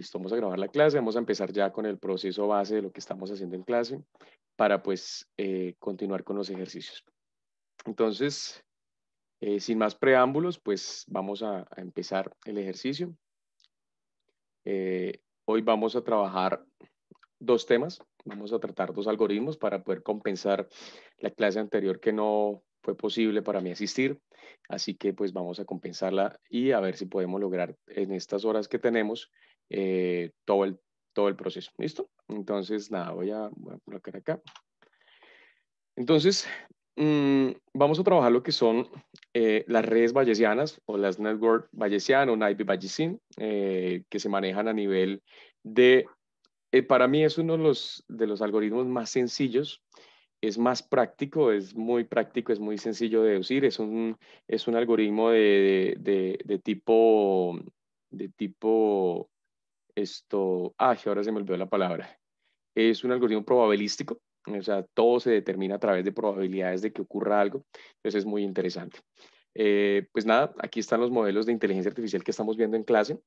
listo, vamos a grabar la clase, vamos a empezar ya con el proceso base de lo que estamos haciendo en clase para pues eh, continuar con los ejercicios. Entonces, eh, sin más preámbulos, pues vamos a, empezar el ejercicio. Eh, hoy vamos a trabajar dos temas, vamos a tratar dos algoritmos para poder compensar la clase anterior que no fue posible para mí asistir, así que pues vamos a compensarla y a ver si podemos lograr en estas horas que tenemos eh, todo, el, todo el proceso. ¿Listo? Entonces, nada, voy a, acá. Entonces, mm, vamos a trabajar lo que son eh, las redes vallesianas o las network bayesianas o NIPE vallesin eh, que se manejan a nivel de, para mí es uno de los, de los algoritmos más sencillos es más práctico, es muy práctico, es muy sencillo de deducir, es un, es un algoritmo de, de, de tipo, de tipo esto, ah, ahora se me olvidó la palabra. Es un algoritmo probabilístico, o sea, todo se determina a través de probabilidades de que ocurra algo, entonces es muy interesante. Eh, pues nada, aquí están los modelos de inteligencia artificial que estamos viendo en clase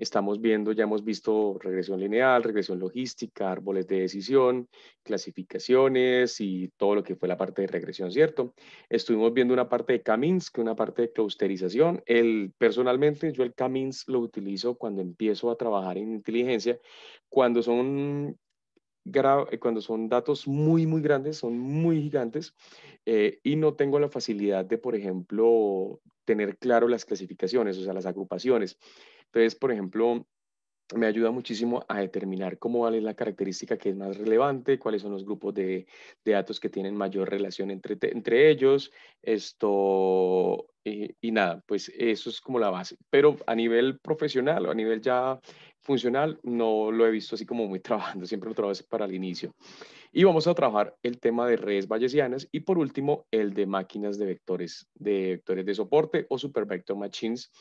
estamos viendo, ya hemos visto regresión lineal, regresión logística, árboles de decisión, clasificaciones y todo lo que fue la parte de regresión, ¿cierto? Estuvimos viendo una parte de que una parte de clusterización. El, personalmente, yo el K-Means lo utilizo cuando empiezo a trabajar en inteligencia, cuando son eh, cuando son datos muy, muy grandes, son muy gigantes, eh, y no tengo la facilidad de, por ejemplo, tener claro las clasificaciones, o sea, las agrupaciones. Entonces, por ejemplo, me ayuda muchísimo a determinar cómo vale la característica que es más relevante, cuáles son los grupos de, datos que tienen mayor relación entre, entre ellos, esto y nada, pues eso es como la base. Pero a nivel profesional o a nivel ya funcional, no lo he visto así como muy trabajando, siempre lo vez para el inicio. Y vamos a trabajar el tema de redes bayesianas y por último el de máquinas de vectores, de vectores de soporte o super vector machines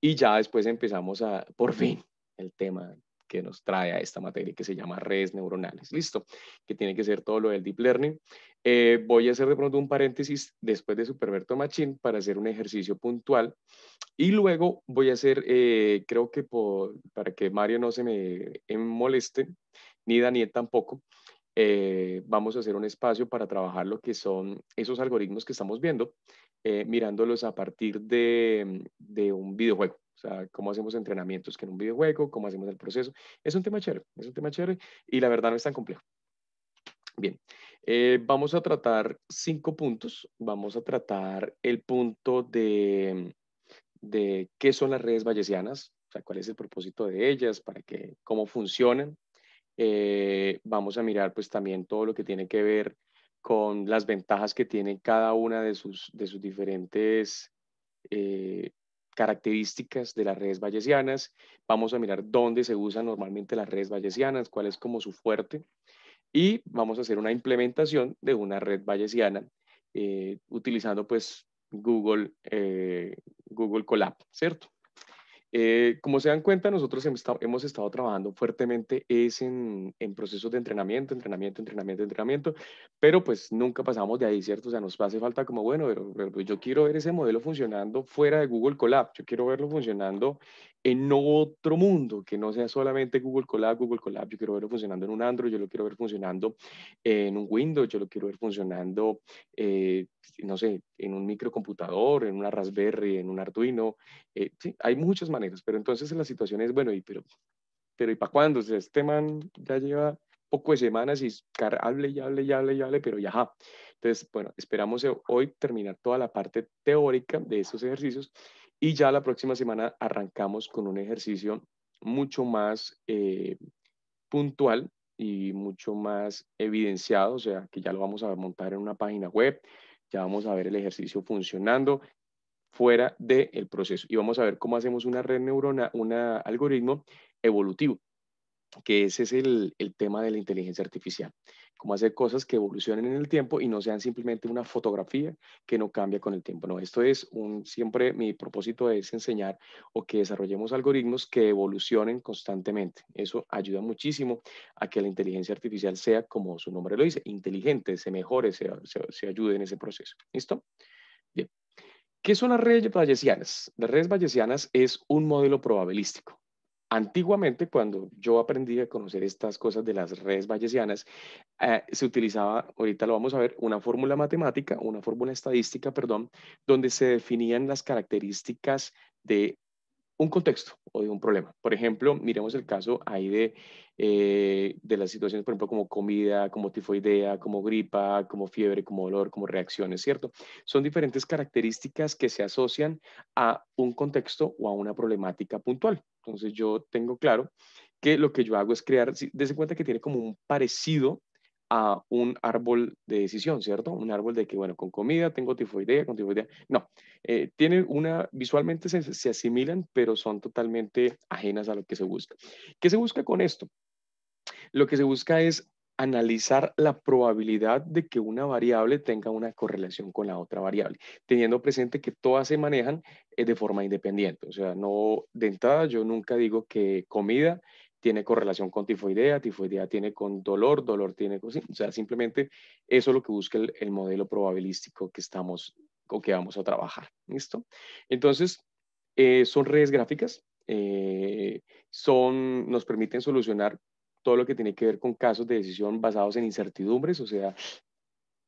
y ya después empezamos a, por fin, el tema que nos trae a esta materia que se llama redes neuronales. Listo, que tiene que ser todo lo del deep learning. Eh, voy a hacer de pronto un paréntesis después de Superberto Machín para hacer un ejercicio puntual y luego voy a hacer, eh, creo que para que Mario no se me moleste, ni Daniel tampoco, eh, vamos a hacer un espacio para trabajar lo que son esos algoritmos que estamos viendo, eh, mirándolos a partir de, un videojuego. O sea, cómo hacemos entrenamientos que en un videojuego, cómo hacemos el proceso. Es un tema chévere, es un tema chévere y la verdad no es tan complejo. Bien, eh, vamos a tratar cinco puntos. Vamos a tratar el punto de, qué son las redes vallesianas, o sea, cuál es el propósito de ellas, para qué, cómo funcionan, eh, vamos a mirar pues también todo lo que tiene que ver con las ventajas que tiene cada una de sus, de sus diferentes eh, características de las redes vallesianas. Vamos a mirar dónde se usan normalmente las redes vallesianas, cuál es como su fuerte. Y vamos a hacer una implementación de una red vallesiana eh, utilizando pues Google, Google Colab, ¿cierto? Eh, como se dan cuenta, nosotros hemos estado, hemos estado trabajando fuertemente es en, procesos de entrenamiento, entrenamiento, entrenamiento, entrenamiento, pero pues nunca pasamos de ahí, ¿cierto? O sea, nos hace falta como, bueno, pero, pues, yo quiero ver ese modelo funcionando fuera de Google Colab, yo quiero verlo funcionando en otro mundo, que no sea solamente Google Colab, Google Colab, yo quiero verlo funcionando en un Android, yo lo quiero ver funcionando en un Windows, yo lo quiero ver funcionando eh, no sé, en un microcomputador, en una Raspberry, en un Arduino. Eh, sí, hay muchas maneras, pero entonces la situación es, bueno, y, pero, pero ¿y para cuándo? este man ya lleva poco de semanas y hable y hable ya hable y hable, pero ya. Entonces, bueno, esperamos e-, hoy terminar toda la parte teórica de estos ejercicios y ya la próxima semana arrancamos con un ejercicio mucho más eh, puntual y mucho más evidenciado, o sea, que ya lo vamos a montar en una página web, vamos a ver el ejercicio funcionando fuera del proceso y vamos a ver cómo hacemos una red neurona, un algoritmo evolutivo que ese es el, tema de la inteligencia artificial, cómo hacer cosas que evolucionen en el tiempo y no sean simplemente una fotografía que no cambia con el tiempo. No, esto es un, siempre mi propósito es enseñar o que desarrollemos algoritmos que evolucionen constantemente. Eso ayuda muchísimo a que la inteligencia artificial sea, como su nombre lo dice, inteligente, se mejore, se, ayude en ese proceso. ¿Listo? Bien. ¿Qué son las redes bayesianas? Las redes bayesianas es un modelo probabilístico Antiguamente, cuando yo aprendí a conocer estas cosas de las redes bayesianas, eh, se utilizaba, ahorita lo vamos a ver, una fórmula matemática, una fórmula estadística, perdón, donde se definían las características de un contexto o de un problema. Por ejemplo, miremos el caso ahí de, eh, de las situaciones, por ejemplo, como comida, como tifoidea, como gripa, como fiebre, como dolor, como reacciones, ¿cierto? Son diferentes características que se asocian a un contexto o a una problemática puntual. Entonces yo tengo claro que lo que yo hago es crear, desde cuenta que tiene como un parecido a un árbol de decisión, ¿cierto? Un árbol de que, bueno, con comida tengo tifoidea, con tifoidea. No, eh, una, visualmente se, se asimilan, pero son totalmente ajenas a lo que se busca. ¿Qué se busca con esto? Lo que se busca es analizar la probabilidad de que una variable tenga una correlación con la otra variable, teniendo presente que todas se manejan eh, de forma independiente. O sea, no de entrada yo nunca digo que comida tiene correlación con tifoidea, tifoidea tiene con dolor, dolor tiene con... O sea, simplemente eso es lo que busca el, modelo probabilístico que estamos o que vamos a trabajar. ¿Listo? Entonces, eh, son redes gráficas, eh, son, nos permiten solucionar todo lo que tiene que ver con casos de decisión basados en incertidumbres, o sea,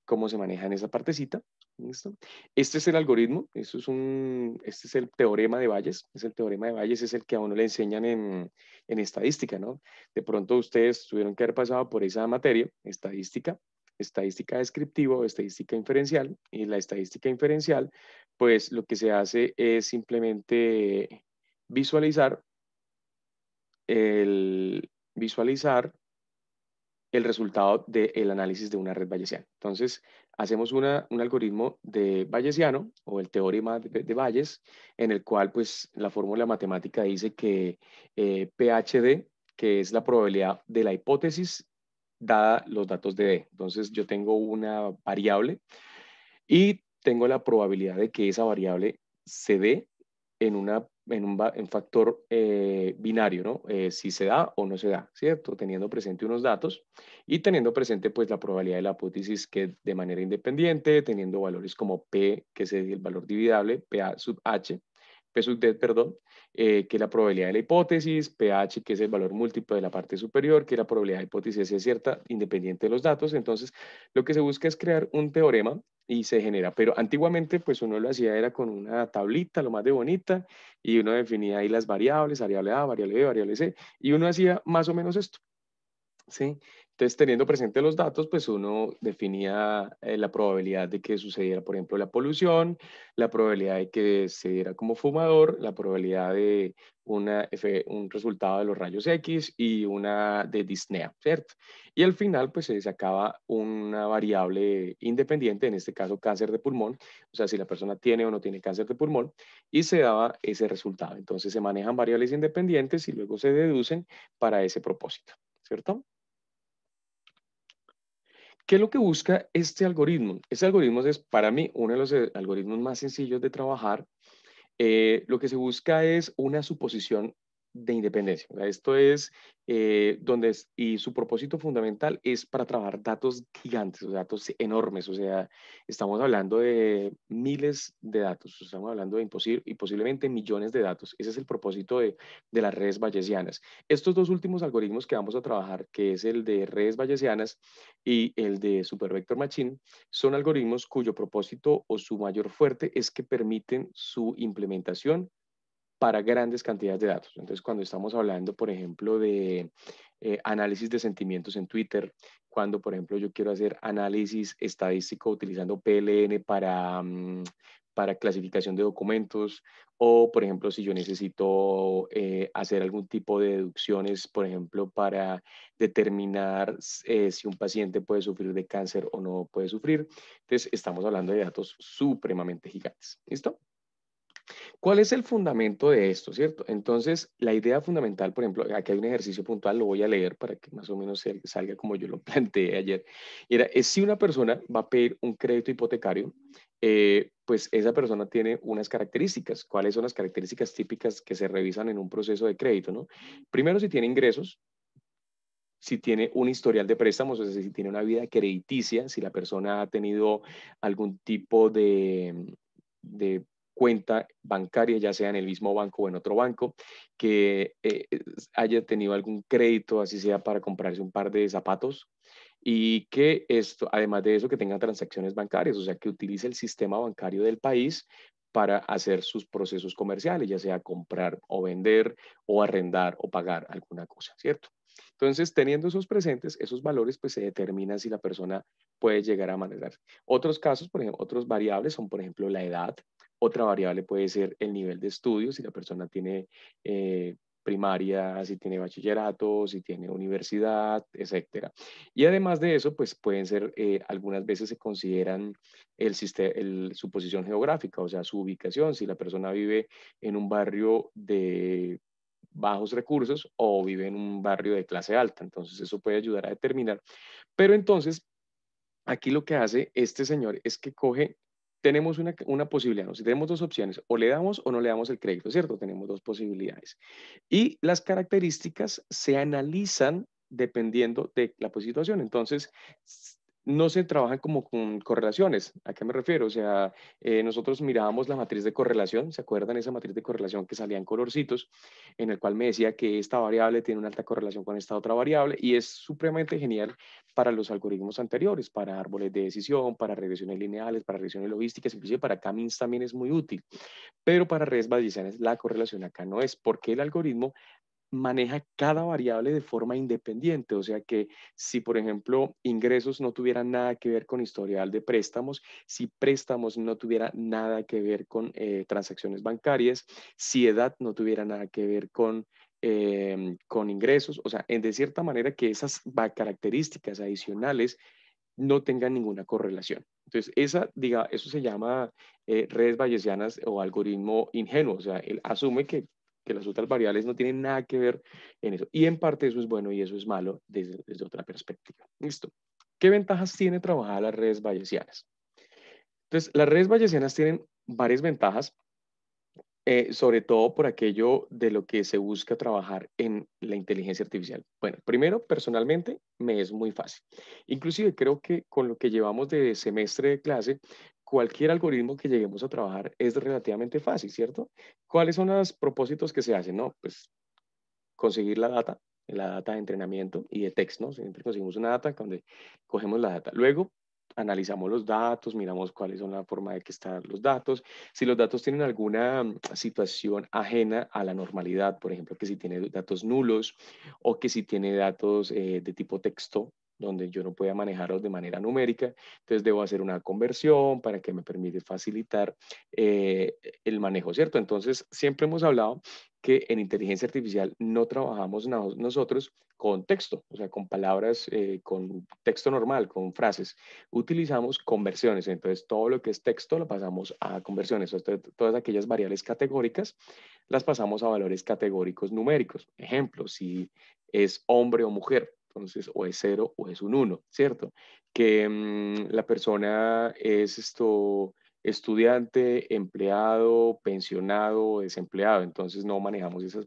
cómo se maneja en esa partecita, ¿Listo? Este es el algoritmo, es un, este es el teorema de Valles. es el teorema de Bayes, es el que a uno le enseñan en, estadística, ¿no? De pronto ustedes tuvieron que haber pasado por esa materia, estadística, estadística descriptiva o estadística inferencial, y la estadística inferencial, pues lo que se hace es simplemente visualizar el, visualizar el resultado del análisis de una red bayesiana. Entonces, hacemos una, un algoritmo de bayesiano o el teorema de, valles en el cual pues la fórmula matemática dice que eh, PHD, que es la probabilidad de la hipótesis, dada los datos de D. Entonces, yo tengo una variable y tengo la probabilidad de que esa variable se dé en una en un factor eh, binario, ¿no? Eh, si se da o no se da, ¿cierto? Teniendo presente unos datos y teniendo presente pues la probabilidad de la hipótesis que de manera independiente, teniendo valores como P, que es el valor dividable, PA sub H, P perdón, eh, que la probabilidad de la hipótesis, PH, que es el valor múltiplo de la parte superior, que la probabilidad de hipótesis es cierta, independiente de los datos. Entonces, lo que se busca es crear un teorema y se genera. Pero antiguamente, pues uno lo hacía era con una tablita, lo más de bonita, y uno definía ahí las variables, variable A, variable B, variable C, y uno hacía más o menos esto. ¿sí? Entonces, teniendo presente los datos, pues uno definía eh, la probabilidad de que sucediera, por ejemplo, la polución, la probabilidad de que se diera como fumador, la probabilidad de un resultado de los rayos X y una de disnea, ¿cierto? Y al final, pues se sacaba una variable independiente, en este caso cáncer de pulmón, o sea, si la persona tiene o no tiene cáncer de pulmón, y se daba ese resultado. Entonces, se manejan variables independientes y luego se deducen para ese propósito, ¿cierto? ¿Qué es lo que busca este algoritmo? Este algoritmo es para mí uno de los eh, algoritmos más sencillos de trabajar. Eh, lo que se busca es una suposición de independencia. Esto es eh, donde y su propósito fundamental es para trabajar datos gigantes, datos enormes. O sea, estamos hablando de miles de datos, estamos hablando de imposible y posiblemente millones de datos. Ese es el propósito de, de las redes bayesianas. Estos dos últimos algoritmos que vamos a trabajar, que es el de redes bayesianas y el de Vector Machine, son algoritmos cuyo propósito o su mayor fuerte es que permiten su implementación para grandes cantidades de datos. Entonces, cuando estamos hablando, por ejemplo, de eh, análisis de sentimientos en Twitter, cuando, por ejemplo, yo quiero hacer análisis estadístico utilizando PLN para, mm, para clasificación de documentos, o, por ejemplo, si yo necesito eh, hacer algún tipo de deducciones, por ejemplo, para determinar eh, si un paciente puede sufrir de cáncer o no puede sufrir. Entonces, estamos hablando de datos supremamente gigantes. ¿Listo? ¿Cuál es el fundamento de esto, cierto? Entonces, la idea fundamental, por ejemplo, aquí hay un ejercicio puntual, lo voy a leer para que más o menos salga como yo lo planteé ayer. Era, si una persona va a pedir un crédito hipotecario, eh, pues esa persona tiene unas características. ¿Cuáles son las características típicas que se revisan en un proceso de crédito, no? Primero, si tiene ingresos, si tiene un historial de préstamos, o sea, si tiene una vida crediticia, si la persona ha tenido algún tipo de cuenta bancaria, ya sea en el mismo banco o en otro banco, que eh, haya tenido algún crédito, así sea para comprarse un par de zapatos, y que esto, además de eso, que tenga transacciones bancarias, o sea, que utilice el sistema bancario del país para hacer sus procesos comerciales, ya sea comprar o vender o arrendar o pagar alguna cosa, ¿cierto? Entonces, teniendo esos presentes, esos valores, pues se determina si la persona puede llegar a manejar. Otros casos, por ejemplo, otros variables son, por ejemplo, la edad, otra variable puede ser el nivel de estudio, si la persona tiene eh, primaria, si tiene bachillerato, si tiene universidad, etcétera. Y además de eso, pues pueden ser, eh, algunas veces se consideran el, su posición geográfica, o sea, su ubicación, si la persona vive en un barrio de bajos recursos o vive en un barrio de clase alta, entonces eso puede ayudar a determinar. Pero entonces, aquí lo que hace este señor es que coge tenemos una, posibilidad, si tenemos dos opciones, o le damos o no le damos el crédito, ¿cierto? Tenemos dos posibilidades. Y las características se analizan dependiendo de la pues, situación. Entonces, no se trabajan como con correlaciones. ¿A qué me refiero? O sea, eh, nosotros mirábamos la matriz de correlación, ¿se acuerdan esa matriz de correlación que salía en colorcitos, en el cual me decía que esta variable tiene una alta correlación con esta otra variable y es supremamente genial para los algoritmos anteriores, para árboles de decisión, para regresiones lineales, para regresiones logísticas, inclusive para camins también es muy útil. Pero para redes bayesianas la correlación acá no es porque el algoritmo maneja cada variable de forma independiente. O sea que si, por ejemplo, ingresos no tuvieran nada que ver con historial de préstamos, si préstamos no tuviera nada que ver con eh, transacciones bancarias, si edad no tuviera nada que ver con... Em, con ingresos, o sea, en de cierta manera que esas características adicionales no tengan ninguna correlación. Entonces, esa, diga, eso se llama eh, redes bayesianas o algoritmo ingenuo, o sea, él asume que que las otras variables no tienen nada que ver en eso. Y en parte eso es bueno y eso es malo desde, otra perspectiva. ¿Listo? ¿Qué ventajas tiene trabajar las redes bayesianas? Entonces, las redes bayesianas tienen varias ventajas, eh, sobre todo por aquello de lo que se busca trabajar en la inteligencia artificial. Bueno, primero, personalmente, me es muy fácil. Inclusive creo que con lo que llevamos de semestre de clase, cualquier algoritmo que lleguemos a trabajar es relativamente fácil, ¿cierto? ¿Cuáles son los propósitos que se hacen? No, pues conseguir la data, la data de entrenamiento y de text, ¿no? Siempre conseguimos una data donde cogemos la data. Luego analizamos los datos, miramos cuáles son la forma de que están los datos, si los datos tienen alguna mm, situación ajena a la normalidad, por ejemplo, que si tiene datos nulos o que si tiene datos eh, de tipo texto donde yo no pueda manejarlos de manera numérica. Entonces debo hacer una conversión para que me permite facilitar eh, el manejo, ¿cierto? Entonces siempre hemos hablado que en inteligencia artificial no trabajamos nosotros con texto, o sea, con palabras, eh, con texto normal, con frases. Utilizamos conversiones, entonces todo lo que es texto lo pasamos a conversiones, todas aquellas variables categóricas las pasamos a valores categóricos numéricos. Ejemplo, si es hombre o mujer, entonces, o es cero o es un uno, ¿cierto? Que mm, la persona es esto estudiante, empleado, pensionado o desempleado. Entonces no manejamos esas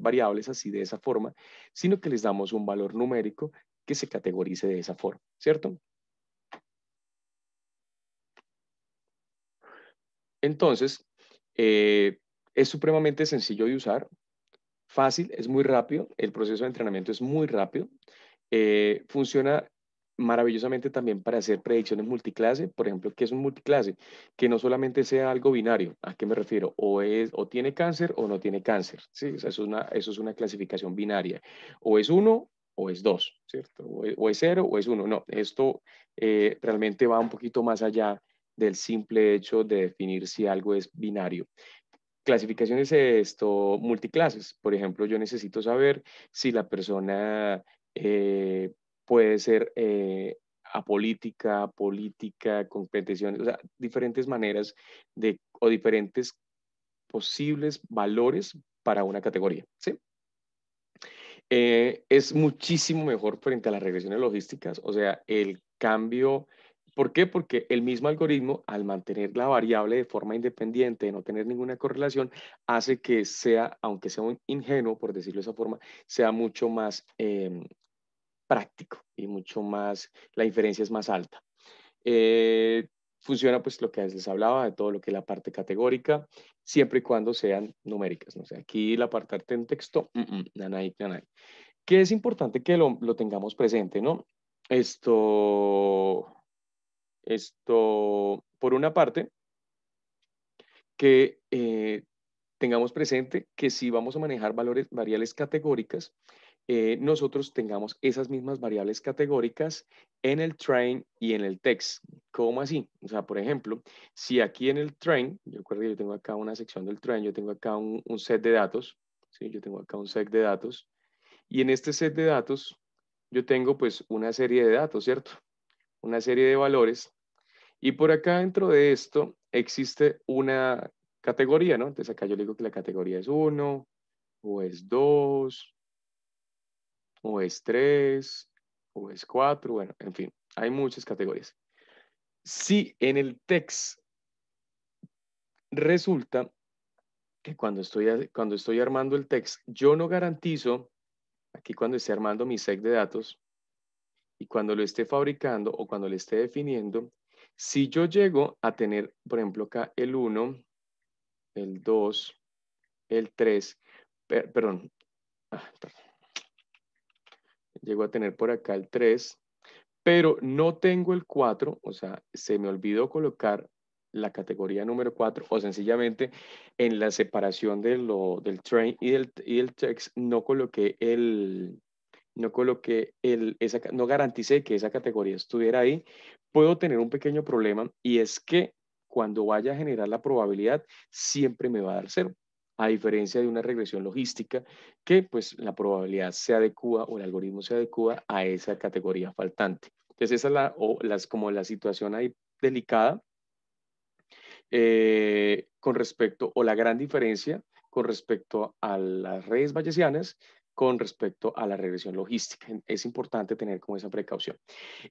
variables así de esa forma, sino que les damos un valor numérico que se categorice de esa forma, ¿cierto? Entonces, eh, es supremamente sencillo de usar, fácil, es muy rápido, el proceso de entrenamiento es muy rápido. Eh, funciona maravillosamente también para hacer predicciones multiclase, por ejemplo, ¿qué es un multiclase? Que no solamente sea algo binario, ¿a qué me refiero? O, es, o tiene cáncer o no tiene cáncer, ¿sí? eso, es una, eso es una clasificación binaria, o es uno o es dos, ¿cierto? O, es cero o es uno, no, esto eh, realmente va un poquito más allá del simple hecho de definir si algo es binario clasificaciones esto, multiclases. Por ejemplo, yo necesito saber si la persona eh, puede ser eh, apolítica, política, con o sea, diferentes maneras de, o diferentes posibles valores para una categoría. ¿sí? Eh, es muchísimo mejor frente a las regresiones logísticas, o sea, el cambio ¿Por qué? Porque el mismo algoritmo, al mantener la variable de forma independiente, de no tener ninguna correlación, hace que sea, aunque sea un ingenuo, por decirlo de esa forma, sea mucho más em, práctico y mucho más, la diferencia es más alta. Eh, funciona pues lo que les hablaba de todo lo que es la parte categórica, siempre y cuando sean numéricas. ¿no? aquí la parte en texto, uh que es importante que lo, lo, tengamos presente, ¿no? Esto, esto, por una parte, que eh, tengamos presente que si vamos a manejar valores variables categóricas, eh, nosotros tengamos esas mismas variables categóricas en el train y en el text. ¿Cómo así? O sea, por ejemplo, si aquí en el train, yo recuerdo que yo tengo acá una sección del train, yo tengo acá un, set de datos, ¿sí? yo tengo acá un set de datos, y en este set de datos yo tengo pues una serie de datos, ¿cierto? Una serie de valores y por acá dentro de esto existe una categoría, ¿no? Entonces acá yo le digo que la categoría es 1, o es 2, o es 3, o es 4, bueno, en fin, hay muchas categorías. Si en el text resulta que cuando estoy, cuando estoy armando el text, yo no garantizo, aquí cuando esté armando mi set de datos, y cuando lo esté fabricando o cuando lo esté definiendo, si yo llego a tener, por ejemplo, acá el 1, el 2, el 3, ah, perdón, llego a tener por acá el 3, pero no tengo el 4, o sea, se me olvidó colocar la categoría número 4 o sencillamente en la separación de del train y el y text no coloqué el, no coloqué el, no garanticé que esa categoría estuviera ahí, puedo tener un pequeño problema y es que cuando vaya a generar la probabilidad siempre me va a dar cero, a diferencia de una regresión logística que pues la probabilidad se adecua o el algoritmo se adecua a esa categoría faltante. Entonces esa es la, o las, como la situación ahí delicada eh, con respecto o la gran diferencia con respecto a las redes bayesianas con respecto a la regresión logística. Es importante tener como esa precaución.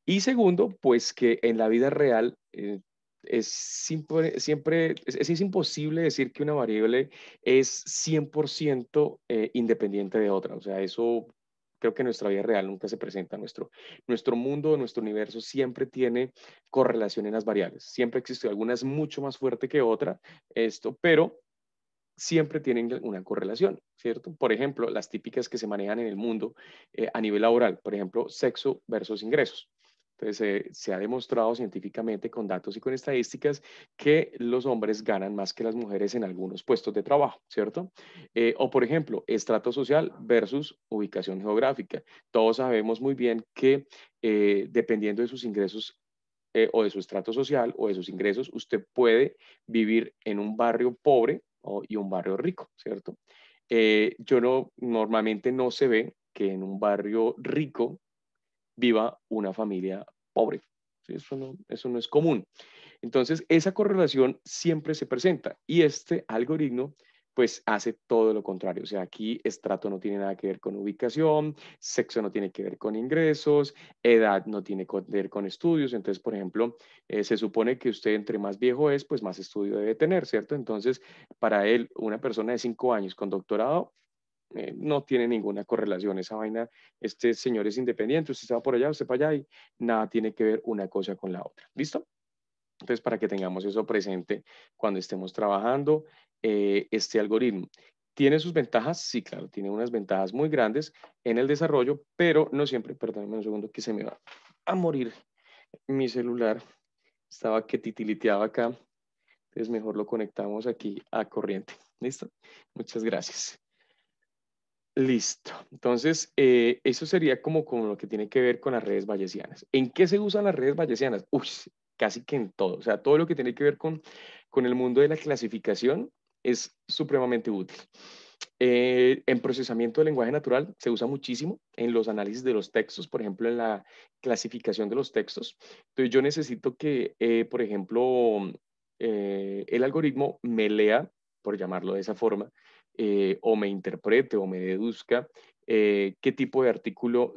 Y segundo, pues que en la vida real eh, es siempre, es, imposible decir que una variable es 100% eh, independiente de otra. O sea, eso creo que en nuestra vida real nunca se presenta. Nuestro, nuestro mundo, nuestro universo siempre tiene correlación en las variables. Siempre existe Alguna es mucho más fuerte que otra, esto, pero siempre tienen una correlación, ¿cierto? Por ejemplo, las típicas que se manejan en el mundo eh, a nivel laboral, por ejemplo, sexo versus ingresos. Entonces, eh, se ha demostrado científicamente con datos y con estadísticas que los hombres ganan más que las mujeres en algunos puestos de trabajo, ¿cierto? Eh, o, por ejemplo, estrato social versus ubicación geográfica. Todos sabemos muy bien que dependiendo de sus ingresos o de su estrato social o de sus ingresos, usted puede vivir en un barrio pobre y un barrio rico, ¿cierto? Eh, yo no, normalmente no se ve que en un barrio rico viva una familia pobre. Eso eso no es común. Entonces, esa correlación siempre se presenta y este algoritmo pues hace todo lo contrario. O sea, aquí estrato no tiene nada que ver con ubicación, sexo no tiene que ver con ingresos, edad no tiene que ver con estudios. Entonces, por ejemplo, eh, se supone que usted entre más viejo es, pues más estudio debe tener, ¿cierto? Entonces, para él, una persona de cinco años con doctorado eh, no tiene ninguna correlación esa vaina. Este señor es independiente, usted se va por allá, usted para allá y nada tiene que ver una cosa con la otra. ¿Listo? Entonces, para que tengamos eso presente cuando estemos trabajando eh, este algoritmo. ¿Tiene sus ventajas? Sí, claro, tiene unas ventajas muy grandes en el desarrollo, pero no siempre, perdónenme un segundo que se me va a morir mi celular. Estaba que titiliteaba acá, entonces mejor lo conectamos aquí a corriente. ¿Listo? Muchas gracias. Listo. Entonces, eh, eso sería como con lo que tiene que ver con las redes bayesianas. ¿En qué se usan las redes bayesianas? Uy, casi que en todo. O sea, todo lo que tiene que ver con, el mundo de la clasificación es supremamente útil. Eh, en procesamiento de lenguaje natural se usa muchísimo en los análisis de los textos, por ejemplo, en la clasificación de los textos. Entonces yo necesito que, eh, por ejemplo, eh, el algoritmo me lea, por llamarlo de esa forma, o me interprete o me deduzca qué tipo de artículo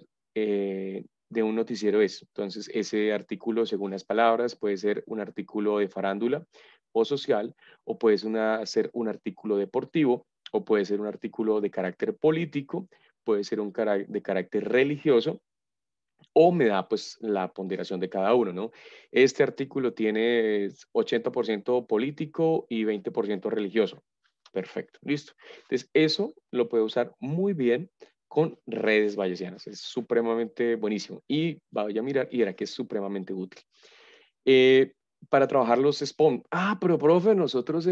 de un noticiero es. Entonces, ese artículo, según las palabras, puede ser un artículo de farándula o social, o puede ser, una, ser un artículo deportivo, o puede ser un artículo de carácter político, puede ser un de carácter religioso, o me da pues la ponderación de cada uno, ¿no? Este artículo tiene 80% político y 20% religioso. Perfecto, listo. Entonces, eso lo puede usar muy bien con redes bayesianas. Es supremamente buenísimo. Y vaya a mirar y verá que es supremamente útil. Eh, para trabajar los spawn. Ah, pero profe, nosotros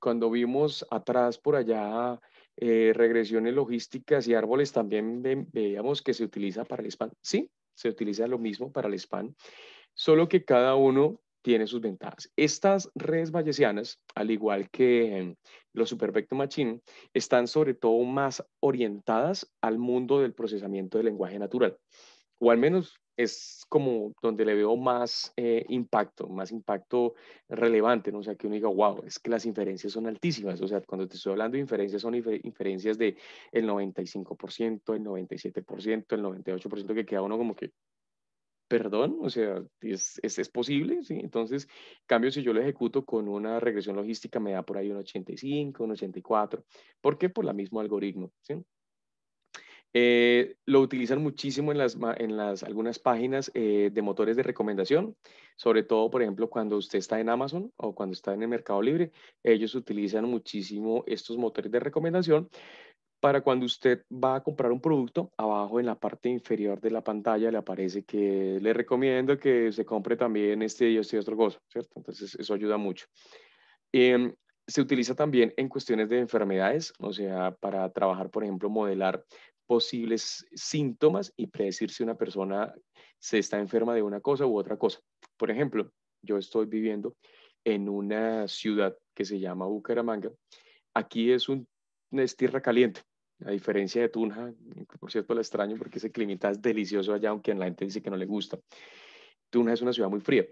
cuando vimos atrás por allá eh, regresiones logísticas y árboles, también veíamos que se utiliza para el spam Sí, se utiliza lo mismo para el spam solo que cada uno tiene sus ventajas. Estas redes bayesianas, al igual que mm, los Supervecto Machine, están sobre todo más orientadas al mundo del procesamiento del lenguaje natural, o al menos es como donde le veo más eh, impacto, más impacto relevante, ¿no? O sea, que uno diga, wow, es que las inferencias son altísimas, o sea, cuando te estoy hablando de inferencias, son inferencias de el 95%, el 97%, el 98%, que queda uno como que, perdón, o sea, es, es, es, posible, ¿sí? Entonces, cambio, si yo lo ejecuto con una regresión logística, me da por ahí un 85, un 84. ¿Por qué? Por el mismo algoritmo, ¿sí? Eh, lo utilizan muchísimo en, las, en las, algunas páginas eh, de motores de recomendación, sobre todo, por ejemplo, cuando usted está en Amazon o cuando está en el Mercado Libre, ellos utilizan muchísimo estos motores de recomendación para cuando usted va a comprar un producto, abajo en la parte inferior de la pantalla le aparece que le recomiendo que se compre también este y este otro cosa, ¿cierto? Entonces eso ayuda mucho. Em, se utiliza también en cuestiones de enfermedades, o sea, para trabajar, por ejemplo, modelar posibles síntomas y predecir si una persona se está enferma de una cosa u otra cosa. Por ejemplo, yo estoy viviendo en una ciudad que se llama Bucaramanga. Aquí es un es tierra caliente, a diferencia de Tunja, por cierto la extraño porque ese clima es delicioso allá, aunque la gente dice que no le gusta. Tunja es una ciudad muy fría.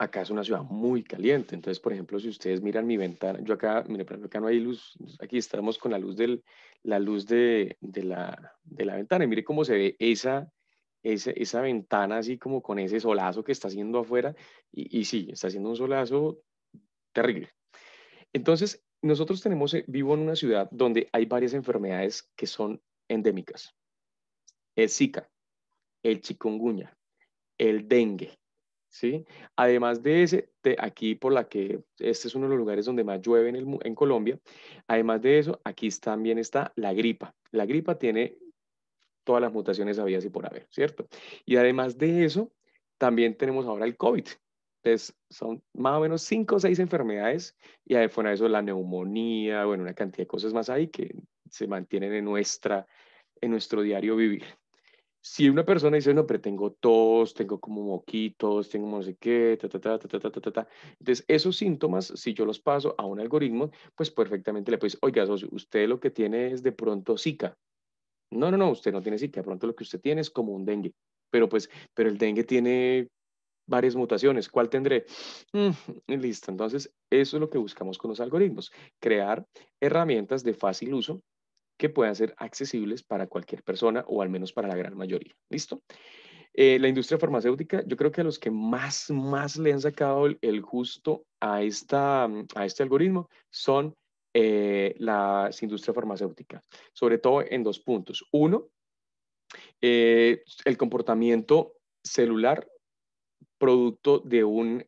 Acá es una ciudad muy caliente. Entonces, por ejemplo, si ustedes miran mi ventana, yo acá, mire, por acá no hay luz. Aquí estamos con la luz, del, la luz de, de, la, ventana. Y mire cómo se ve esa, esa, esa ventana así como con ese solazo que está haciendo afuera. Y, y sí, está haciendo un solazo terrible. Entonces, nosotros tenemos, eh, vivo en una ciudad donde hay varias enfermedades que son endémicas. El Zika, el chikungunya, el dengue, ¿sí? Además de ese, aquí por la que este es uno de los lugares donde más llueve en, en Colombia, además de eso, aquí también está la gripa. La gripa tiene todas las mutaciones habidas y por haber, ¿cierto? Y además de eso, también tenemos ahora el COVID, son más o menos cinco o seis enfermedades y además eso la neumonía, bueno, una cantidad de cosas más ahí que se mantienen en, nuestra, en nuestro diario vivir. Si una persona dice, no, pero tengo tos, tengo como moquitos, tengo no sé qué, ta, ta, ta, ta, ta, ta, ta, ta. Entonces, esos síntomas, si yo los paso a un algoritmo, pues perfectamente le puedes, oiga, usted lo que tiene es de pronto Zika. No, no, no, usted no tiene Zika, de pronto lo que usted tiene es como un dengue pero pues, pero el dengue tiene varias mutaciones. ¿Cuál tendré? Mm, listo. Entonces, eso es lo que buscamos con los algoritmos. Crear herramientas de fácil uso que puedan ser accesibles para cualquier persona o al menos para la gran mayoría. ¿Listo? Eh, la industria farmacéutica, yo creo que los que más, más le han sacado el, justo a, esta, mm, a este algoritmo son eh, las industrias farmacéuticas, sobre todo en dos puntos. Uno, eh, el comportamiento celular producto de una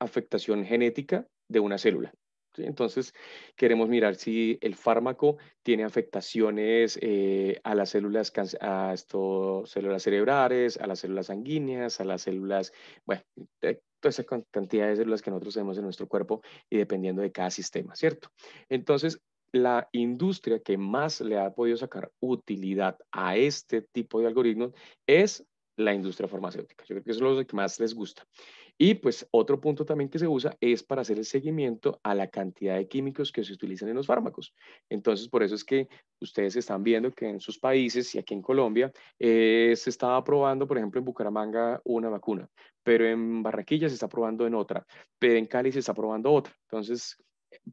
afectación genética de una célula. Entonces, queremos mirar si el fármaco tiene afectaciones eh, a las células, a esto, células cerebrales, a las células sanguíneas, a las células, bueno, eh, toda esa cantidad de células que nosotros tenemos en nuestro cuerpo y dependiendo de cada sistema, ¿cierto? Entonces, la industria que más le ha podido sacar utilidad a este tipo de algoritmos es la industria farmacéutica. Yo creo que eso es lo que más les gusta. Y pues otro punto también que se usa es para hacer el seguimiento a la cantidad de químicos que se utilizan en los fármacos. Entonces, por eso es que ustedes están viendo que en sus países y aquí en Colombia eh, se estaba probando, por ejemplo, en Bucaramanga una vacuna, pero en Barranquilla se está probando en otra, pero en Cali se está probando otra. Entonces,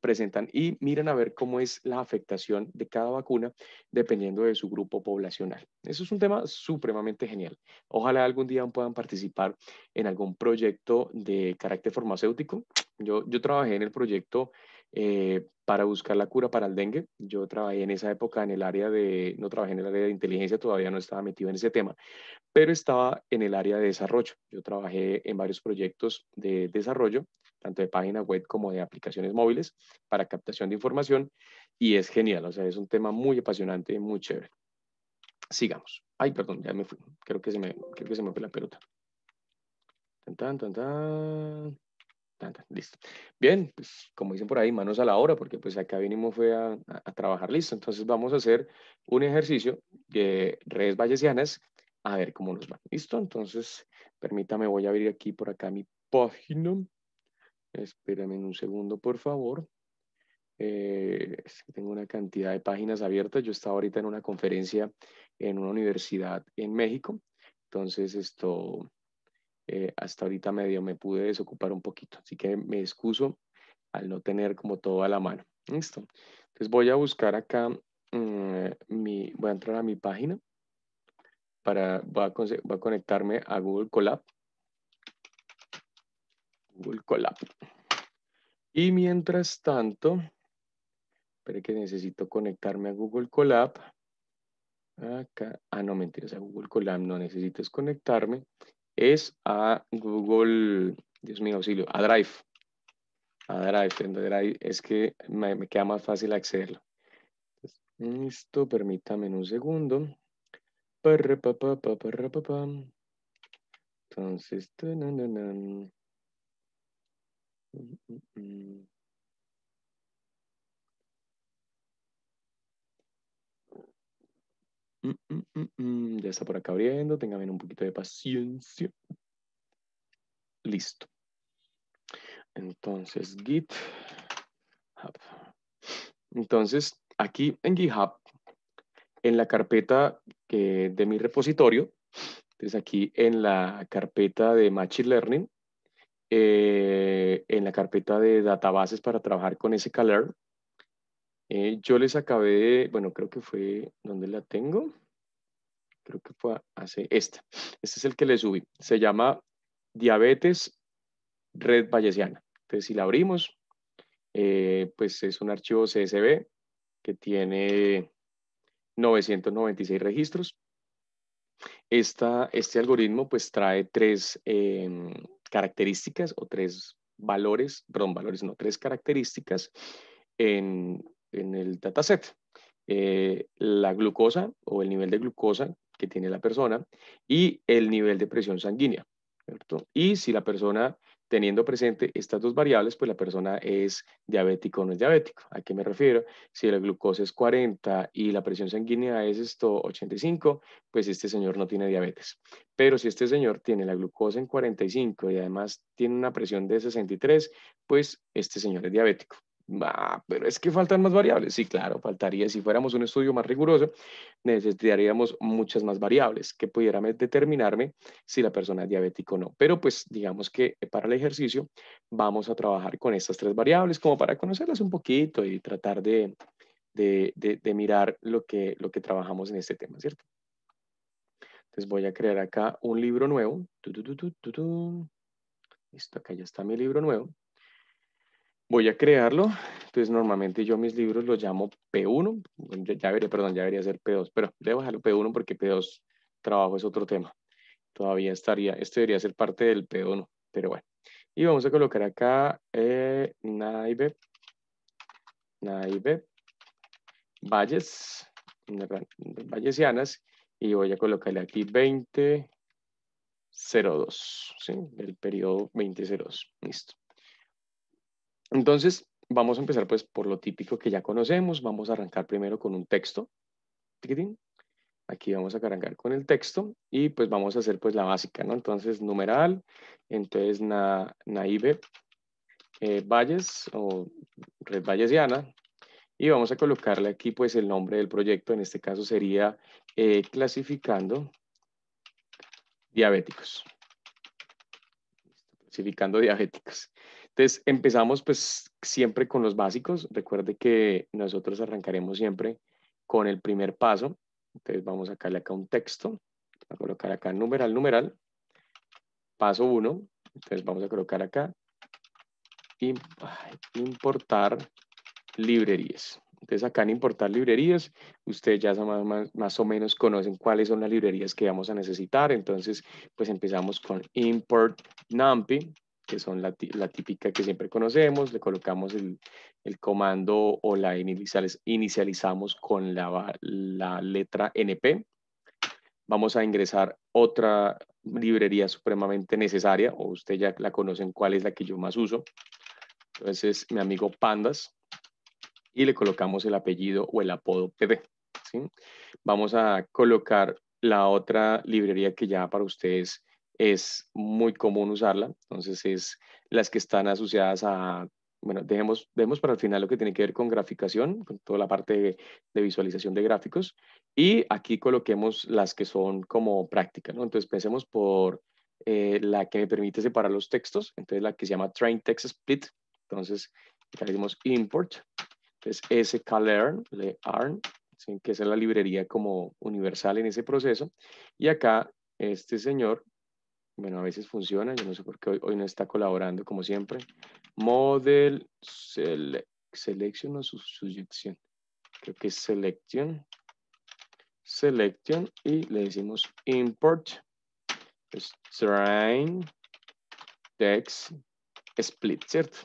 presentan y miran a ver cómo es la afectación de cada vacuna dependiendo de su grupo poblacional. Eso es un tema supremamente genial. Ojalá algún día puedan participar en algún proyecto de carácter farmacéutico. Yo, yo trabajé en el proyecto eh, para buscar la cura para el dengue. Yo trabajé en esa época en el área de, no trabajé en el área de inteligencia, todavía no estaba metido en ese tema, pero estaba en el área de desarrollo. Yo trabajé en varios proyectos de desarrollo tanto de página web como de aplicaciones móviles para captación de información y es genial, o sea, es un tema muy apasionante, y muy chévere. Sigamos. Ay, perdón, ya me fui. Creo que se me, fue la pelota. Tan, listo. Bien, pues como dicen por ahí, manos a la obra, porque pues acá vinimos fue a, trabajar, listo. Entonces vamos a hacer un ejercicio de redes vallesianas, a ver cómo nos va, listo. Entonces, permítame, voy a abrir aquí por acá mi página. Espérame un segundo, por favor. Eh, tengo una cantidad de páginas abiertas. Yo estaba ahorita en una conferencia en una universidad en México. Entonces, esto, eh, hasta ahorita medio me pude desocupar un poquito. Así que me excuso al no tener como todo a la mano. Listo. Entonces voy a buscar acá, mm, mi, voy a entrar a mi página. Para, voy a, voy a conectarme a Google Colab. Google Colab. Y mientras tanto, espere que necesito conectarme a Google Colab. Acá, ah, no, mentiras, a Google Colab no necesitas conectarme. Es a Google, Dios mío, auxilio, a Drive. A Drive, es que me, queda más fácil accederlo. Listo, permítame en un segundo. Entonces, ya está por acá abriendo, tengan un poquito de paciencia. Listo. Entonces, GitHub. Entonces, aquí en GitHub, en la carpeta de mi repositorio, entonces aquí en la carpeta de Machine Learning, eh, en la carpeta de databases para trabajar con ese Eh, yo les acabé, bueno, creo que fue, ¿dónde la tengo? Creo que fue hace esta. Este es el que le subí. Se llama Diabetes Red Vallesiana. Entonces, si la abrimos, eh, pues es un archivo CSV que tiene 996 registros. Esta, este algoritmo pues trae tres, em, características o tres valores, perdón, valores no, tres características en, el dataset. Eh, la glucosa o el nivel de glucosa que tiene la persona y el nivel de presión sanguínea. ¿cierto? Y si la persona teniendo presente estas dos variables, pues la persona es diabético o no es diabético. ¿A qué me refiero? Si la glucosa es 40 y la presión sanguínea es esto 85, pues este señor no tiene diabetes. Pero si este señor tiene la glucosa en 45 y además tiene una presión de 63, pues este señor es diabético pero es que faltan más variables. Sí, claro, faltaría. Si fuéramos un estudio más riguroso, necesitaríamos muchas más variables que pudieran eh, determinarme si la persona es diabética o no. Pero pues digamos que eh, para el ejercicio vamos a trabajar con estas tres variables como para conocerlas un poquito y tratar de, mirar lo que, lo que trabajamos en este tema, ¿cierto? Entonces voy a crear acá un libro nuevo. Listo, acá ya está mi libro nuevo voy a crearlo. Entonces, normalmente yo mis libros los llamo P1. Ya veré, perdón, ya debería ser P2, pero debo dejarlo P1 porque P2 trabajo es otro tema. Todavía estaría, esto debería ser parte del P1, pero bueno. Y vamos a colocar acá eh, Naive, Naive, Valles, Vallesianas, y voy a colocarle aquí 2002, ¿sí? periodo 2002, listo. Entonces, vamos a empezar pues por lo típico que ya conocemos. Vamos a arrancar primero con un texto. Aquí vamos a arrancar con el texto y pues vamos a hacer pues la básica, ¿no? Entonces, numeral, entonces naive eh, Valles o Red Vallesiana y vamos a colocarle aquí pues el nombre del proyecto. En este caso sería eh, clasificando diabéticos. Clasificando diabéticos. Entonces, empezamos pues siempre con los básicos. Recuerde que nosotros arrancaremos siempre con el primer paso. Entonces, vamos a sacarle acá un texto. Voy a colocar acá numeral, numeral. Paso 1. Entonces, vamos a colocar acá importar librerías. Entonces acá en importar librerías, ustedes ya más, más, o menos conocen cuáles son las librerías que vamos a necesitar. Entonces, pues empezamos con import NumPy que son la, típica que siempre conocemos, le colocamos el, comando o la inicializamos con la, letra NP. Vamos a ingresar otra librería supremamente necesaria, o ustedes ya la conocen cuál es la que yo más uso. Entonces, mi amigo Pandas, y le colocamos el apellido o el apodo PD. Vamos a colocar la otra librería que ya para ustedes es muy común usarla. Entonces, es las que están asociadas a, bueno, dejemos, para el final lo que tiene que ver con graficación, con toda la parte de, visualización de gráficos. Y aquí coloquemos las que son como práctica, ¿no? Entonces, pensemos por eh, la que me permite separar los textos, entonces la que se llama Train Text Split. Entonces, le dimos import, entonces le arn, que es la librería como universal en ese proceso. Y acá este señor bueno, a veces funciona, yo no sé por qué hoy, no está colaborando como siempre. Model Selection o su, Creo que es Selection. Selection y le decimos Import. String. Text. Split, ¿cierto?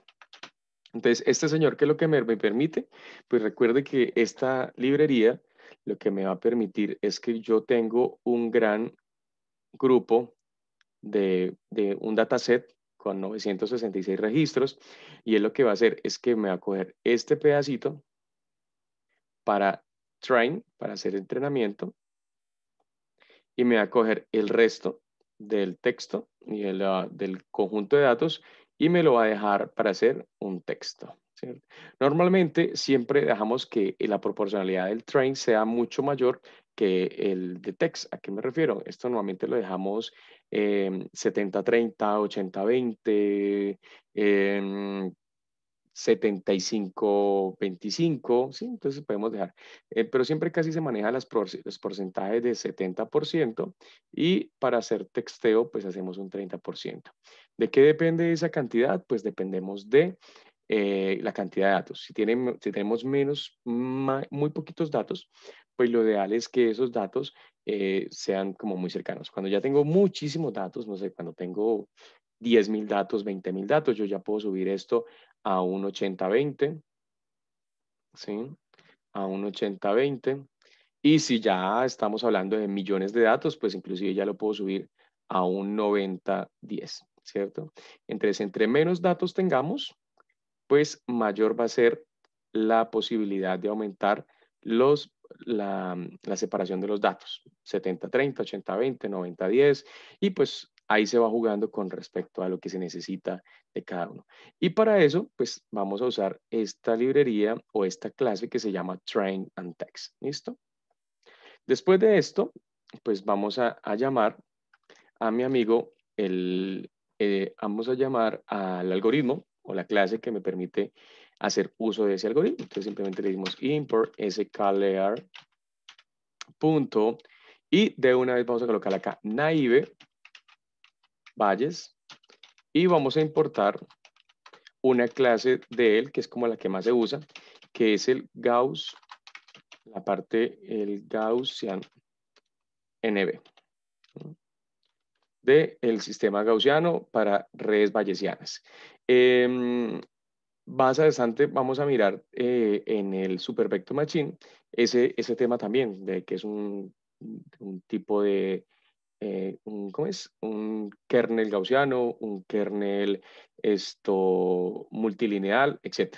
Entonces, este señor, ¿qué es lo que me, me permite? Pues recuerde que esta librería lo que me va a permitir es que yo tengo un gran grupo de, de un dataset con 966 registros y él lo que va a hacer es que me va a coger este pedacito para train, para hacer entrenamiento y me va a coger el resto del texto y el, ah, del conjunto de datos y me lo va a dejar para hacer un texto. Normalmente siempre dejamos que la proporcionalidad del train sea mucho mayor que el de text. ¿A qué me refiero? Esto normalmente lo dejamos 70-30, 80-20, 75-25, ¿sí? entonces podemos dejar. Eh, pero siempre casi se maneja las los porcentajes de 70% y para hacer texteo pues hacemos un 30%. ¿De qué depende esa cantidad? Pues dependemos de eh, la cantidad de datos. Si, tienen, tenemos menos, muy poquitos datos, pues lo ideal es que esos datos eh, sean como muy cercanos. Cuando ya tengo muchísimos datos, no sé, cuando tengo 10.000 datos, 20.000 datos, yo ya puedo subir esto a un 80-20, ¿sí? A un 80-20. Y si ya estamos hablando de millones de datos, pues inclusive ya lo puedo subir a un 90-10, ¿cierto? Entonces, entre menos datos tengamos, pues mayor va a ser la posibilidad de aumentar los Mm, la, separación de los datos, 70-30, 80-20, 90-10, y pues ahí se va jugando con respecto a lo que se necesita de cada uno. Y para eso, pues vamos a usar esta librería o esta clase que se llama Train and Text. ¿Listo? Después de esto, pues vamos a, llamar a mi amigo, el, eh, vamos a llamar al algoritmo o la clase que me permite hacer uso de ese algoritmo. Entonces simplemente le decimos import sklear punto y de una vez vamos a colocar acá naive valles y vamos a importar una clase de él que es como la que más se usa, que es el Gauss, la parte, el Gaussian NB de el sistema gaussiano para redes vallesianas. Em, más adelante vamos a mirar eh, en el Super Vector Machine ese, ese tema también, de que es un, tipo de, eh, ¿cómo es? Un kernel gaussiano, un kernel esto, multilineal, etc.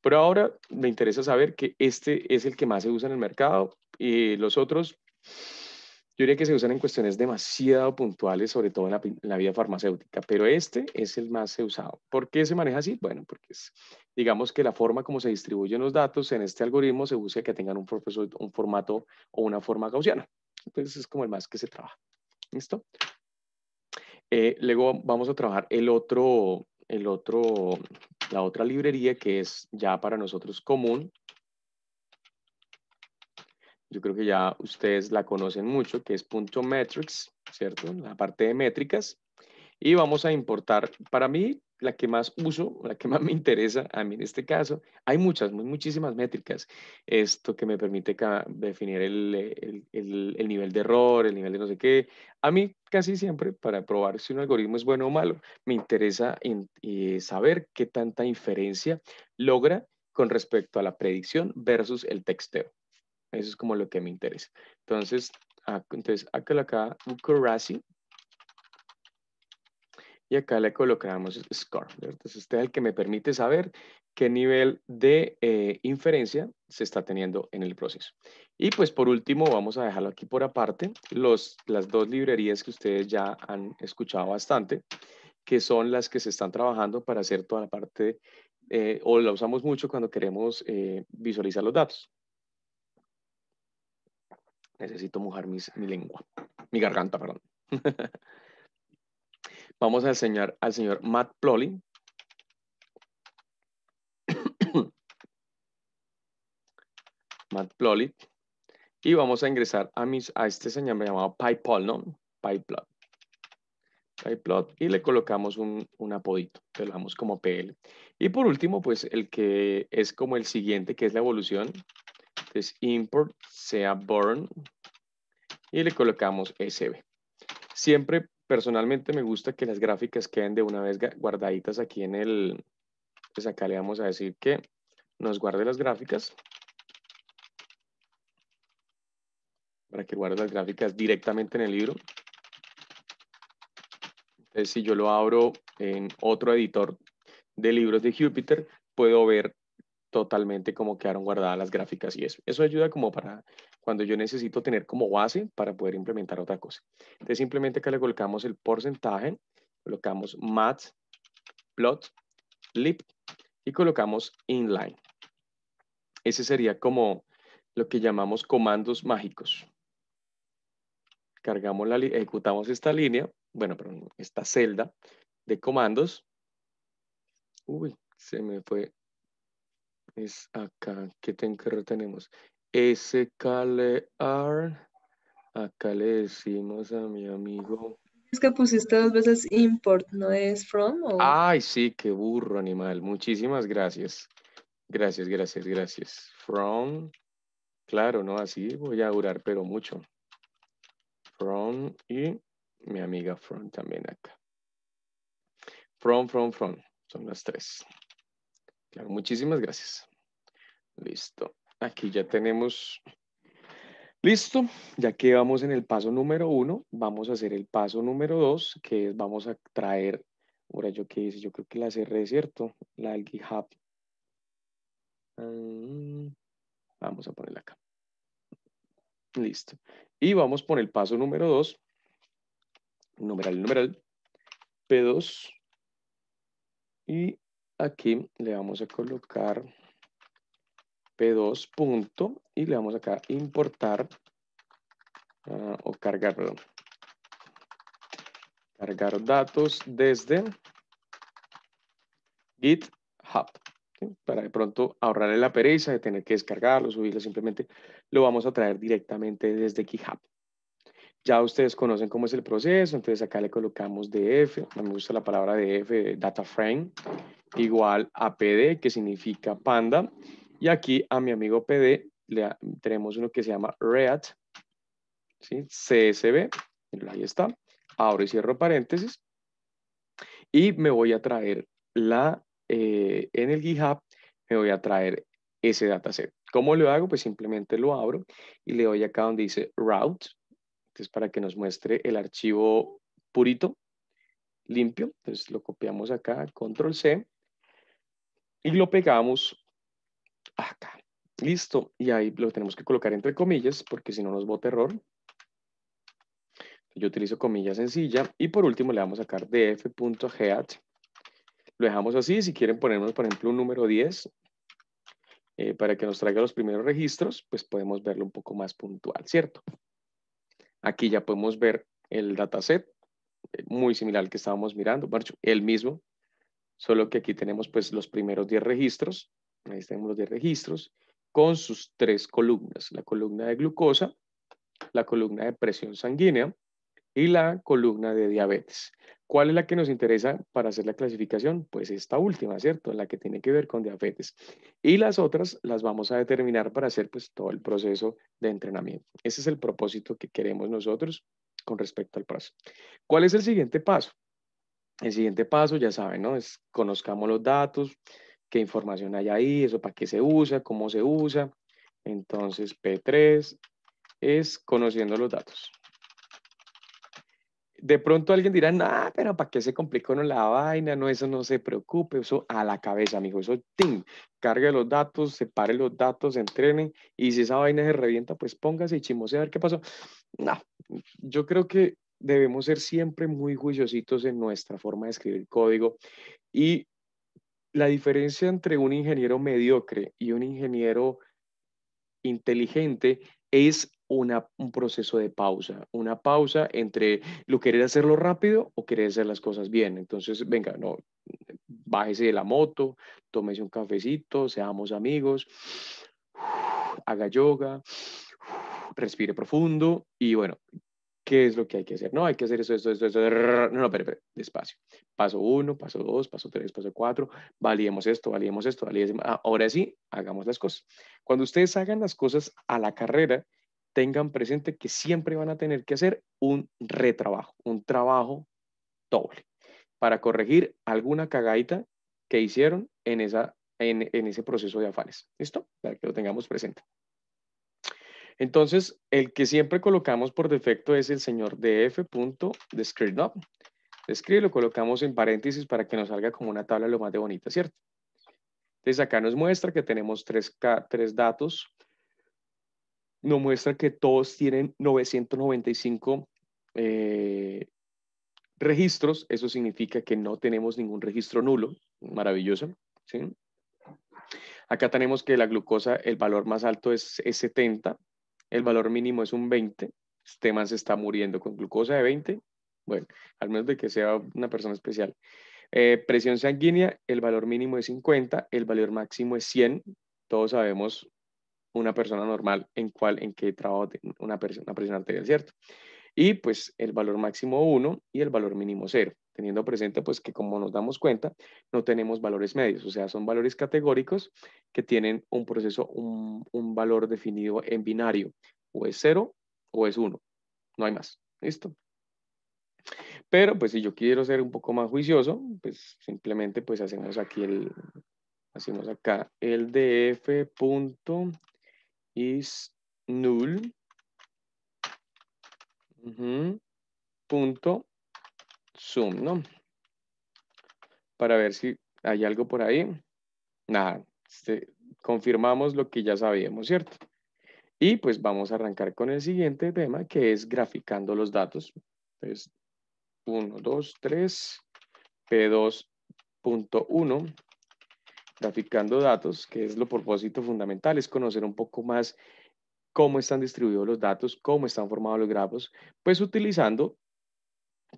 Pero ahora me interesa saber que este es el que más se usa en el mercado y los otros yo diría que se usan en cuestiones demasiado puntuales, sobre todo en la, vida farmacéutica, pero este es el más usado. ¿Por qué se maneja así? Bueno, porque es, digamos que la forma como se distribuyen los datos en este algoritmo se busca que tengan un, un formato o una forma gaussiana. Entonces es como el más que se trabaja. ¿Listo? Eh, luego vamos a trabajar el otro, el otro, la otra librería que es ya para nosotros común, yo creo que ya ustedes la conocen mucho, que es punto metrics, ¿cierto? La parte de métricas. Y vamos a importar, para mí, la que más uso, la que más me interesa, a mí en este caso, hay muchas, muchísimas métricas. Esto que me permite definir el, el, nivel de error, el nivel de no sé qué. A mí casi siempre, para probar si un algoritmo es bueno o malo, me interesa en, eh, saber qué tanta inferencia logra con respecto a la predicción versus el texteo. Eso es como lo que me interesa. Entonces, ah, entonces acá la acá y acá le colocamos score. Entonces este es el que me permite saber qué nivel de eh, inferencia se está teniendo en el proceso. Y pues por último, vamos a dejarlo aquí por aparte, los, las dos librerías que ustedes ya han escuchado bastante, que son las que se están trabajando para hacer toda la parte, eh, o la usamos mucho cuando queremos eh, visualizar los datos. Necesito mojar mis, mi lengua, mi garganta, perdón. Vamos a enseñar al señor Matt Plolly. Matt Plolly. Y vamos a ingresar a, mis, a este señor llamado PyPol, ¿no? PyPlot. PyPlot. Y le colocamos un, un apodito. le damos como PL. Y por último, pues el que es como el siguiente, que es la evolución. Entonces, import sea burn y le colocamos SB. Siempre, personalmente, me gusta que las gráficas queden de una vez guardaditas aquí en el... Pues acá le vamos a decir que nos guarde las gráficas. Para que guarde las gráficas directamente en el libro. Entonces, si yo lo abro en otro editor de libros de Jupyter, puedo ver totalmente como quedaron guardadas las gráficas y eso. Eso ayuda como para cuando yo necesito tener como base para poder implementar otra cosa. Entonces simplemente acá le colocamos el porcentaje, colocamos mat, plot, lip, y colocamos inline. Ese sería como lo que llamamos comandos mágicos. Cargamos la ejecutamos esta línea, bueno, perdón, esta celda de comandos. Uy, se me fue es acá. ¿Qué, S que retenemos? S-K-L-E-R. Acá le decimos a mi amigo. Es que pusiste dos veces import, ¿no es from? Ay, sí, qué burro animal. Muchísimas gracias. Gracias, gracias, gracias. From. Claro, no, así voy a durar, pero mucho. From y mi amiga from también acá. From, from, from. Son las tres. Claro, muchísimas gracias. Listo. Aquí ya tenemos listo. Ya que vamos en el paso número uno, vamos a hacer el paso número dos, que es vamos a traer, ahora yo qué hice, yo creo que la cerré, ¿cierto? La del GitHub. Ah, vamos a ponerla acá. Listo. Y vamos por el paso número dos, numeral, numeral, P2 y Aquí le vamos a colocar P2 punto y le vamos acá a importar ah, o cargar, perdón. Cargar datos desde GitHub. Para de pronto ahorrarle la pereza de tener que descargarlo, subirlo, simplemente lo vamos a traer directamente desde GitHub. Ya ustedes conocen cómo es el proceso, entonces acá le colocamos DF, me gusta la palabra DF, data frame, igual a PD, que significa panda. Y aquí a mi amigo PD le, tenemos uno que se llama React, CSV, ahí está. Abro y cierro paréntesis. Y me voy a traer la, eh, en el GitHub, me voy a traer ese dataset. ¿Cómo lo hago? Pues simplemente lo abro y le doy acá donde dice route, entonces para que nos muestre el archivo purito, limpio. Entonces lo copiamos acá, control C, y lo pegamos acá. Listo, y ahí lo tenemos que colocar entre comillas porque si no nos bota error. Yo utilizo comillas sencilla y por último le vamos a sacar df.head. Lo dejamos así, si quieren ponernos por ejemplo un número 10 eh, para que nos traiga los primeros registros, pues podemos verlo un poco más puntual, ¿cierto? Aquí ya podemos ver el dataset, eh, muy similar al que estábamos mirando, el mismo, solo que aquí tenemos pues los primeros 10 registros, ahí tenemos los 10 registros, con sus tres columnas, la columna de glucosa, la columna de presión sanguínea y la columna de diabetes. ¿Cuál es la que nos interesa para hacer la clasificación? Pues esta última, ¿cierto? La que tiene que ver con diabetes. Y las otras las vamos a determinar para hacer pues todo el proceso de entrenamiento. Ese es el propósito que queremos nosotros con respecto al paso. ¿Cuál es el siguiente paso? El siguiente paso, ya saben, ¿no? Es conozcamos los datos, qué información hay ahí, eso para qué se usa, cómo se usa. Entonces, P3 es conociendo los datos. De pronto alguien dirá, no, pero ¿para qué se complicó la vaina? No, eso no se preocupe, eso a la cabeza, amigo, eso tim, cargue los datos, separe los datos, entrenen, y si esa vaina se revienta, pues póngase y chimose a ver qué pasó. No, yo creo que debemos ser siempre muy juiciositos en nuestra forma de escribir código y la diferencia entre un ingeniero mediocre y un ingeniero inteligente es una, un proceso de pausa, una pausa entre lo querer hacerlo rápido o querer hacer las cosas bien. Entonces, venga, no, bájese de la moto, tómese un cafecito, seamos amigos, haga yoga, respire profundo y bueno, ¿qué es lo que hay que hacer? No, hay que hacer eso, eso, eso, eso. No, no, pero, despacio. Paso uno, paso dos, paso tres, paso cuatro. Validemos esto, validemos esto, validemos. Ah, ahora sí, hagamos las cosas. Cuando ustedes hagan las cosas a la carrera, tengan presente que siempre van a tener que hacer un retrabajo, un trabajo doble para corregir alguna cagadita que hicieron en, esa, en, en ese proceso de afanes. ¿Listo? Para que lo tengamos presente. Entonces, el que siempre colocamos por defecto es el señor DF. Describe lo colocamos en paréntesis para que nos salga como una tabla lo más de bonita, ¿cierto? Entonces, acá nos muestra que tenemos tres, datos. Nos muestra que todos tienen 995 eh, registros. Eso significa que no tenemos ningún registro nulo. Maravilloso. ¿sí? Acá tenemos que la glucosa, el valor más alto es 70, el valor mínimo es un 20, este man se está muriendo con glucosa de 20, bueno, al menos de que sea una persona especial. Eh, presión sanguínea, el valor mínimo es 50, el valor máximo es 100, todos sabemos una persona normal en cuál, en qué trabajo una, persona, una presión arterial, ¿cierto? Y pues el valor máximo 1 y el valor mínimo 0 teniendo presente pues que como nos damos cuenta, no tenemos valores medios, o sea, son valores categóricos que tienen un proceso, un, valor definido en binario, o es 0 o es 1, no hay más, ¿listo? Pero pues si yo quiero ser un poco más juicioso, pues simplemente pues hacemos aquí el, hacemos acá el df is null punto zoom, ¿no? Para ver si hay algo por ahí. Nada, este, confirmamos lo que ya sabíamos, ¿cierto? Y pues vamos a arrancar con el siguiente tema que es graficando los datos. Entonces, 1, 2, 3, P2.1, graficando datos, que es lo propósito fundamental, es conocer un poco más cómo están distribuidos los datos, cómo están formados los grafos, pues utilizando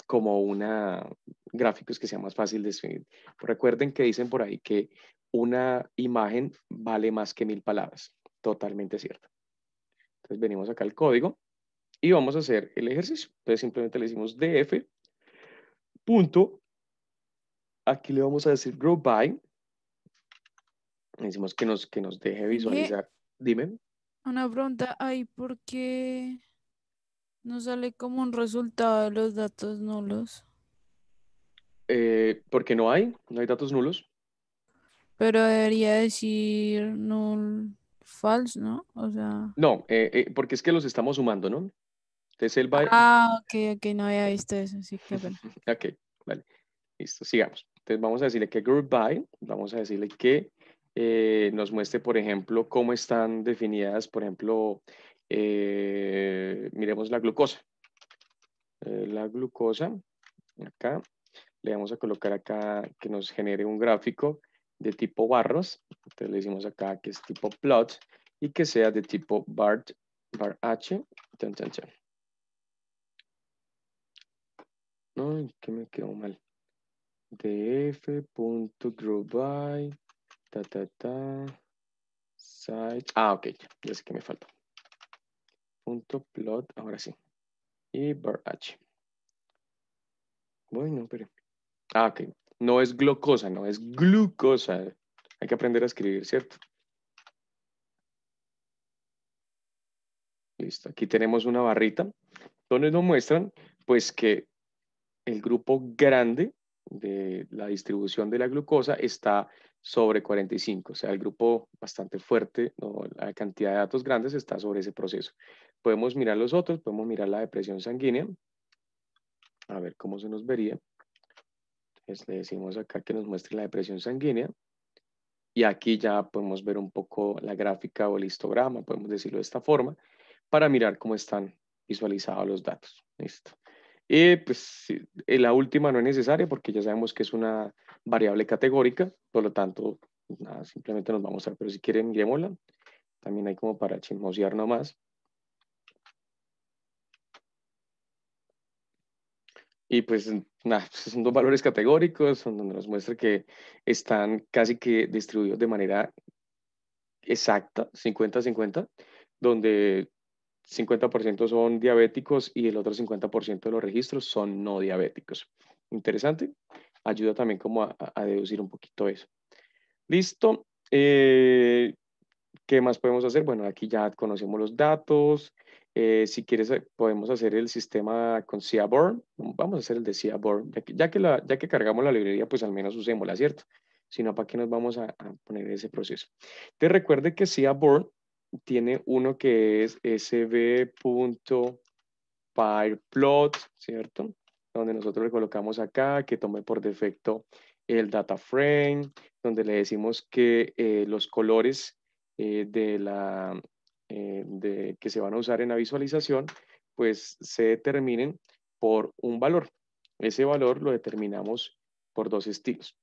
como una gráficos que sea más fácil de definir. Recuerden que dicen por ahí que una imagen vale más que mil palabras. Totalmente cierto. Entonces venimos acá al código y vamos a hacer el ejercicio. Entonces simplemente le decimos df punto. Aquí le vamos a decir grow by. Le decimos que nos, que nos deje visualizar. Dime. Una pregunta ahí, porque. No sale como un resultado de los datos nulos. Eh, porque no hay, no hay datos nulos. Pero debería decir null false, ¿no? O sea. No, eh, eh, porque es que los estamos sumando, ¿no? Entonces el Ah, ok, ok, no había visto eso, sí, qué bueno ok, vale. Listo, sigamos. Entonces vamos a decirle que group by, vamos a decirle que nos muestre, por ejemplo, cómo están definidas, por ejemplo, eh, miremos la glucosa. Eh, la glucosa, acá, le vamos a colocar acá que nos genere un gráfico de tipo barros. Entonces le decimos acá que es tipo plot y que sea de tipo bar bar H. No, que me quedó mal. df.groupby ta, ta, ta, Ah, ok, ya sé que me faltó punto plot, ahora sí. Y bar h. Bueno, pero... Ah, ok. No es glucosa, no, es glucosa. Hay que aprender a escribir, ¿cierto? Listo, aquí tenemos una barrita donde nos muestran pues que el grupo grande de la distribución de la glucosa está sobre 45, o sea, el grupo bastante fuerte, la cantidad de datos grandes está sobre ese proceso. Podemos mirar los otros, podemos mirar la depresión sanguínea, a ver cómo se nos vería. Entonces le decimos acá que nos muestre la depresión sanguínea. Y aquí ya podemos ver un poco la gráfica o el histograma, podemos decirlo de esta forma, para mirar cómo están visualizados los datos. Listo. Y pues eh, la última no es necesaria porque ya sabemos que es una variable categórica, por lo tanto, nada, simplemente nos va a mostrar, pero si quieren, miremosla. También hay como para chismosear nomás. Y pues nada, son dos valores categóricos donde nos muestra que están casi que distribuidos de manera exacta, 50-50, donde 50% son diabéticos y el otro 50% de los registros son no diabéticos. Interesante. Ayuda también como a, deducir un poquito eso. Listo. Eh, ¿Qué más podemos hacer? Bueno, aquí ya conocemos los datos, eh, si quieres, eh, podemos hacer el sistema con Seaborn. Vamos a hacer el de Seaborn. Ya que, ya que, cargamos la librería, pues al menos usémosla, ¿cierto? Si no, ¿para qué nos vamos a, poner ese proceso? Te recuerde que Seaborn tiene uno que es sb.pyplot, ¿cierto? Donde nosotros le colocamos acá, que tome por defecto el data frame, donde le decimos que eh, los colores de, la, eh, de, que se van a usar en la visualización, pues se determinen por un valor. Ese valor lo determinamos por dos estilos.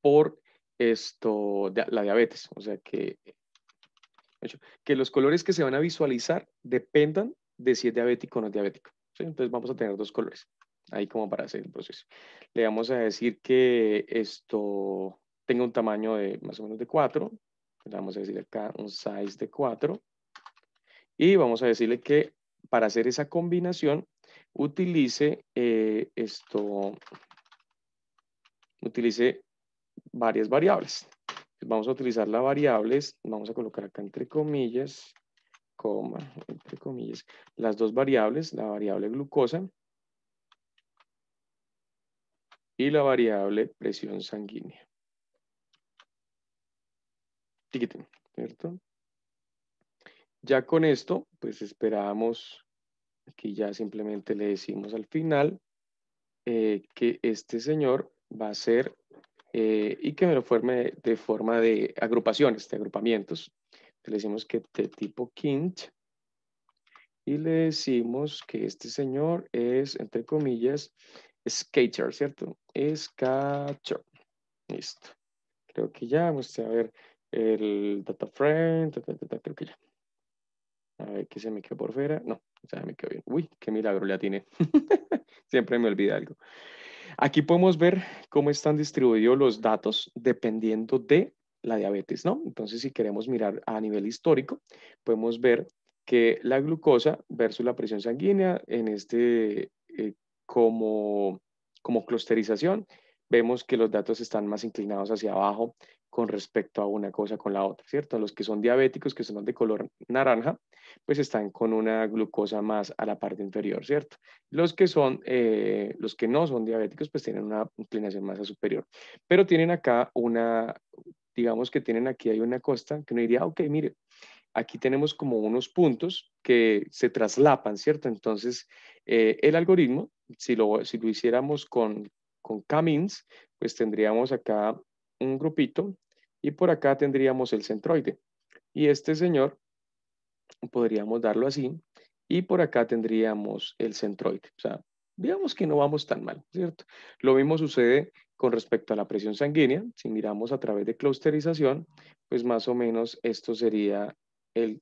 Por esto, la diabetes, o sea que, que los colores que se van a visualizar dependan de si es diabético o no es diabético. Entonces vamos a tener dos colores ahí como para hacer el proceso. Le vamos a decir que esto tenga un tamaño de más o menos de 4. Le vamos a decir acá un size de 4. Y vamos a decirle que para hacer esa combinación utilice eh, esto, utilice varias variables. Vamos a utilizar las variables, vamos a colocar acá entre comillas, coma, entre comillas, las dos variables, la variable glucosa y la variable presión sanguínea. Tiquete, ¿cierto? Ya con esto, pues esperamos, aquí ya simplemente le decimos al final, eh, que este señor va a ser eh, y que me lo forme de forma de agrupaciones, de agrupamientos. le decimos que de tipo quint y le decimos que este señor es, entre comillas, skater, ¿cierto? Skater. Listo. Creo que ya, vamos a ver el data frame, creo que ya. A ver, ¿qué se me quedó por fuera? No, se me quedó bien. Uy, qué milagro le tiene. Siempre me olvida algo. Aquí podemos ver cómo están distribuidos los datos dependiendo de la diabetes, ¿no? Entonces, si queremos mirar a nivel histórico, podemos ver que la glucosa versus la presión sanguínea en este eh, como, como clusterización, vemos que los datos están más inclinados hacia abajo con respecto a una cosa con la otra, ¿cierto? Los que son diabéticos, que son de color naranja, pues están con una glucosa más a la parte inferior, ¿cierto? Los que son, eh, los que no son diabéticos, pues tienen una inclinación más a superior. Pero tienen acá una, digamos que tienen aquí, hay una costa que uno diría, ok, mire, aquí tenemos como unos puntos que se traslapan, ¿cierto? Entonces, eh, el algoritmo, si lo, si lo hiciéramos con, con Camins, pues tendríamos acá un grupito y por acá tendríamos el centroide. Y este señor podríamos darlo así y por acá tendríamos el centroide. O sea, digamos que no vamos tan mal, ¿cierto? Lo mismo sucede con respecto a la presión sanguínea. Si miramos a través de clusterización, pues más o menos esto sería el,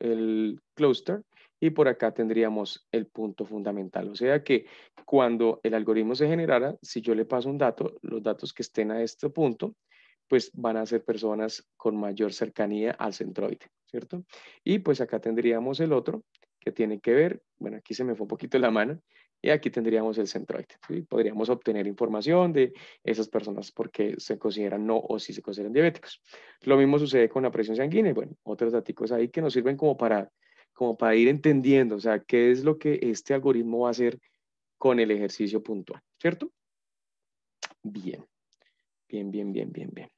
el cluster y por acá tendríamos el punto fundamental. O sea que cuando el algoritmo se generara, si yo le paso un dato, los datos que estén a este punto, pues van a ser personas con mayor cercanía al centroide, ¿cierto? Y pues acá tendríamos el otro que tiene que ver, bueno, aquí se me fue un poquito la mano, y aquí tendríamos el centroide. Podríamos obtener información de esas personas porque se consideran no o si se consideran diabéticos. Lo mismo sucede con la presión sanguínea. Bueno, otros datos ahí que nos sirven como para como para ir entendiendo, o sea, qué es lo que este algoritmo va a hacer con el ejercicio puntual, ¿cierto? Bien, bien, bien, bien, bien, bien.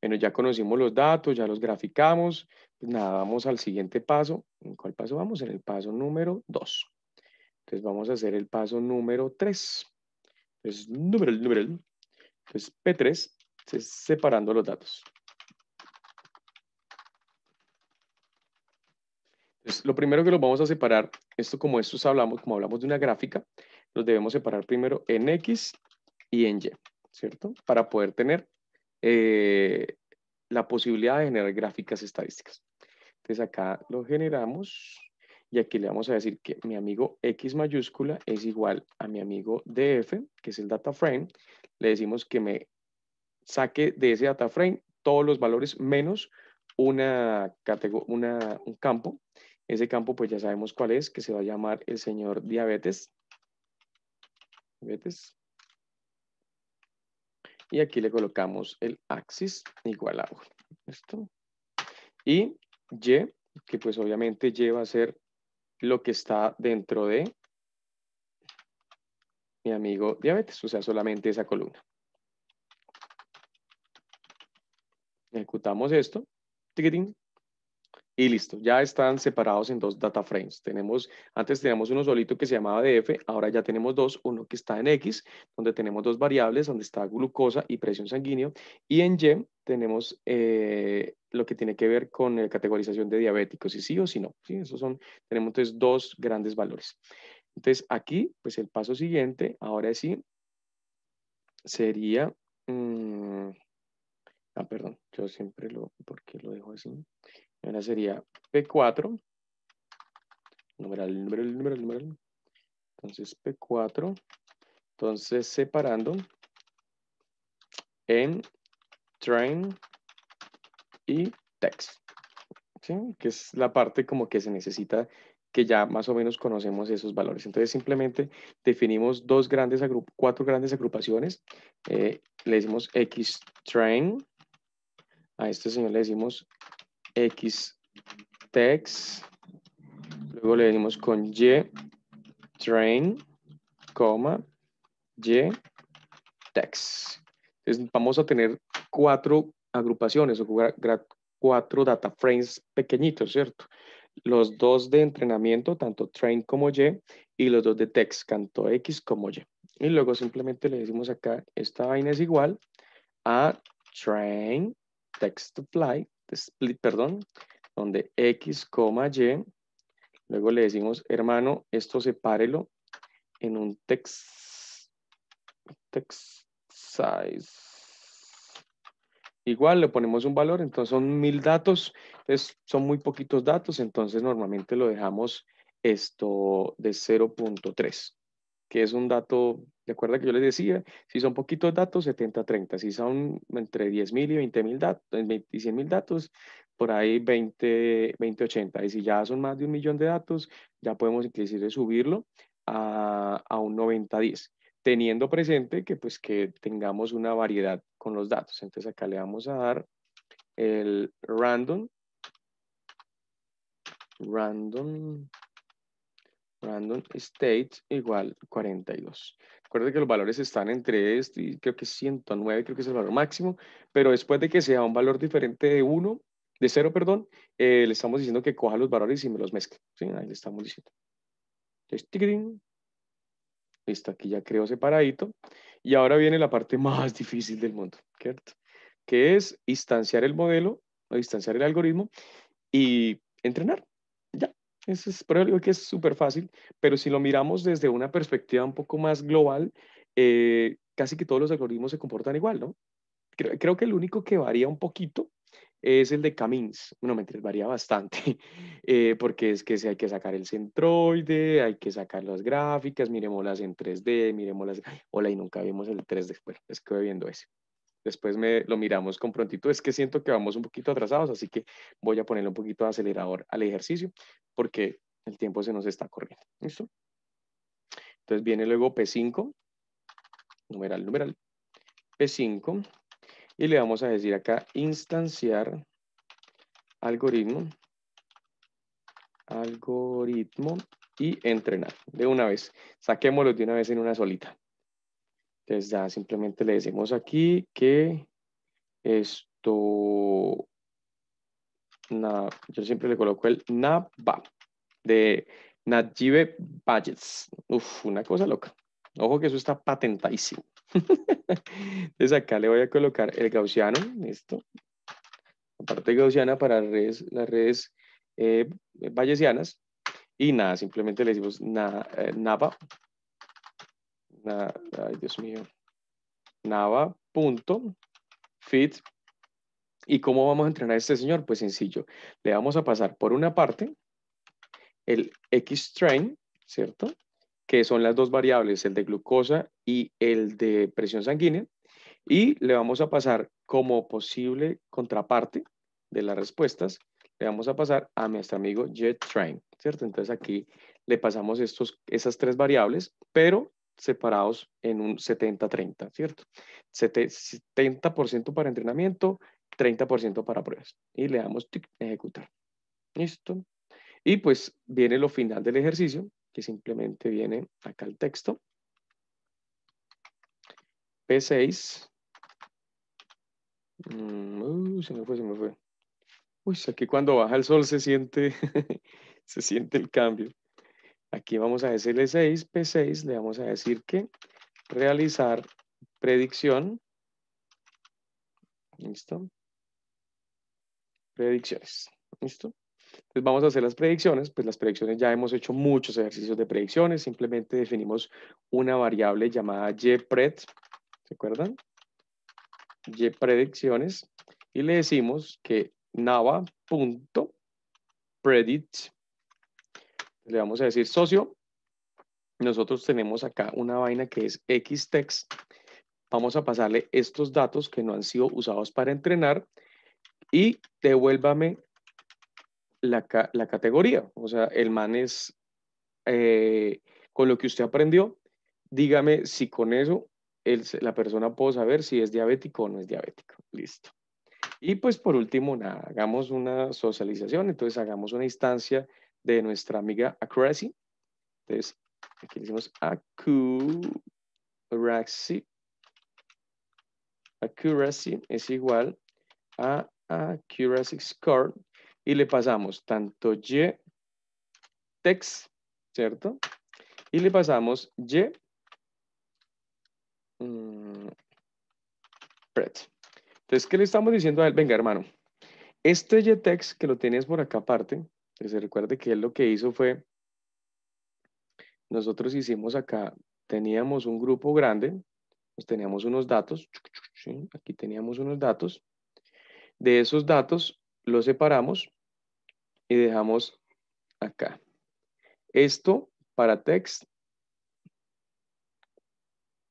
Bueno, ya conocimos los datos, ya los graficamos. Pues nada, vamos al siguiente paso. ¿En cuál paso vamos? En el paso número 2. Entonces vamos a hacer el paso número 3. Entonces, número, número. Entonces, P3, separando los datos. lo primero que los vamos a separar, esto como estos hablamos, como hablamos de una gráfica, los debemos separar primero en X y en Y, ¿cierto? Para poder tener eh, la posibilidad de generar gráficas estadísticas. Entonces acá lo generamos y aquí le vamos a decir que mi amigo X mayúscula es igual a mi amigo DF, que es el data frame. Le decimos que me saque de ese data frame todos los valores menos una, una un campo ese campo pues ya sabemos cuál es, que se va a llamar el señor diabetes. Diabetes. Y aquí le colocamos el axis igual a 1. Y Y, que pues obviamente Y va a ser lo que está dentro de mi amigo diabetes, o sea, solamente esa columna. Ejecutamos esto. Ticketing. Y listo, ya están separados en dos data frames. Tenemos, antes teníamos uno solito que se llamaba DF, ahora ya tenemos dos, uno que está en X, donde tenemos dos variables, donde está glucosa y presión sanguínea, y en Y tenemos eh, lo que tiene que ver con la eh, categorización de diabéticos, si sí o si no. ¿sí? Esos son, tenemos entonces dos grandes valores. Entonces aquí, pues el paso siguiente, ahora sí, sería... Mm, ah, perdón, yo siempre lo, porque lo dejo así? Ahora sería P4, numeral, número, numeral, numeral. Entonces P4, entonces separando en train y text, ¿sí? que es la parte como que se necesita que ya más o menos conocemos esos valores. Entonces simplemente definimos dos grandes cuatro grandes agrupaciones. Eh, le decimos X train, a este señor le decimos X text, luego le decimos con Y train, coma, Y text. Entonces vamos a tener cuatro agrupaciones o cuatro data frames pequeñitos, ¿cierto? Los dos de entrenamiento, tanto train como Y, y los dos de text, tanto X como Y. Y luego simplemente le decimos acá, esta vaina es igual a train text apply split, perdón, donde X, Y, luego le decimos, hermano, esto sepárelo en un text, text size. Igual le ponemos un valor, entonces son mil datos, son muy poquitos datos, entonces normalmente lo dejamos esto de 0.3 que es un dato, de acuerdo que yo les decía, si son poquitos datos, 70-30, si son entre 10.000 y 20.000 datos, eh, y 100.000 datos, por ahí 20-80, y si ya son más de un millón de datos, ya podemos inclusive subirlo a, a un 90-10 teniendo presente que pues que tengamos una variedad con los datos. Entonces acá le vamos a dar el random, random Random state igual 42. Recuerde que los valores están entre este y creo que 109, creo que es el valor máximo, pero después de que sea un valor diferente de 1, de 0, perdón, eh, le estamos diciendo que coja los valores y me los mezcle. Ahí le estamos diciendo. Listo, aquí ya creo separadito. Y ahora viene la parte más difícil del mundo, ¿cierto? Que es instanciar el modelo o instanciar el algoritmo y entrenar es, pero que es súper fácil, pero si lo miramos desde una perspectiva un poco más global, eh, casi que todos los algoritmos se comportan igual, ¿no? Creo, que el único que varía un poquito es el de Camins. Bueno, mientras varía bastante, eh, porque es que si hay que sacar el centroide, hay que sacar las gráficas, miremoslas en 3D, miremoslas... Hola, y nunca vimos el 3D, bueno, es que voy viendo eso después lo miramos con prontitud. Es que siento que vamos un poquito atrasados, así que voy a ponerle un poquito de acelerador al ejercicio porque el tiempo se nos está corriendo. ¿Listo? Entonces viene luego P5, numeral, numeral, P5, y le vamos a decir acá instanciar algoritmo, algoritmo y entrenar de una vez. Saquémoslo de una vez en una solita. Entonces simplemente le decimos aquí que esto, yo siempre le coloco el NABA de Najibe Budgets. Uf, una cosa loca. Ojo que eso está patentadísimo. Entonces acá le voy a colocar el gaussiano, esto. La parte gaussiana para las redes eh, bayesianas. Y nada, simplemente le decimos na, eh, ay Dios mío, nava.fit. ¿Y cómo vamos a entrenar a este señor? Pues sencillo, le vamos a pasar por una parte el X-Train, ¿cierto? Que son las dos variables, el de glucosa y el de presión sanguínea. Y le vamos a pasar como posible contraparte de las respuestas, le vamos a pasar a nuestro amigo Train, ¿cierto? Entonces aquí le pasamos estos, esas tres variables, pero separados en un 70-30, ¿cierto? 70% para entrenamiento, 30% para pruebas. Y le damos clic ejecutar. Listo. Y pues viene lo final del ejercicio, que simplemente viene acá el texto. P6. Mm, se me fue, se me fue. Uy, aquí cuando baja el sol se siente, se siente el cambio. Aquí vamos a decirle 6P6, le vamos a decir que realizar predicción. ¿Listo? Predicciones. ¿Listo? Entonces vamos a hacer las predicciones, pues las predicciones ya hemos hecho muchos ejercicios de predicciones, simplemente definimos una variable llamada ypred, ¿se acuerdan? predicciones y le decimos que nava.predict le vamos a decir socio. Nosotros tenemos acá una vaina que es Xtext. E vamos a pasarle estos datos que no han sido usados para entrenar y devuélvame la, la categoría. O sea, el man es eh, con lo que usted aprendió. Dígame si con eso el, la persona puede saber si es diabético o no es diabético. Listo. Y pues por último, hagamos una socialización. Entonces hagamos una instancia de nuestra amiga Accuracy. Entonces, aquí le decimos Accuracy. Accuracy es igual a Accuracy Score. Y le pasamos tanto Y text, ¿cierto? Y le pasamos Y mm, Entonces, ¿qué le estamos diciendo a él? Venga, hermano, este Y text que lo tienes por acá aparte, que se recuerde que él lo que hizo fue, nosotros hicimos acá, teníamos un grupo grande, teníamos unos datos, aquí teníamos unos datos, de esos datos los separamos y dejamos acá. Esto para text,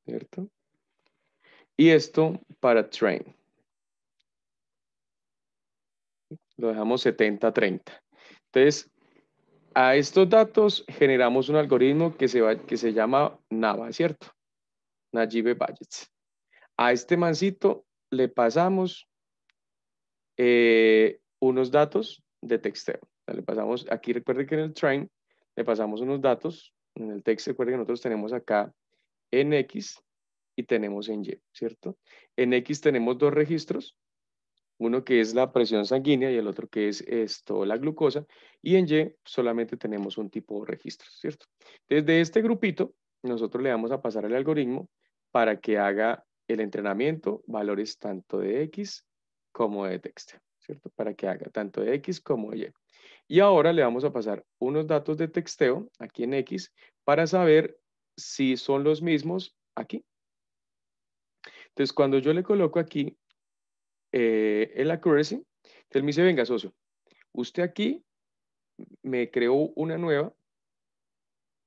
¿cierto? Y esto para train. Lo dejamos 70-30. Entonces, a estos datos generamos un algoritmo que se, que se llama Nava, ¿cierto? Najibe Bayets. A este mancito le pasamos eh, unos datos de texteo. Le pasamos, aquí recuerde que en el train le pasamos unos datos, en el text recuerde que nosotros tenemos acá en X y tenemos en Y, ¿cierto? En X tenemos dos registros, uno que es la presión sanguínea y el otro que es esto, la glucosa, y en Y solamente tenemos un tipo de registro, ¿cierto? Desde este grupito, nosotros le vamos a pasar al algoritmo para que haga el entrenamiento, valores tanto de X como de texto, ¿cierto? Para que haga tanto de X como de Y. Y ahora le vamos a pasar unos datos de texteo aquí en X para saber si son los mismos aquí. Entonces, cuando yo le coloco aquí el eh, accuracy, él me dice, venga, socio, usted aquí me creó una nueva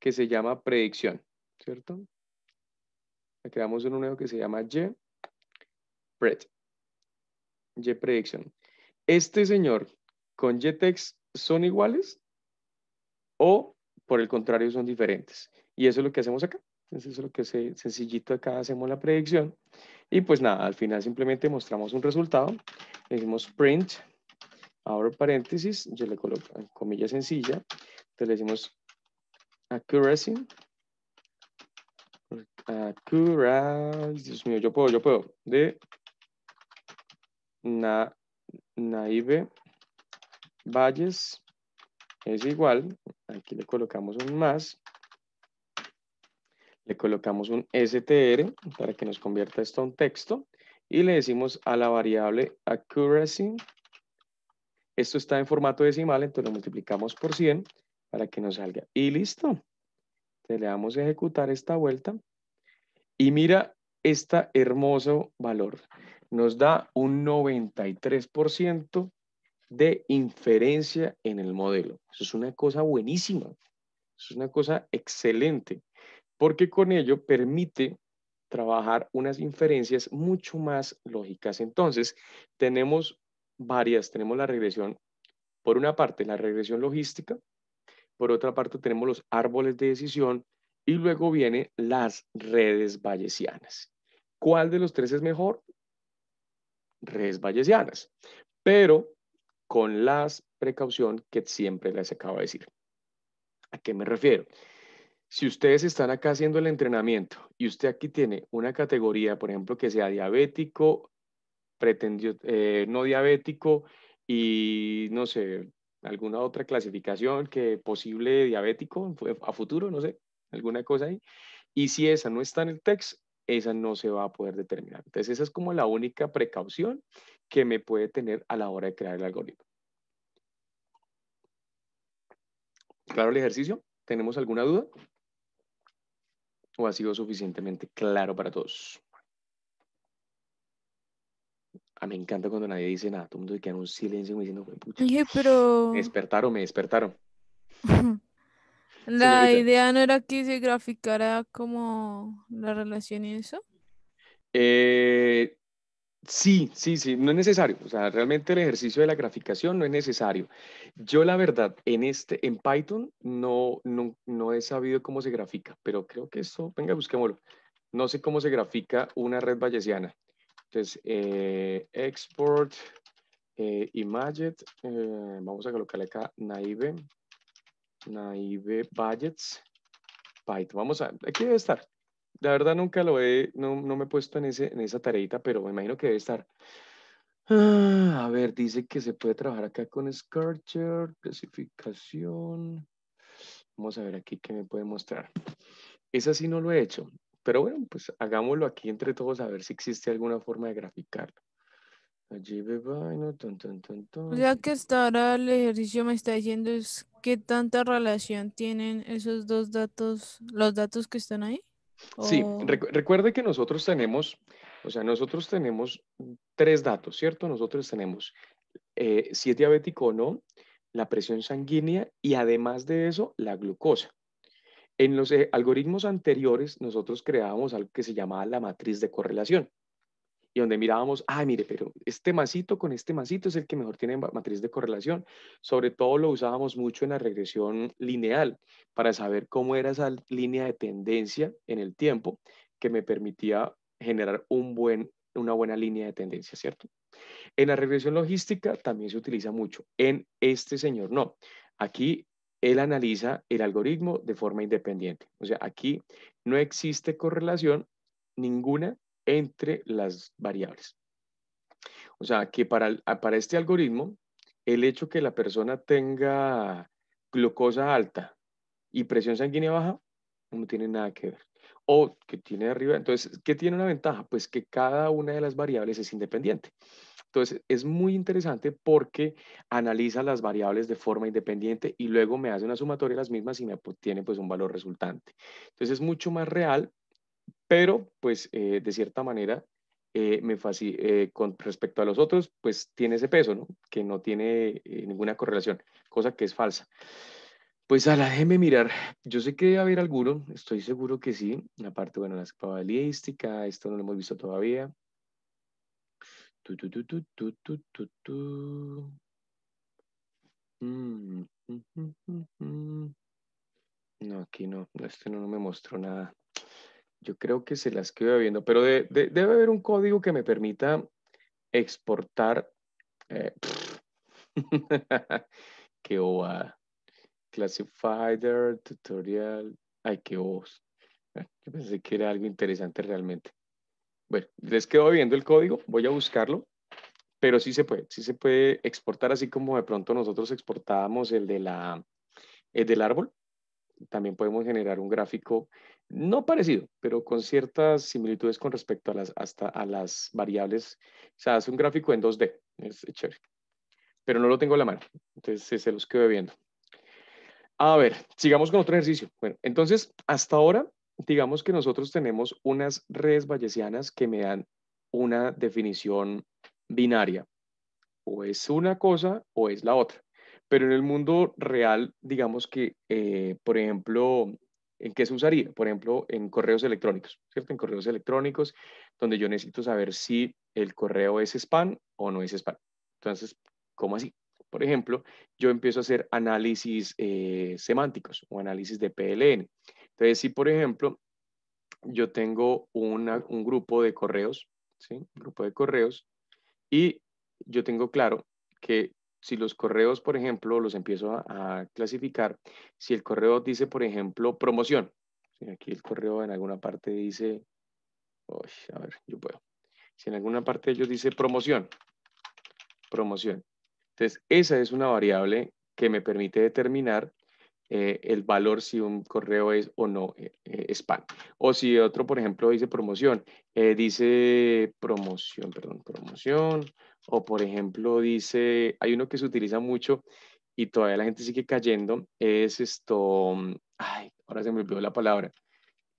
que se llama predicción, ¿cierto? Le creamos una nueva que se llama Y, Pred, Prediction. ¿Este señor con YTEX son iguales o por el contrario son diferentes? Y eso es lo que hacemos acá. Entonces eso es lo que se, sencillito acá hacemos la predicción. Y pues nada, al final simplemente mostramos un resultado. Le decimos print, ahora paréntesis, yo le coloco comilla sencilla. Entonces le decimos accuracy. Accuracy, Dios mío, yo puedo, yo puedo. De naive valles es igual, aquí le colocamos un más le colocamos un str para que nos convierta esto a un texto y le decimos a la variable accuracy. Esto está en formato decimal, entonces lo multiplicamos por 100 para que nos salga. Y listo. le damos a ejecutar esta vuelta. Y mira este hermoso valor. Nos da un 93% de inferencia en el modelo. Eso es una cosa buenísima. es una cosa excelente porque con ello permite trabajar unas inferencias mucho más lógicas. Entonces, tenemos varias, tenemos la regresión, por una parte, la regresión logística, por otra parte, tenemos los árboles de decisión y luego viene las redes bayesianas. ¿Cuál de los tres es mejor? Redes bayesianas, pero con las precaución que siempre les acabo de decir. ¿A qué me refiero? Si ustedes están acá haciendo el entrenamiento y usted aquí tiene una categoría, por ejemplo, que sea diabético, pretendió, eh, no diabético y no sé, alguna otra clasificación que posible diabético a futuro, no sé, alguna cosa ahí. Y si esa no está en el text, esa no se va a poder determinar. Entonces, esa es como la única precaución que me puede tener a la hora de crear el algoritmo. ¿Claro el ejercicio? ¿Tenemos alguna duda? ¿O ha sido suficientemente claro para todos? mí ah, me encanta cuando nadie dice nada. Todo el mundo se queda en un silencio me diciendo, pero. Me despertaron, me despertaron. la idea no era que se graficara como la relación y eso. Eh, Sí, sí, sí, no es necesario. O sea, realmente el ejercicio de la graficación no es necesario. Yo la verdad, en, este, en Python no, no, no he sabido cómo se grafica, pero creo que esto... venga, busquémoslo. No sé cómo se grafica una red bayesiana. Entonces, eh, export, eh, imaget, eh, vamos a colocarle acá naive, naive budgets, Python. Vamos a, aquí debe estar. La verdad nunca lo he, no, no me he puesto en, ese, en esa tareita, pero me imagino que debe estar. Ah, a ver, dice que se puede trabajar acá con Scartcher, clasificación. Vamos a ver aquí qué me puede mostrar. Esa sí no lo he hecho, pero bueno, pues hagámoslo aquí entre todos a ver si existe alguna forma de graficarlo. Allí vaino, ton. ya que hasta ahora el ejercicio me está diciendo es qué tanta relación tienen esos dos datos, los datos que están ahí. Sí, oh. recuerde que nosotros tenemos, o sea, nosotros tenemos tres datos, ¿cierto? Nosotros tenemos eh, si es diabético o no, la presión sanguínea y además de eso, la glucosa. En los eh, algoritmos anteriores, nosotros creábamos algo que se llamaba la matriz de correlación y donde mirábamos, ay, mire, pero este masito con este masito es el que mejor tiene matriz de correlación. Sobre todo lo usábamos mucho en la regresión lineal para saber cómo era esa línea de tendencia en el tiempo que me permitía generar un buen, una buena línea de tendencia, ¿cierto? En la regresión logística también se utiliza mucho. En este señor no. Aquí él analiza el algoritmo de forma independiente. O sea, aquí no existe correlación ninguna entre las variables. O sea, que para, para este algoritmo, el hecho que la persona tenga glucosa alta y presión sanguínea baja, no tiene nada que ver. O que tiene arriba, entonces, ¿qué tiene una ventaja? Pues que cada una de las variables es independiente. Entonces, es muy interesante porque analiza las variables de forma independiente y luego me hace una sumatoria de las mismas y me tiene pues un valor resultante. Entonces, es mucho más real pero pues eh, de cierta manera, eh, me eh, con respecto a los otros, pues tiene ese peso, ¿no? Que no tiene ninguna correlación, cosa que es falsa. Pues a la déjeme mirar, yo sé que debe haber alguno, estoy seguro que sí, aparte, bueno, la probabilística, esto no lo hemos visto todavía. no, aquí no, este no me mostró nada yo creo que se las quedo viendo, pero debe haber un código que me permita exportar. Eh, qué oa. Classifier, tutorial. Ay, qué voz. Ah, pensé que era algo interesante realmente. Bueno, les quedo viendo el código, voy a buscarlo, pero sí se puede, sí se puede exportar así como de pronto nosotros exportábamos el, de la, el del árbol. También podemos generar un gráfico no parecido, pero con ciertas similitudes con respecto a las, hasta a las variables. O sea, hace un gráfico en 2D, es chévere. Pero no lo tengo en la mano, entonces se los quedo viendo. A ver, sigamos con otro ejercicio. Bueno, entonces, hasta ahora, digamos que nosotros tenemos unas redes bayesianas que me dan una definición binaria. O es una cosa o es la otra. Pero en el mundo real, digamos que, eh, por ejemplo, ¿En qué se usaría? Por ejemplo, en correos electrónicos, ¿cierto? En correos electrónicos, donde yo necesito saber si el correo es spam o no es spam. Entonces, ¿cómo así? Por ejemplo, yo empiezo a hacer análisis eh, semánticos o análisis de PLN. Entonces, si por ejemplo, yo tengo un grupo de correos, ¿sí? Un grupo de correos, y yo tengo claro que si los correos, por ejemplo, los empiezo a, clasificar, si el correo dice, por ejemplo, promoción, aquí el correo en alguna parte dice, a ver, yo puedo, si en alguna parte ellos dice promoción, promoción. Entonces, esa es una variable que me permite determinar eh, el valor si un correo es o no eh, eh, spam. O si otro, por ejemplo, dice promoción, dice promoción, perdón, promoción, o por ejemplo dice, hay uno que se utiliza mucho y todavía la gente sigue cayendo, es esto, mm, ay, ahora se me olvidó la palabra,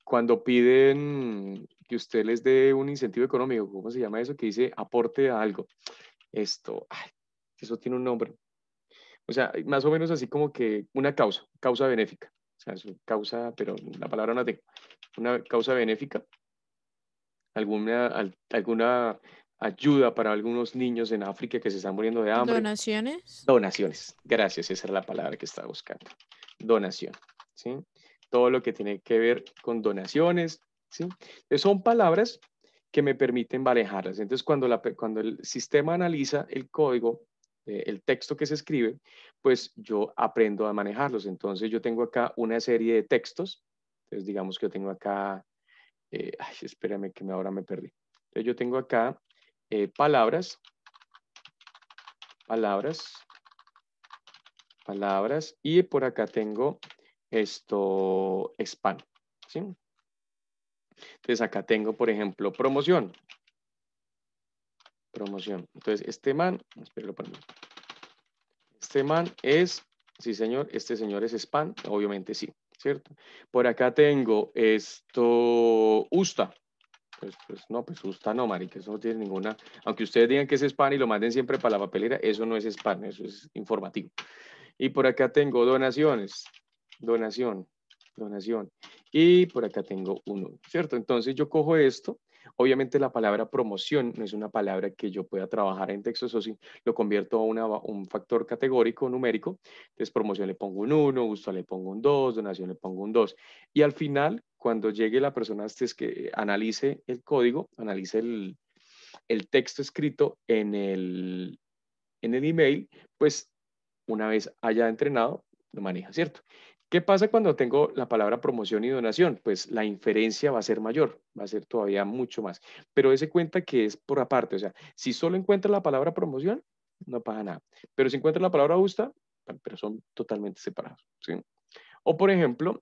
cuando piden que usted les dé un incentivo económico, ¿cómo se llama eso? Que dice aporte a algo. Esto, eso tiene un nombre, o sea, más o menos así como que una causa, causa benéfica. O sea, es una causa, pero la palabra no tengo. Una causa benéfica. Alguna, alguna ayuda para algunos niños en África que se están muriendo de hambre. Donaciones. Donaciones. Gracias, esa es la palabra que estaba buscando. Donación. ¿sí? Todo lo que tiene que ver con donaciones. ¿sí? son palabras que me permiten manejarlas. Entonces, cuando, cuando el sistema analiza el código eh, el texto que se escribe, pues yo aprendo a manejarlos. Entonces yo tengo acá una serie de textos. Entonces digamos que yo tengo acá, eh, ay, espérame que ahora me perdí. Entonces yo tengo acá eh, palabras, palabras, palabras y por acá tengo esto, spam. Entonces acá tengo, por ejemplo, promoción. Promoción. Entonces este man, espero lo este man es, sí señor, este señor es spam, obviamente sí, ¿cierto? Por acá tengo esto, Usta. Pues, pues, no, pues Usta no, marica, eso no tiene ninguna... Aunque ustedes digan que es spam y lo manden siempre para la papelera, eso no es spam, eso es informativo. Y por acá tengo donaciones, donación, donación. Y por acá tengo uno, ¿cierto? Entonces yo cojo esto, Obviamente la palabra promoción no es una palabra que yo pueda trabajar en texto, eso sí, lo convierto a un factor categórico, numérico. Entonces promoción le pongo un 1, gusto le pongo un 2, donación le pongo un 2. Y al final, cuando llegue la persona este es que analice el código, analice el, texto escrito en el, en el email, pues una vez haya entrenado, lo maneja, ¿cierto? ¿Qué pasa cuando tengo la palabra promoción y donación? Pues la inferencia va a ser mayor, va a ser todavía mucho más. Pero ese cuenta que es por aparte, o sea, si solo encuentra la palabra promoción, no pasa nada. Pero si encuentra la palabra gusta, pero son totalmente separados. ¿sí? O por ejemplo,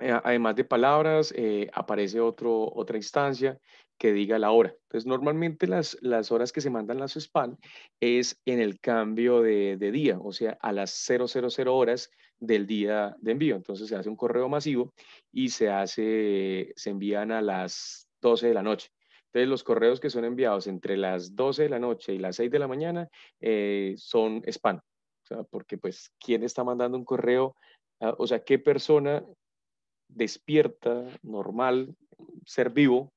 eh, además de palabras, eh, aparece otro, otra instancia que diga la hora. Entonces, normalmente las, las horas que se mandan las SPAN es en el cambio de, de día, o sea, a las 000 horas del día de envío. Entonces se hace un correo masivo y se, hace, se envían a las 12 de la noche. Entonces, los correos que son enviados entre las 12 de la noche y las 6 de la mañana eh, son spam. O sea, porque pues, ¿quién está mandando un correo? Ah, o sea, ¿qué persona despierta, normal, ser vivo,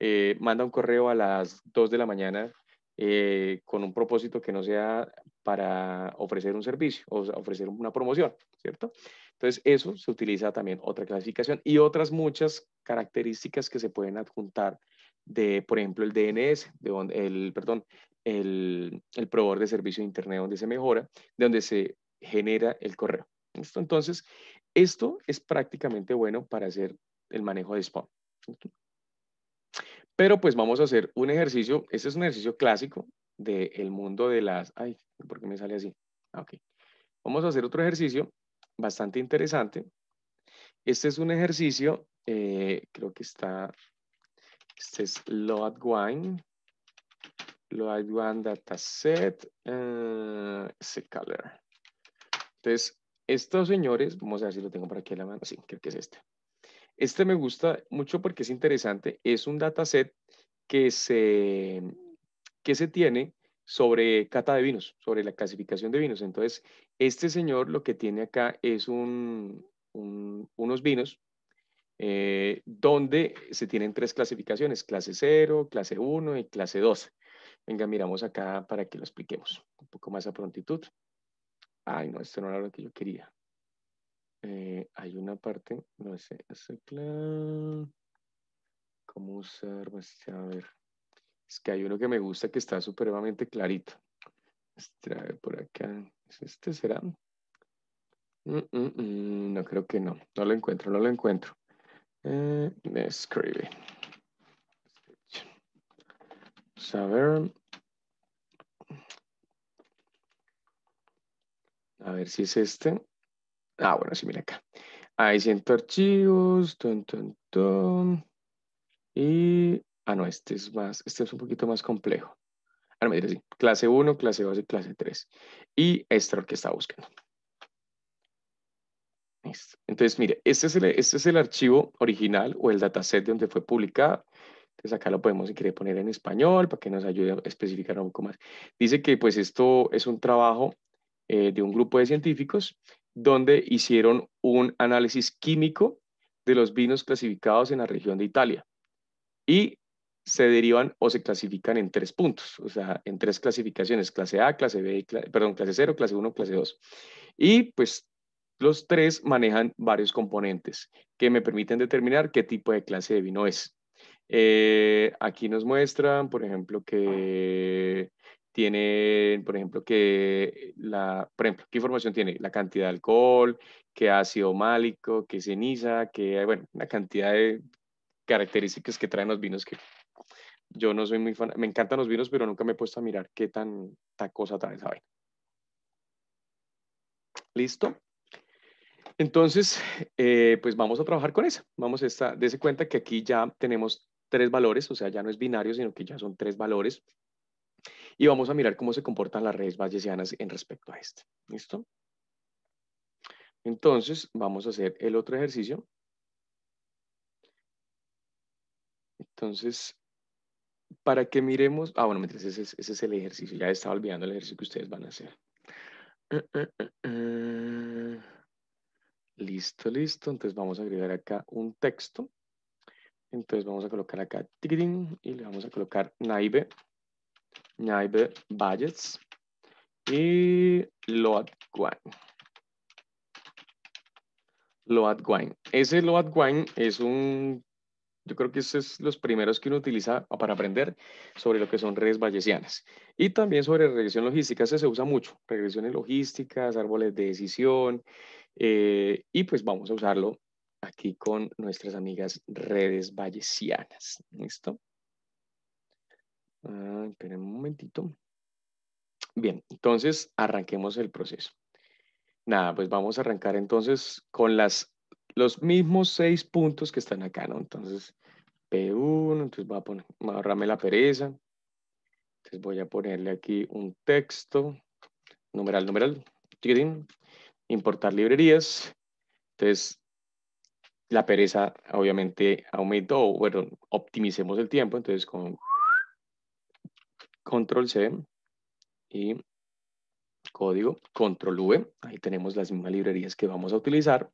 eh, manda un correo a las 2 de la mañana eh, con un propósito que no sea para ofrecer un servicio o ofrecer una promoción? ¿cierto? Entonces, eso se utiliza también otra clasificación y otras muchas características que se pueden adjuntar de, por ejemplo, el DNS, de el, perdón, el, el proveedor de servicio de Internet donde se mejora, de donde se genera el correo. Entonces, esto es prácticamente bueno para hacer el manejo de spam. Pero pues vamos a hacer un ejercicio, este es un ejercicio clásico del mundo de las... Ay, ¿por qué me sale así? Ah, ok. Vamos a hacer otro ejercicio bastante interesante. Este es un ejercicio, eh, creo que está, este es Load Wine, Load Wine Dataset, eh, se color. Entonces, estos señores, vamos a ver si lo tengo por aquí en la mano, sí, creo que es este. Este me gusta mucho porque es interesante, es un dataset que se, que se tiene sobre cata de vinos, sobre la clasificación de vinos. Entonces, este señor lo que tiene acá es un, unos vinos eh, donde se tienen tres clasificaciones, clase 0, clase 1 y clase 2. Venga, miramos acá para que lo expliquemos un poco más a prontitud. Ay, no, esto no era lo que yo quería. Eh, hay una parte, no sé, ¿Cómo usar? Este, a ver. Es que hay uno que me gusta que está supremamente clarito. Trae este, por acá. ¿Este será? Mm, mm, mm, no creo que no. No lo encuentro, no lo encuentro. Eh, me escribe. Vamos pues, a ver. A ver si es este. Ah, bueno, sí, mira acá. Hay siento archivos. Ton, ton, ton. Y Ah, no, este es más, este es un poquito más complejo. Ah, me diré, Clase 1, clase 2 y clase 3. Y este es el que estaba buscando. Entonces, mire, este es, el, este es el archivo original o el dataset de donde fue publicado. Entonces acá lo podemos, quiere, poner en español para que nos ayude a especificar un poco más. Dice que pues esto es un trabajo eh, de un grupo de científicos donde hicieron un análisis químico de los vinos clasificados en la región de Italia. Y se derivan o se clasifican en tres puntos, o sea, en tres clasificaciones, clase A, clase B, perdón, clase 0, clase 1, clase 2. Y pues los tres manejan varios componentes que me permiten determinar qué tipo de clase de vino es. Eh, aquí nos muestran, por ejemplo, que tiene, por ejemplo, que la, por ejemplo, qué información tiene, la cantidad de alcohol, qué ácido málico, qué ceniza, qué, bueno, una cantidad de características que traen los vinos que yo no soy muy fan, me encantan los vinos, pero nunca me he puesto a mirar qué tan, cosa trae esa vaina. ¿Listo? Entonces, eh, pues vamos a trabajar con esa. Vamos a esta, dese cuenta que aquí ya tenemos tres valores, o sea, ya no es binario, sino que ya son tres valores. Y vamos a mirar cómo se comportan las redes bayesianas en respecto a este. ¿Listo? Entonces, vamos a hacer el otro ejercicio. Entonces, para que miremos, ah, bueno, mientras ese, es el ejercicio, ya estaba olvidando el ejercicio que ustedes van a hacer. listo, listo. Entonces vamos a agregar acá un texto. Entonces vamos a colocar acá Tigrin y le vamos a colocar naive, naive budgets y Load Wine. Load Wine. Ese Load Wine es un yo creo que esos son los primeros que uno utiliza para aprender sobre lo que son redes bayesianas. Y también sobre regresión logística, se se usa mucho. Regresiones logísticas, árboles de decisión. Eh, y pues vamos a usarlo aquí con nuestras amigas redes bayesianas. ¿Listo? Ah, esperen un momentito. Bien, entonces arranquemos el proceso. Nada, pues vamos a arrancar entonces con las los mismos seis puntos que están acá, ¿no? Entonces, P1, entonces voy a, poner, voy la pereza. Entonces voy a ponerle aquí un texto, numeral, numeral, importar librerías. Entonces, la pereza obviamente aumentó, bueno, optimicemos el tiempo, entonces con control C y código control V, ahí tenemos las mismas librerías que vamos a utilizar.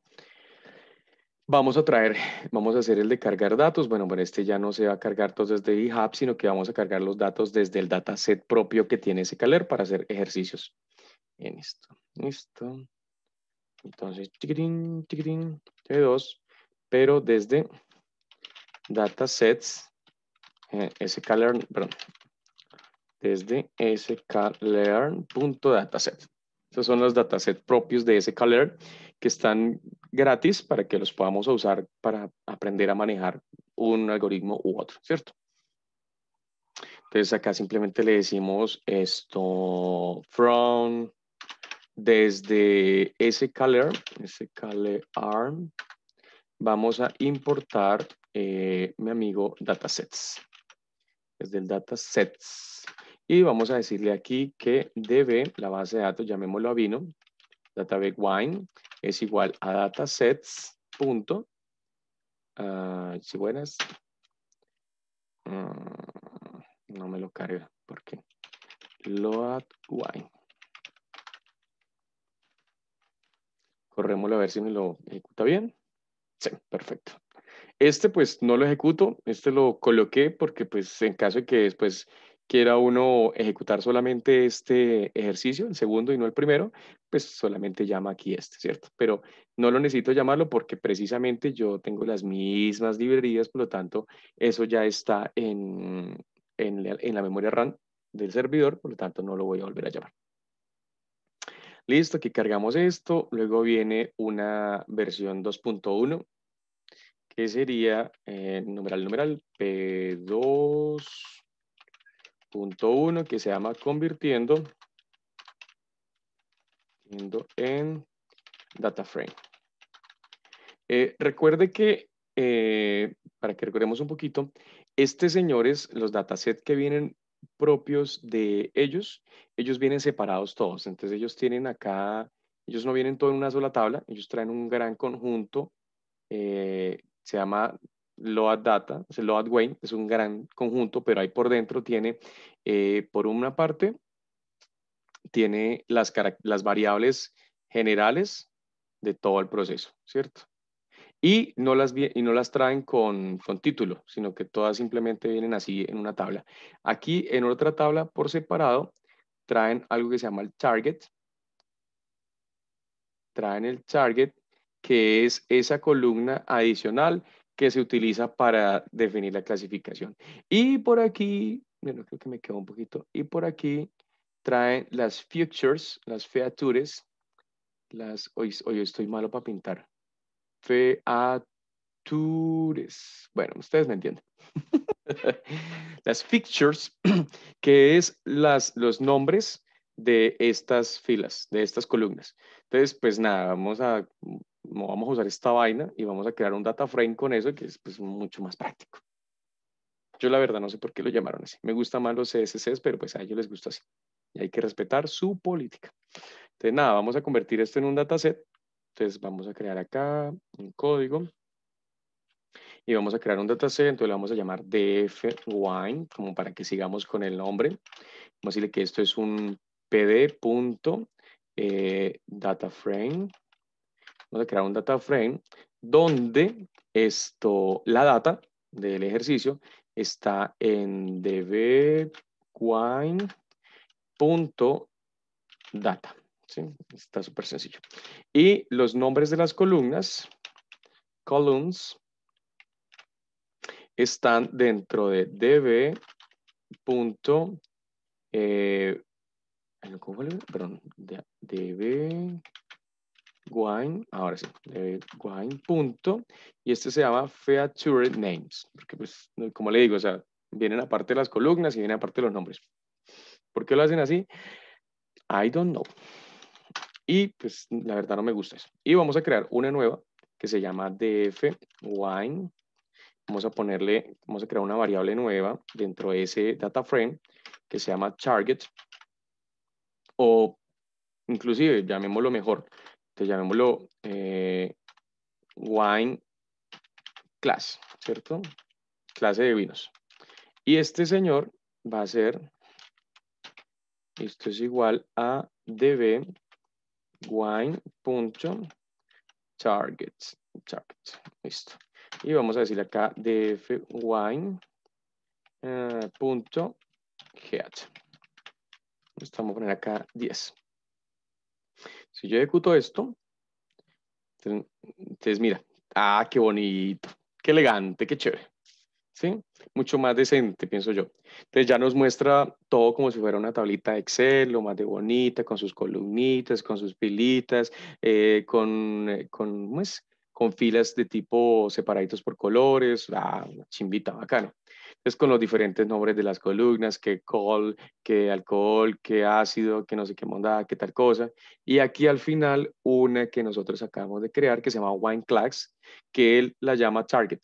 Vamos a traer, vamos a hacer el de cargar datos. Bueno, bueno, este ya no se va a cargar todos desde GitHub, sino que vamos a cargar los datos desde el dataset propio que tiene ese caler para hacer ejercicios. En esto, listo. Entonces, tigrin, tigrin, T2, pero desde datasets, eh, sklearn, perdón, desde sklearn.dataset. Estos son los datasets propios de sklearn que están gratis para que los podamos usar para aprender a manejar un algoritmo u otro, ¿cierto? Entonces acá simplemente le decimos esto from desde ese ese color arm, vamos a importar eh, mi amigo datasets. Desde el datasets. Y vamos a decirle aquí que debe la base de datos, llamémoslo a vino, database wine, es igual a datasets. Punto, ah, si buenas. Mm, no me lo carga porque load wine, Corremoslo a ver si me lo ejecuta bien. Sí, perfecto. Este pues no lo ejecuto, este lo coloqué porque pues en caso de que después quiera uno ejecutar solamente este ejercicio, el segundo y no el primero, pues solamente llama aquí este, ¿cierto? Pero no lo necesito llamarlo porque precisamente yo tengo las mismas librerías, por lo tanto, eso ya está en, la, memoria RAM del servidor, por lo tanto, no lo voy a volver a llamar. Listo, aquí cargamos esto. Luego viene una versión 2.1, que sería eh, numeral numeral P2 punto uno, que se llama convirtiendo, en data frame. Eh, recuerde que, eh, para que recordemos un poquito, estos señores, los datasets que vienen propios de ellos, ellos vienen separados todos. Entonces ellos tienen acá, ellos no vienen todo en una sola tabla, ellos traen un gran conjunto, eh, se llama Load Data, es Load es un gran conjunto, pero ahí por dentro tiene, eh, por una parte, tiene las, variables generales de todo el proceso, ¿cierto? Y no las, y no las traen con, con título, sino que todas simplemente vienen así en una tabla. Aquí en otra tabla por separado traen algo que se llama el target. Traen el target, que es esa columna adicional que se utiliza para definir la clasificación. Y por aquí, bueno, creo que me quedó un poquito, y por aquí traen las futures, las features, las, hoy, hoy estoy malo para pintar, features, bueno, ustedes me entienden. las features que es las, los nombres de estas filas, de estas columnas. Entonces, pues nada, vamos a vamos a usar esta vaina y vamos a crear un data frame con eso que es pues, mucho más práctico. Yo la verdad no sé por qué lo llamaron así. Me gustan más los CSCs, pero pues a ellos les gusta así. Y hay que respetar su política. Entonces nada, vamos a convertir esto en un dataset. Entonces vamos a crear acá un código. Y vamos a crear un dataset, entonces lo vamos a llamar dfwine, como para que sigamos con el nombre. Vamos a decirle que esto es un pd.dataframe. Vamos a crear un data frame donde esto, la data del ejercicio está en dbquine.data. ¿sí? Está súper sencillo. Y los nombres de las columnas, columns, están dentro de db. Punto, eh, perdón, db wine, ahora sí, wine, punto, y este se llama feature names, porque pues, como le digo, o sea, vienen aparte las columnas y vienen aparte los nombres. ¿Por qué lo hacen así? I don't know. Y pues la verdad no me gusta eso. Y vamos a crear una nueva que se llama df wine. Vamos a ponerle, vamos a crear una variable nueva dentro de ese data frame que se llama target o inclusive llamémoslo mejor, llamémoslo eh, wine class, ¿cierto? Clase de vinos. Y este señor va a ser, esto es igual a db wine.targets, listo. Y vamos a decir acá df wine Estamos eh, a poner acá 10. Si yo ejecuto esto, entonces mira, ah, qué bonito, qué elegante, qué chévere. ¿Sí? Mucho más decente, pienso yo. Entonces ya nos muestra todo como si fuera una tablita de Excel, lo más de bonita, con sus columnitas, con sus pilitas, eh, eh, con, filas de tipo separaditos por colores, la ah, chimbita, bacano es con los diferentes nombres de las columnas, que col, que alcohol, que ácido, que no sé qué mondada, qué tal cosa. Y aquí al final una que nosotros acabamos de crear que se llama Wine Class, que él la llama Target.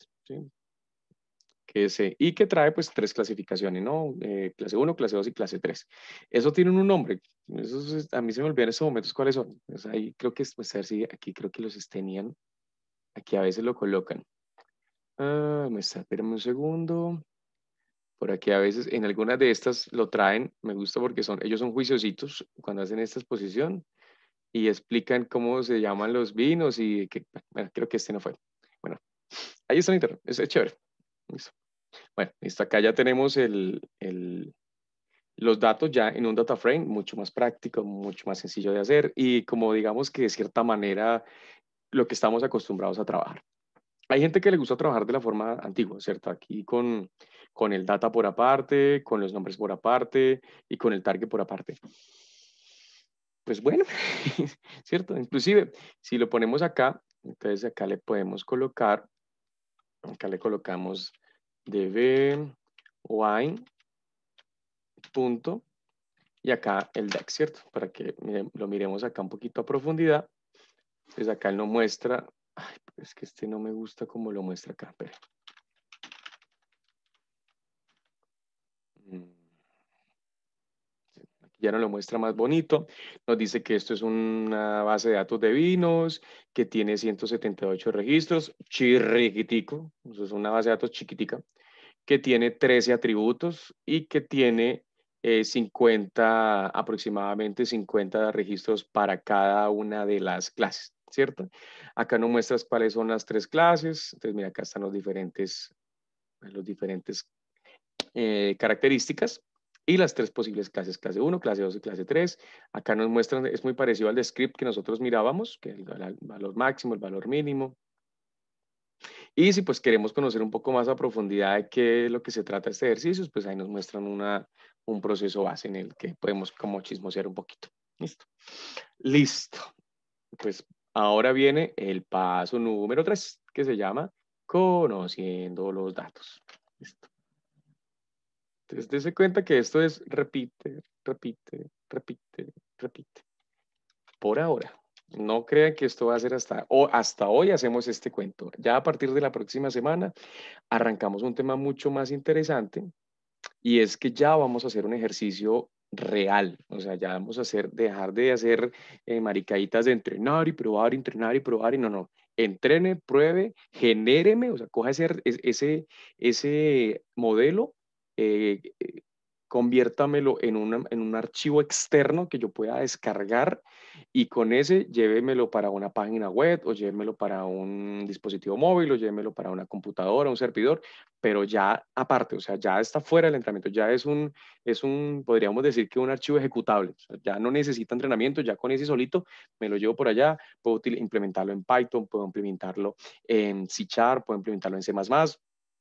Que y que trae pues tres clasificaciones, ¿no? Eh, clase 1, clase 2 y clase 3. Eso tiene un nombre. Eso a mí se me olvidó en estos momentos cuáles son. Pues ahí creo que, pues a ver si aquí creo que los tenían. Aquí a veces lo colocan. Ah, me un segundo. Por aquí a veces, en algunas de estas lo traen, me gusta porque son, ellos son juiciositos cuando hacen esta exposición y explican cómo se llaman los vinos y que, bueno, creo que este no fue. Bueno, ahí está el internet, es, chévere. Bueno, listo, acá ya tenemos el, el, los datos ya en un data frame, mucho más práctico, mucho más sencillo de hacer y como digamos que de cierta manera lo que estamos acostumbrados a trabajar hay gente que le gusta trabajar de la forma antigua, ¿cierto? Aquí con, el data por aparte, con los nombres por aparte y con el target por aparte. Pues bueno, ¿cierto? Inclusive, si lo ponemos acá, entonces acá le podemos colocar, acá le colocamos db wine punto y acá el DEX, ¿cierto? Para que lo miremos acá un poquito a profundidad. Entonces acá él nos muestra es que este no me gusta como lo muestra acá, mm. ya no lo muestra más bonito. Nos dice que esto es una base de datos de vinos, que tiene 178 registros, chiquitico. es una base de datos chiquitica, que tiene 13 atributos y que tiene 50, eh, aproximadamente 50 registros para cada una de las clases. ¿cierto? Acá nos muestras cuáles son las tres clases. Entonces, mira, acá están los diferentes, pues, los diferentes eh, características y las tres posibles clases, clase 1, clase 2 y clase 3. Acá nos muestran, es muy parecido al script que nosotros mirábamos, que el, el valor máximo, el valor mínimo. Y si pues queremos conocer un poco más a profundidad de qué lo que se trata este ejercicio, pues ahí nos muestran una, un proceso base en el que podemos como chismosear un poquito. Listo. Listo. Pues Ahora viene el paso número tres, que se llama conociendo los datos. Entonces, dése cuenta que esto es repite, repite, repite, repite. Por ahora. No crean que esto va a ser hasta, o hasta hoy hacemos este cuento. Ya a partir de la próxima semana arrancamos un tema mucho más interesante y es que ya vamos a hacer un ejercicio real, o sea, ya vamos a hacer, dejar de hacer eh, maricaditas de entrenar y probar, entrenar y probar, y no, no, entrene, pruebe, genéreme, o sea, coja ese, ese, ese modelo, eh, eh conviértamelo en, en un archivo externo que yo pueda descargar y con ese llévemelo para una página web o llévemelo para un dispositivo móvil o llévemelo para una computadora, un servidor, pero ya aparte, o sea, ya está fuera del entrenamiento, ya es un, es un podríamos decir que un archivo ejecutable, ya no necesita entrenamiento, ya con ese solito me lo llevo por allá, puedo implementarlo en Python, puedo implementarlo en C puedo implementarlo en C++,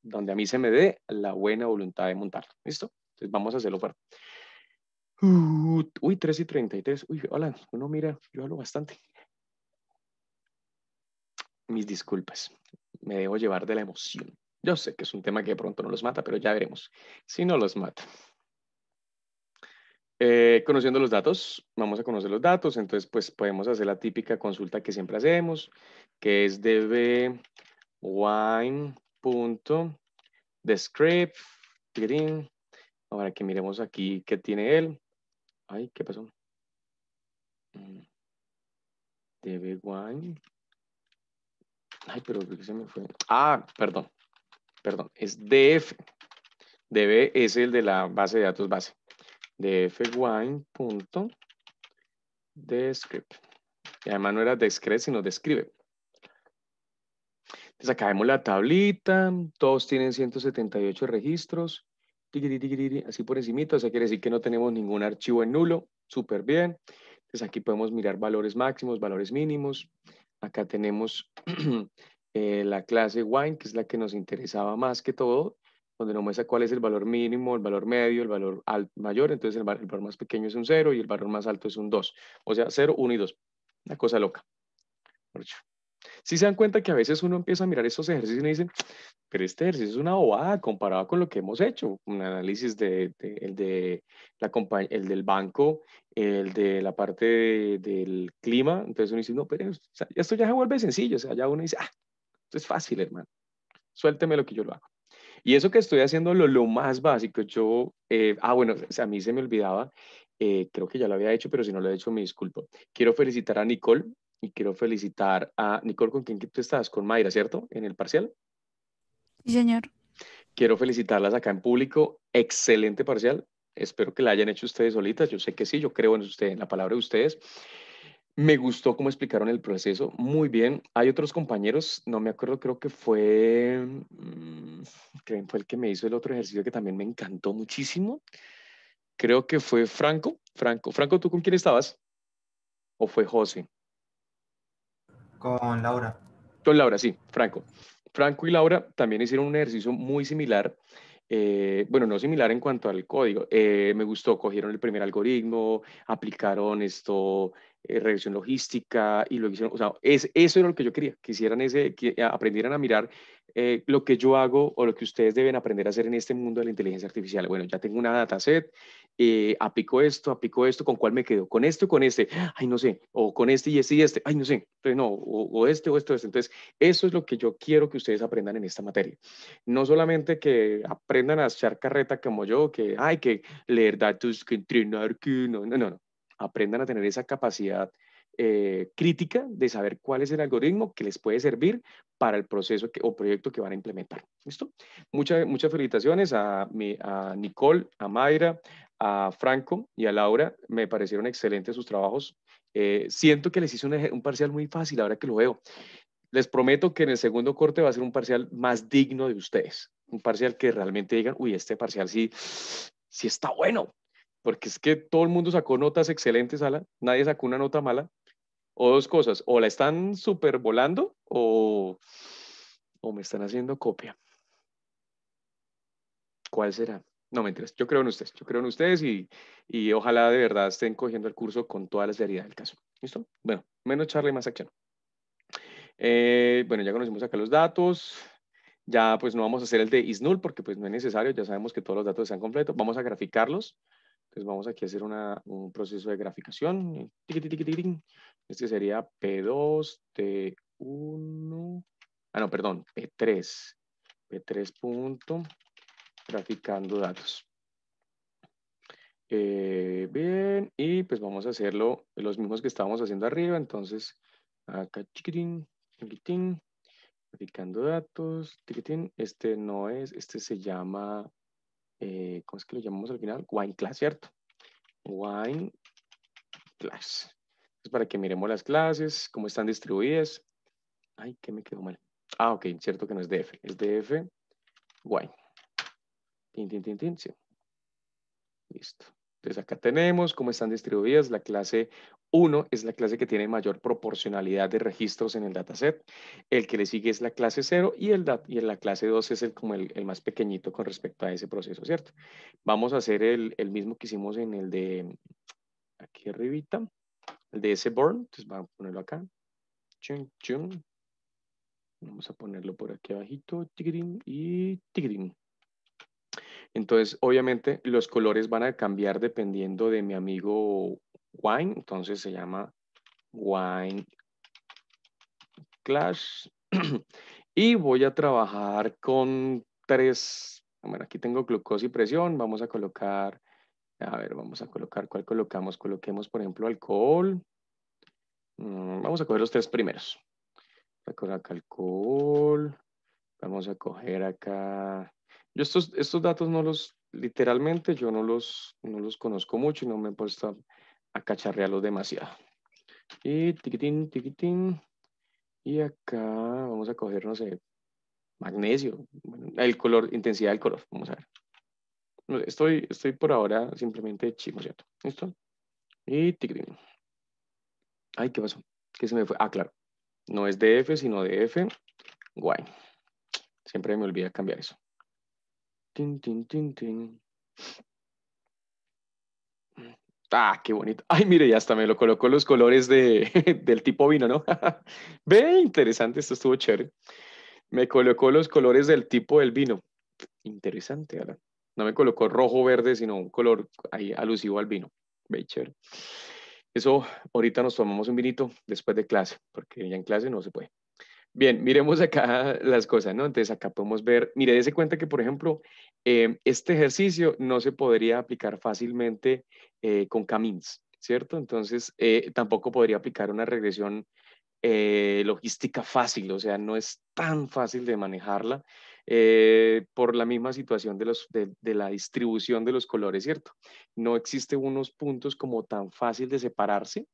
donde a mí se me dé la buena voluntad de montarlo, ¿listo? vamos a hacerlo Uy, uy, 3 y 33. Uy, hola, uno mira, yo hablo bastante. Mis disculpas, me debo llevar de la emoción. Yo sé que es un tema que de pronto no los mata, pero ya veremos si no los mata. Eh, conociendo los datos, vamos a conocer los datos, entonces pues podemos hacer la típica consulta que siempre hacemos, que es db wine Ahora que miremos aquí qué tiene él. Ay, ¿qué pasó? Mm. DB1. Ay, pero se me fue? Ah, perdón. Perdón, es DF. DB es el de la base de datos base. DFWine.descript. Y además no era describe, sino describe. Entonces acá vemos la tablita. Todos tienen 178 registros así por encimito, o sea, quiere decir que no tenemos ningún archivo en nulo, súper bien. Entonces aquí podemos mirar valores máximos, valores mínimos. Acá tenemos eh, la clase wine, que es la que nos interesaba más que todo, donde nos muestra cuál es el valor mínimo, el valor medio, el valor mayor. Entonces el, valor más pequeño es un 0 y el valor más alto es un 2. O sea, 0, 1 y 2. Una cosa loca. Si se dan cuenta que a veces uno empieza a mirar esos ejercicios y dicen, pero este ejercicio es una bobada comparado con lo que hemos hecho. Un análisis de, el, de la, el del banco, el de la parte del clima. Entonces uno dice, no, pero esto ya se vuelve sencillo. O sea, ya uno dice, ah, esto es fácil, hermano. Suélteme lo que yo lo hago. Y eso que estoy haciendo, lo, lo más básico, yo, eh, ah, bueno, a mí se me olvidaba, eh, creo que ya lo había hecho, pero si no lo he hecho, me disculpo. Quiero felicitar a Nicole y quiero felicitar a Nicole, con quien tú estás, con Mayra, ¿cierto? En el parcial. Sí, señor. Quiero felicitarlas acá en público. Excelente parcial. Espero que la hayan hecho ustedes solitas. Yo sé que sí, yo creo en ustedes, en la palabra de ustedes. Me gustó cómo explicaron el proceso. Muy bien. Hay otros compañeros, no me acuerdo, creo que fue, creen mm, fue el que me hizo el otro ejercicio que también me encantó muchísimo. Creo que fue Franco. Franco, Franco, ¿tú con quién estabas? ¿O fue José? Con Laura. Con Laura, sí, Franco. Franco y Laura también hicieron un ejercicio muy similar. Eh, bueno, no similar en cuanto al código. Eh, me gustó, cogieron el primer algoritmo, aplicaron esto, eh, regresión logística y lo hicieron. O sea, es, eso era lo que yo quería, que hicieran ese, que aprendieran a mirar lo que yo hago o lo que ustedes deben aprender a hacer en este mundo de la inteligencia artificial. Bueno, ya tengo una dataset, eh, apico esto, apico esto, ¿con cuál me quedo? ¿Con este o con este? Ay, no sé. O con este y este y este. Ay, no sé. Entonces, no, o, este o esto, este. Entonces, eso es lo que yo quiero que ustedes aprendan en esta materia. No solamente que aprendan a echar carreta como yo, que hay que leer datos, que entrenar, que no, no, no. Aprendan a tener esa capacidad eh, crítica de saber cuál es el algoritmo que les puede servir para el proceso o proyecto que van a implementar. ¿Listo? Muchas, muchas felicitaciones a, mi, a Nicole, a Mayra, a Franco y a Laura, me parecieron excelentes sus trabajos. Eh, siento que les hice un, parcial muy fácil ahora que lo veo. Les prometo que en el segundo corte va a ser un parcial más digno de ustedes, un parcial que realmente digan, uy, este parcial sí, está bueno, porque es que todo el mundo sacó notas excelentes, Ala, nadie sacó una nota mala, o dos cosas, o la están super volando o, o me están haciendo copia. ¿Cuál será? No, mentiras, yo creo en ustedes, yo creo en ustedes y, ojalá de verdad estén cogiendo el curso con toda la seriedad del caso. ¿Listo? Bueno, menos charla y más acción. Eh, bueno, ya conocimos acá los datos, ya pues no vamos a hacer el de null, porque pues no es necesario, ya sabemos que todos los datos están completos, vamos a graficarlos. Entonces vamos aquí a hacer un proceso de graficación. Este sería P2, T1, ah no, perdón, P3, P3 punto, traficando datos. Eh, bien, y pues vamos a hacerlo los mismos que estábamos haciendo arriba. Entonces, acá chiquitín, chiquitín, traficando datos, chiquitín. Este no es, este se llama, eh, ¿cómo es que lo llamamos al final? Wine class, ¿cierto? Wine class. Es para que miremos las clases, cómo están distribuidas. Ay, que me quedó mal. Ah, ok, cierto que no es DF, es DF wine. Tin, Listo. Entonces acá tenemos cómo están distribuidas. La clase 1 es la clase que tiene mayor proporcionalidad de registros en el dataset. El que le sigue es la clase 0 y, el y la clase 2 es el, como el, más pequeñito con respecto a ese proceso, ¿cierto? Vamos a hacer el, mismo que hicimos en el de aquí arribita, el de ese burn, Entonces vamos a ponerlo acá. Vamos a ponerlo por aquí abajito. Tigrin y tigrin. Entonces, obviamente, los colores van a cambiar dependiendo de mi amigo Wine. Entonces, se llama Wine Clash. y voy a trabajar con tres. Bueno, aquí tengo glucosa y presión. Vamos a colocar. A ver, vamos a colocar. ¿Cuál colocamos? Coloquemos, por ejemplo, alcohol. Mm, vamos a coger los tres primeros. Vamos a coger acá alcohol. Vamos a coger acá yo estos, datos no los, literalmente, yo no los, los conozco mucho y no me he puesto a, cacharrearlos demasiado. Y tiquitín, tiquitín. Y acá vamos a coger, no sé, magnesio, el color, intensidad del color, vamos a ver. Estoy, estoy por ahora simplemente ¿cierto? ¿listo? Y tiquitín. Ay, ¿qué pasó? ¿Qué se me fue? Ah, claro. No es DF, sino DF. Guay. Siempre me olvida cambiar eso. Tin, tin, tin, tin. Ah, qué bonito. Ay, mire, ya hasta me lo colocó los colores de, del tipo vino, ¿no? Ve, interesante, esto estuvo chévere. Me colocó los colores del tipo del vino. Interesante, ¿verdad? No me colocó rojo verde, sino un color ahí alusivo al vino. Ve, chévere. Eso, ahorita nos tomamos un vinito después de clase, porque ya en clase no se puede. Bien, miremos acá las cosas, ¿no? Entonces acá podemos ver, mire, dése cuenta que, por ejemplo, eh, este ejercicio no se podría aplicar fácilmente eh, con camins, ¿cierto? Entonces eh, tampoco podría aplicar una regresión logística fácil, o sea, no es tan fácil de manejarla. Eh, por la misma situación de, los, de, la distribución de los colores, ¿cierto? No existe unos puntos como tan fácil de separarse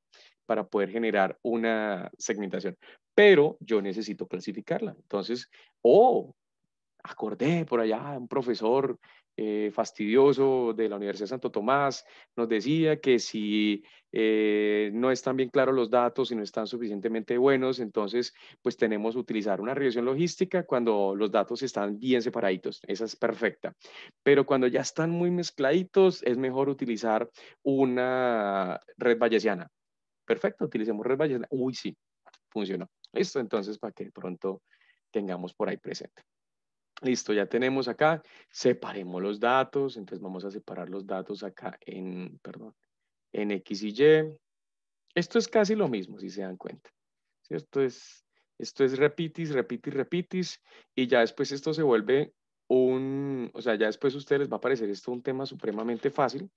para poder generar una segmentación, pero yo necesito clasificarla. Entonces, oh, acordé por allá un profesor eh, fastidioso de la Universidad de Santo Tomás, nos decía que si eh, no están bien claros los datos y no están suficientemente buenos, entonces pues tenemos que utilizar una revisión logística cuando los datos están bien separaditos, esa es perfecta. Pero cuando ya están muy mezcladitos, es mejor utilizar una red bayesiana. Perfecto, utilicemos red bayesiana. Uy, sí, funcionó. Listo, entonces para que pronto tengamos por ahí presente. Listo, ya tenemos acá, separemos los datos, entonces vamos a separar los datos acá en, perdón, en X y Y. Esto es casi lo mismo, si se dan cuenta, ¿cierto? Es, esto es repitis, repetis, repitis, y ya después esto se vuelve un, o sea, ya después a ustedes les va a parecer esto un tema supremamente fácil,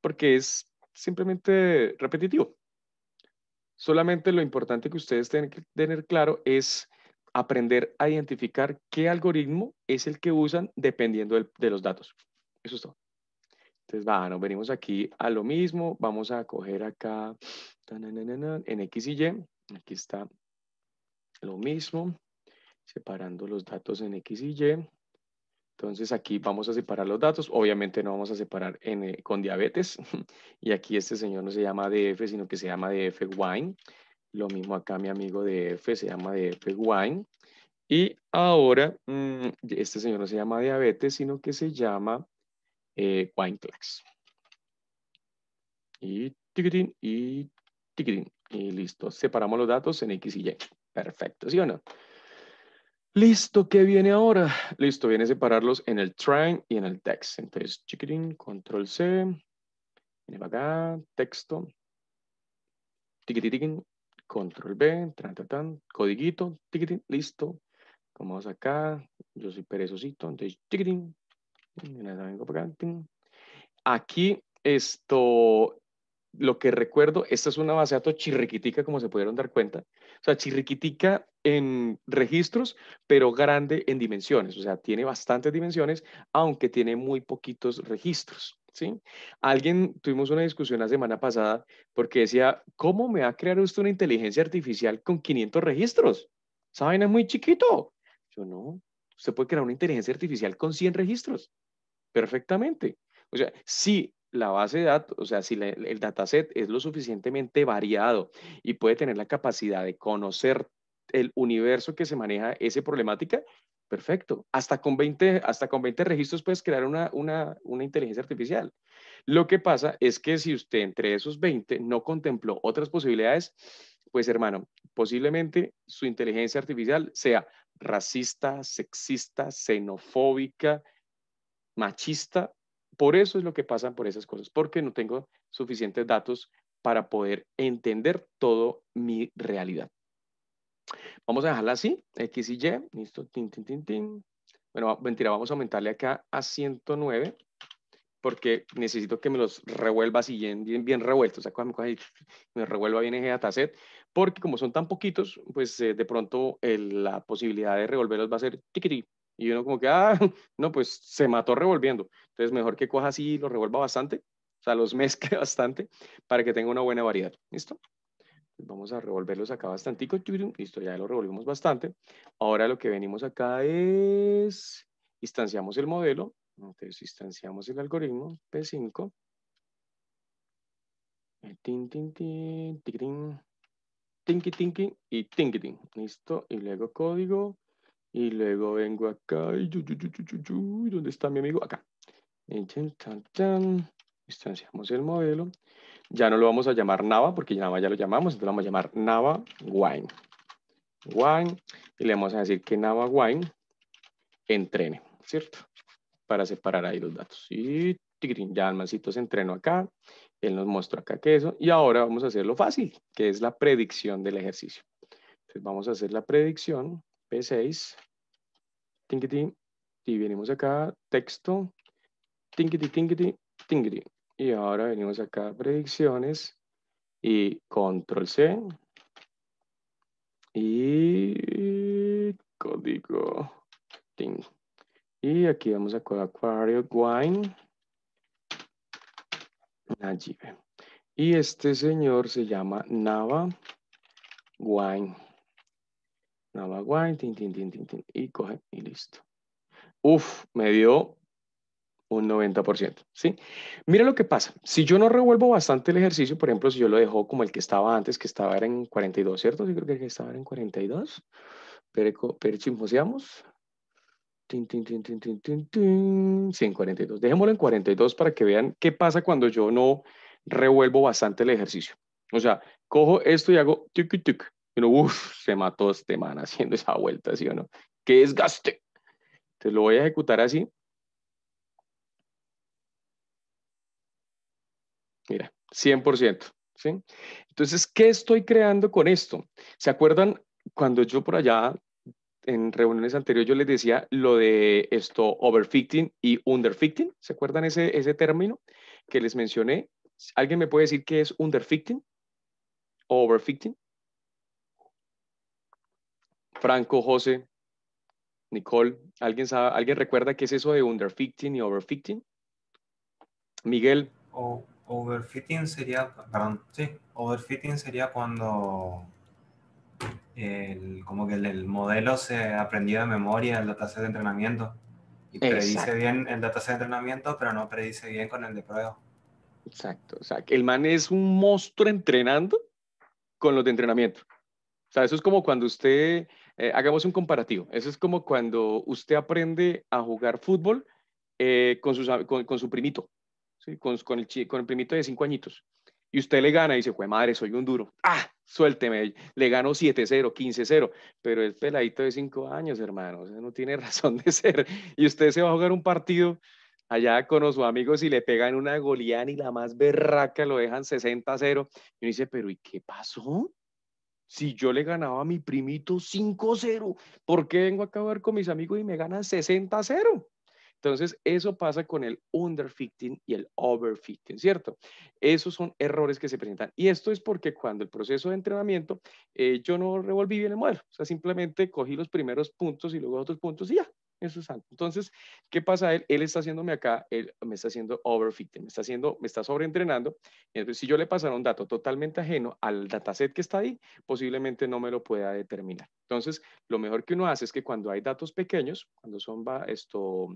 porque es simplemente repetitivo. Solamente lo importante que ustedes tienen que tener claro es aprender a identificar qué algoritmo es el que usan dependiendo de los datos. Eso es todo. Entonces, va, nos venimos aquí a lo mismo. Vamos a coger acá en X y Y. Aquí está lo mismo, separando los datos en X y Y. Entonces aquí vamos a separar los datos. Obviamente no vamos a separar eh, con diabetes. Y aquí este señor no se llama DF, sino que se llama DF wine. Lo mismo acá mi amigo de F, se llama de F Wine. Y ahora, mm, este señor no se llama diabetes, sino que se llama eh, Wineclax. Y tiquitín, y tiquitín. Y listo, separamos los datos en X y Y. Perfecto, ¿sí o no? Listo, ¿qué viene ahora? Listo, viene separarlos en el train y en el text. Entonces, chiquitín, control C, viene para acá, texto, tiquitín control B, tran, tran, codiguito, listo. Vamos acá, yo soy perezosito, entonces Aquí esto, lo que recuerdo, esta es una base de datos chirriquitica, como se pudieron dar cuenta. O sea, chirriquitica en registros, pero grande en dimensiones. O sea, tiene bastantes dimensiones, aunque tiene muy poquitos registros. ¿sí? Alguien, tuvimos una discusión la semana pasada porque decía, ¿cómo me va a crear usted una inteligencia artificial con 500 registros? Esa es muy chiquito. Yo no, usted puede crear una inteligencia artificial con 100 registros, perfectamente. O sea, si la base de datos, o sea, si el dataset es lo suficientemente variado y puede tener la capacidad de conocer el universo que se maneja esa problemática, Perfecto. Hasta con 20, hasta con 20 registros puedes crear una, una, una, inteligencia artificial. Lo que pasa es que si usted entre esos 20 no contempló otras posibilidades, pues hermano, posiblemente su inteligencia artificial sea racista, sexista, xenofóbica, machista. Por eso es lo que pasan por esas cosas, porque no tengo suficientes datos para poder entender toda mi realidad. Vamos a dejarla así, X y Y, listo, tin, tin, tin, tin. Bueno, mentira, vamos a aumentarle acá a 109 porque necesito que me los revuelva así bien, bien, revueltos. O sea, me, me revuelva bien eje dataset, porque como son tan poquitos, pues eh, de pronto la posibilidad de revolverlos va a ser tiquiri Y uno como que, ah, no, pues se mató revolviendo. Entonces mejor que coja así y los revuelva bastante, o sea, los mezcle bastante para que tenga una buena variedad. ¿Listo? Vamos a revolverlos acá bastante. Listo, ya lo revolvimos bastante. Ahora lo que venimos acá es, instanciamos el modelo. Entonces instanciamos el algoritmo P5. Tin, tin, tin, tin, y tin. Listo, y luego código. Y luego vengo acá y ¿dónde está mi amigo? Acá. Instanciamos el modelo. Ya no lo vamos a llamar Nava porque Nava ya lo llamamos, entonces lo vamos a llamar Nava Wine. Wine, y le vamos a decir que Nava Wine entrene, ¿cierto? Para separar ahí los datos. Y ya mansito se entrenó acá, él nos muestra acá que eso, y ahora vamos a hacer lo fácil, que es la predicción del ejercicio. Entonces vamos a hacer la predicción, P6, tinkitín, y venimos acá, texto, tinkiti, tinkiti, Tingiti. Y ahora venimos acá a predicciones y control C. Y código. Y aquí vamos a acuario Wine. Y este señor se llama Nava Wine. Nava Wine, Y coge y listo. Uf, me dio un 90%, ¿sí? Mira lo que pasa, si yo no revuelvo bastante el ejercicio, por ejemplo, si yo lo dejo como el que estaba antes, que estaba en 42, ¿cierto? Yo creo que el que estaba en 42. Pero, pero Tin, Tin, sí, en 42. Dejémoslo en 42 para que vean qué pasa cuando yo no revuelvo bastante el ejercicio. O sea, cojo esto y hago y tic. Y uno, uff, se mató este man haciendo esa vuelta, ¿sí o no? ¡Qué desgaste! Entonces lo voy a ejecutar así Mira, 100%. ¿sí? Entonces, ¿qué estoy creando con esto? ¿Se acuerdan cuando yo por allá en reuniones anteriores yo les decía lo de esto overfitting y underfitting? ¿Se acuerdan ese, ese término que les mencioné? ¿Alguien me puede decir qué es underfitting o overfitting? Franco, José, Nicole, ¿alguien, sabe, ¿alguien recuerda qué es eso de underfitting y overfitting? Miguel. Oh. Overfitting sería, perdón, sería cuando el, como que el, modelo se aprendió de memoria el dataset de entrenamiento y predice bien el dataset de entrenamiento, pero no predice bien con el de prueba. Exacto, o sea, el man es un monstruo entrenando con los de entrenamiento. O sea, eso es como cuando usted, eh, hagamos un comparativo, eso es como cuando usted aprende a jugar fútbol eh, con su primito con, el, con el primito de cinco añitos, y usted le gana y dice, pues madre, soy un duro, ah, suélteme, le gano 7-0, 15-0, pero el peladito de cinco años, hermano, no tiene razón de ser, y usted se va a jugar un partido allá con los amigos y le pegan una goleada y la más berraca lo dejan 60-0, y uno dice, pero ¿y qué pasó? Si yo le ganaba a mi primito 5-0, ¿por qué vengo a acabar con mis amigos y me ganan 60-0? Entonces, eso pasa con el underfitting y el overfitting, ¿cierto? Esos son errores que se presentan. Y esto es porque cuando el proceso de entrenamiento, eh, yo no revolví bien el modelo. O sea, simplemente cogí los primeros puntos y luego otros puntos y ya, eso es algo. Entonces, ¿qué pasa? Él, él está haciéndome acá, él me está haciendo overfitting, me está haciendo, me está sobreentrenando. Entonces, si yo le pasara un dato totalmente ajeno al dataset que está ahí, posiblemente no me lo pueda determinar. Entonces, lo mejor que uno hace es que cuando hay datos pequeños, cuando son esto,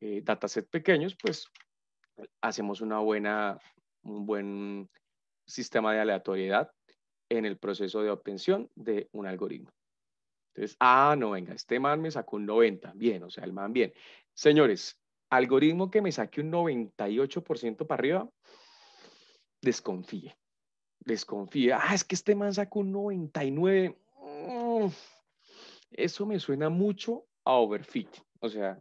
eh, dataset pequeños, pues hacemos una buena, un buen sistema de aleatoriedad en el proceso de obtención de un algoritmo. Entonces, ah, no, venga, este man me sacó un 90, bien, o sea, el man bien. Señores, algoritmo que me saque un 98% para arriba, desconfíe, desconfíe. Ah, es que este man sacó un 99. Mm, eso me suena mucho a overfit. O sea,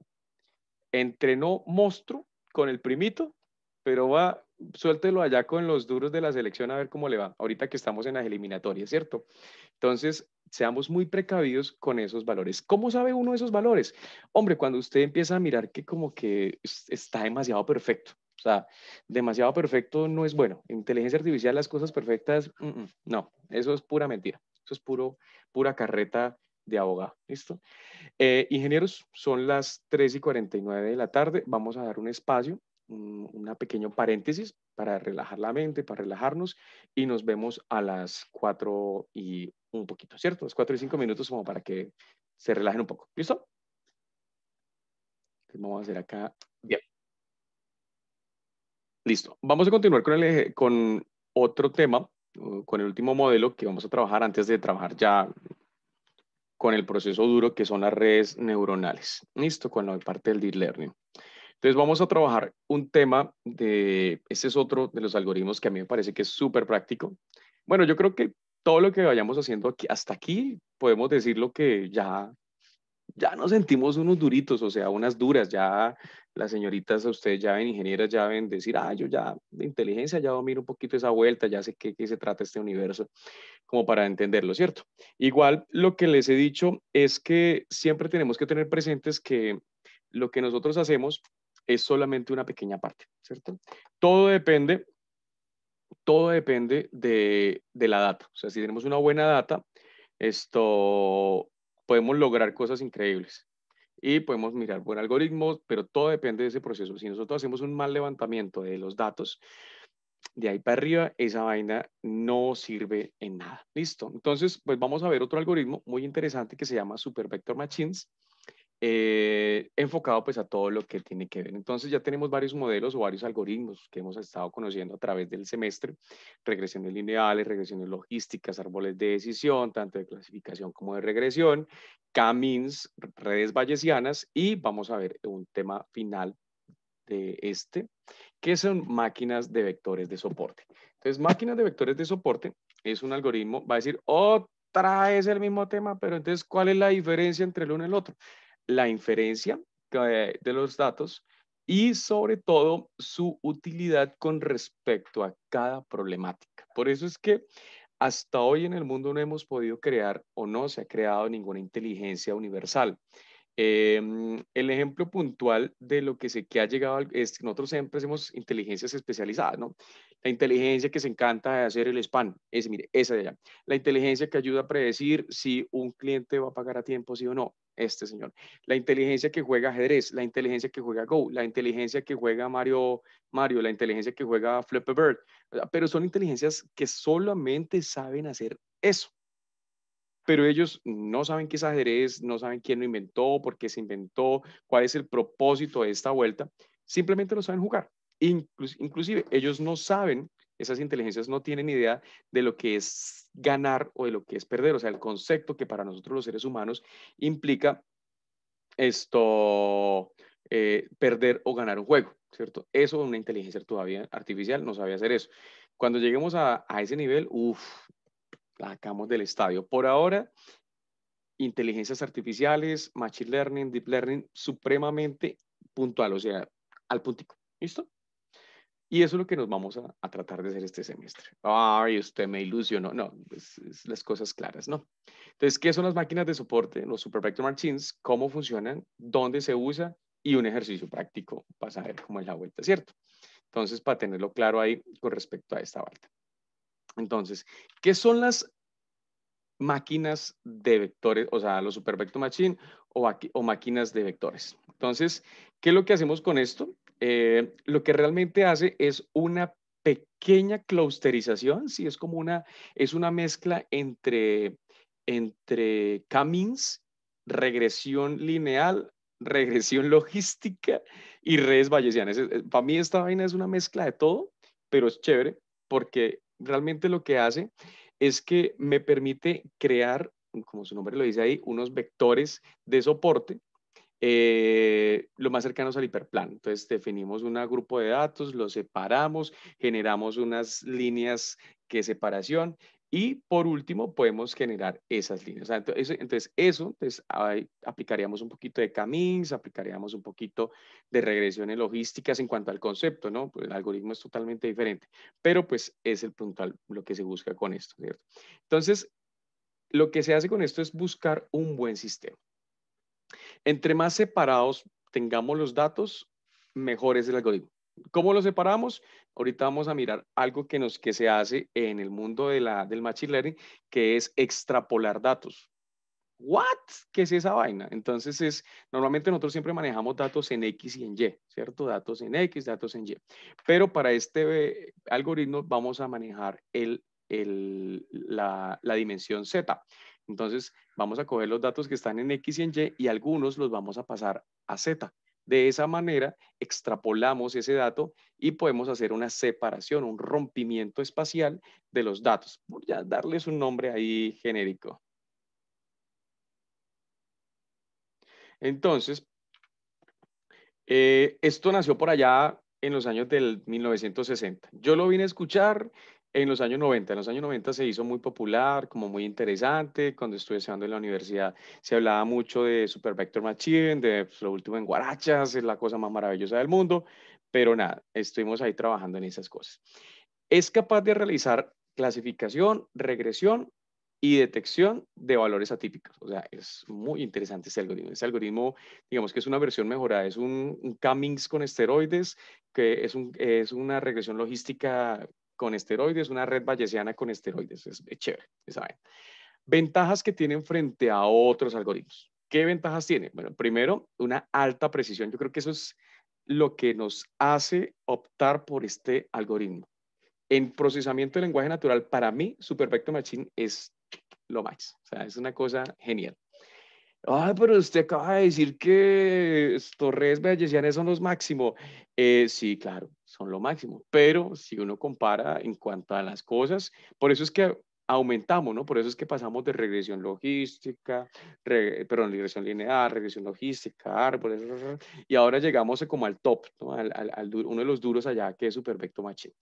entrenó monstruo con el primito, pero va, suéltelo allá con los duros de la selección a ver cómo le va, ahorita que estamos en las eliminatorias, ¿cierto? Entonces, seamos muy precavidos con esos valores. ¿Cómo sabe uno esos valores? Hombre, cuando usted empieza a mirar que como que está demasiado perfecto, o sea, demasiado perfecto no es bueno. Inteligencia artificial, las cosas perfectas, mm, mm, no, eso es pura mentira. Eso es puro, pura carreta de abogado. ¿Listo? Eh, ingenieros, son las 3 y 49 de la tarde. Vamos a dar un espacio, un, una pequeño paréntesis para relajar la mente, para relajarnos y nos vemos a las 4 y un poquito, ¿cierto? Las 4 y 5 minutos como para que se relajen un poco. ¿Listo? Qué vamos a hacer acá. Bien. Listo. Vamos a continuar con, el, con otro tema, con el último modelo que vamos a trabajar antes de trabajar ya con el proceso duro que son las redes neuronales. Listo, con la parte del deep learning. Entonces vamos a trabajar un tema de, ese es otro de los algoritmos que a mí me parece que es súper práctico. Bueno, yo creo que todo lo que vayamos haciendo aquí, hasta aquí, podemos decir lo que ya, ya nos sentimos unos duritos, o sea, unas duras, ya las señoritas, ustedes ya ven, ingenieras, ya ven decir, ah, yo ya de inteligencia, ya domino un poquito esa vuelta, ya sé qué, qué se trata este universo como para entenderlo, ¿cierto? Igual lo que les he dicho es que siempre tenemos que tener presentes que lo que nosotros hacemos es solamente una pequeña parte, ¿cierto? Todo depende, todo depende de, la data. O sea, si tenemos una buena data, esto podemos lograr cosas increíbles y podemos mirar buen algoritmo, pero todo depende de ese proceso. Si nosotros hacemos un mal levantamiento de los datos, de ahí para arriba, esa vaina no sirve en nada. Listo. Entonces, pues vamos a ver otro algoritmo muy interesante que se llama Super Vector Machines, eh, enfocado pues a todo lo que tiene que ver. Entonces ya tenemos varios modelos o varios algoritmos que hemos estado conociendo a través del semestre, regresiones lineales, regresiones logísticas, árboles de decisión, tanto de clasificación como de regresión, camins, redes bayesianas y vamos a ver un tema final de este, ¿Qué son máquinas de vectores de soporte? Entonces, máquinas de vectores de soporte es un algoritmo, va a decir, otra vez el mismo tema, pero entonces, ¿cuál es la diferencia entre el uno y el otro? La inferencia eh, de los datos y sobre todo su utilidad con respecto a cada problemática. Por eso es que hasta hoy en el mundo no hemos podido crear o no se ha creado ninguna inteligencia universal. Em, el ejemplo puntual de lo que, se, que ha llegado es nosotros siempre hacemos inteligencias especializadas, ¿no? La inteligencia que se encanta de hacer el spam, es, mire, esa de allá. La inteligencia que ayuda a predecir si un cliente va a pagar a tiempo, sí o no, este señor. La inteligencia que juega ajedrez, la inteligencia que juega Go, la inteligencia que juega Mario, Mario la inteligencia que juega Flappy Bird. Pero son inteligencias que solamente saben hacer eso pero ellos no saben qué es ajedrez, no saben quién lo inventó, por qué se inventó, cuál es el propósito de esta vuelta, simplemente lo saben jugar. inclusive ellos no saben, esas inteligencias no tienen idea de lo que es ganar o de lo que es perder, o sea, el concepto que para nosotros los seres humanos implica esto, eh, perder o ganar un juego, ¿cierto? Eso una inteligencia todavía artificial no sabe hacer eso. Cuando lleguemos a, a ese nivel, uff, la sacamos del estadio. Por ahora, inteligencias artificiales, machine learning, deep learning, supremamente puntual, o sea, al puntico. ¿Listo? Y eso es lo que nos vamos a, tratar de hacer este semestre. Ay, usted me ilusionó. No, las cosas claras, ¿no? Entonces, ¿qué son las máquinas de soporte, los Super Vector Machines? ¿Cómo funcionan? ¿Dónde se usa? Y un ejercicio práctico para saber cómo es la vuelta, ¿cierto? Entonces, para tenerlo claro ahí con respecto a esta vuelta. Entonces, ¿qué son las máquinas de vectores, o sea, los super vector machine o, o máquinas de vectores? Entonces, ¿qué es lo que hacemos con esto? Eh, lo que realmente hace es una pequeña clusterización, sí, es como una, es una mezcla entre, entre Camins, regresión lineal, regresión logística y redes bayesianas. Para mí esta vaina es una mezcla de todo, pero es chévere porque realmente lo que hace es que me permite crear, como su nombre lo dice ahí, unos vectores de soporte eh, lo más cercanos al hiperplan. Entonces definimos un grupo de datos, los separamos, generamos unas líneas que separación y por último, podemos generar esas líneas. Entonces, eso, entonces, aplicaríamos un poquito de camins, aplicaríamos un poquito de regresiones logísticas en cuanto al concepto, ¿no? Pues, el algoritmo es totalmente diferente, pero pues es el puntual lo que se busca con esto, ¿cierto? Entonces, lo que se hace con esto es buscar un buen sistema. Entre más separados tengamos los datos, mejor es el algoritmo. ¿Cómo lo separamos? Ahorita vamos a mirar algo que, nos, que se hace en el mundo de la, del machine learning, que es extrapolar datos. ¿What? ¿Qué es esa vaina? Entonces es, normalmente nosotros siempre manejamos datos en X y en Y, ¿cierto? Datos en X, datos en Y. Pero para este eh, algoritmo vamos a manejar el, la, la dimensión Z. Entonces vamos a coger los datos que están en X y en Y y algunos los vamos a pasar a Z. De esa manera, extrapolamos ese dato y podemos hacer una separación, un rompimiento espacial de los datos. Por ya darles un nombre ahí genérico. Entonces, eh, esto nació por allá en los años del 1960. Yo lo vine a escuchar en los años 90. En los años 90 se hizo muy popular, como muy interesante. Cuando estuve estudiando en la universidad se hablaba mucho de Super Vector Machine, de pues, lo último en Guarachas, es la cosa más maravillosa del mundo. Pero nada, estuvimos ahí trabajando en esas cosas. Es capaz de realizar clasificación, regresión y detección de valores atípicos. O sea, es muy interesante este algoritmo. Este algoritmo, digamos que es una versión mejorada, es un, un Cummings con esteroides, que es, un, es una regresión logística con esteroides, una red bayesiana con esteroides. Es, chévere, ¿saben? Ventajas que tienen frente a otros algoritmos. ¿Qué ventajas tiene? Bueno, primero, una alta precisión. Yo creo que eso es lo que nos hace optar por este algoritmo. En procesamiento de lenguaje natural, para mí, Superfecto Machine es lo más. O sea, es una cosa genial. Ay, pero usted acaba de decir que redes bayesianas son los máximo. Eh, sí, claro son lo máximo. Pero si uno compara en cuanto a las cosas, por eso es que aumentamos, ¿no? Por eso es que pasamos de regresión logística, perdón, regresión lineal, regresión logística, árboles, y ahora llegamos como al top, Al, uno de los duros allá, que es perfecto machete.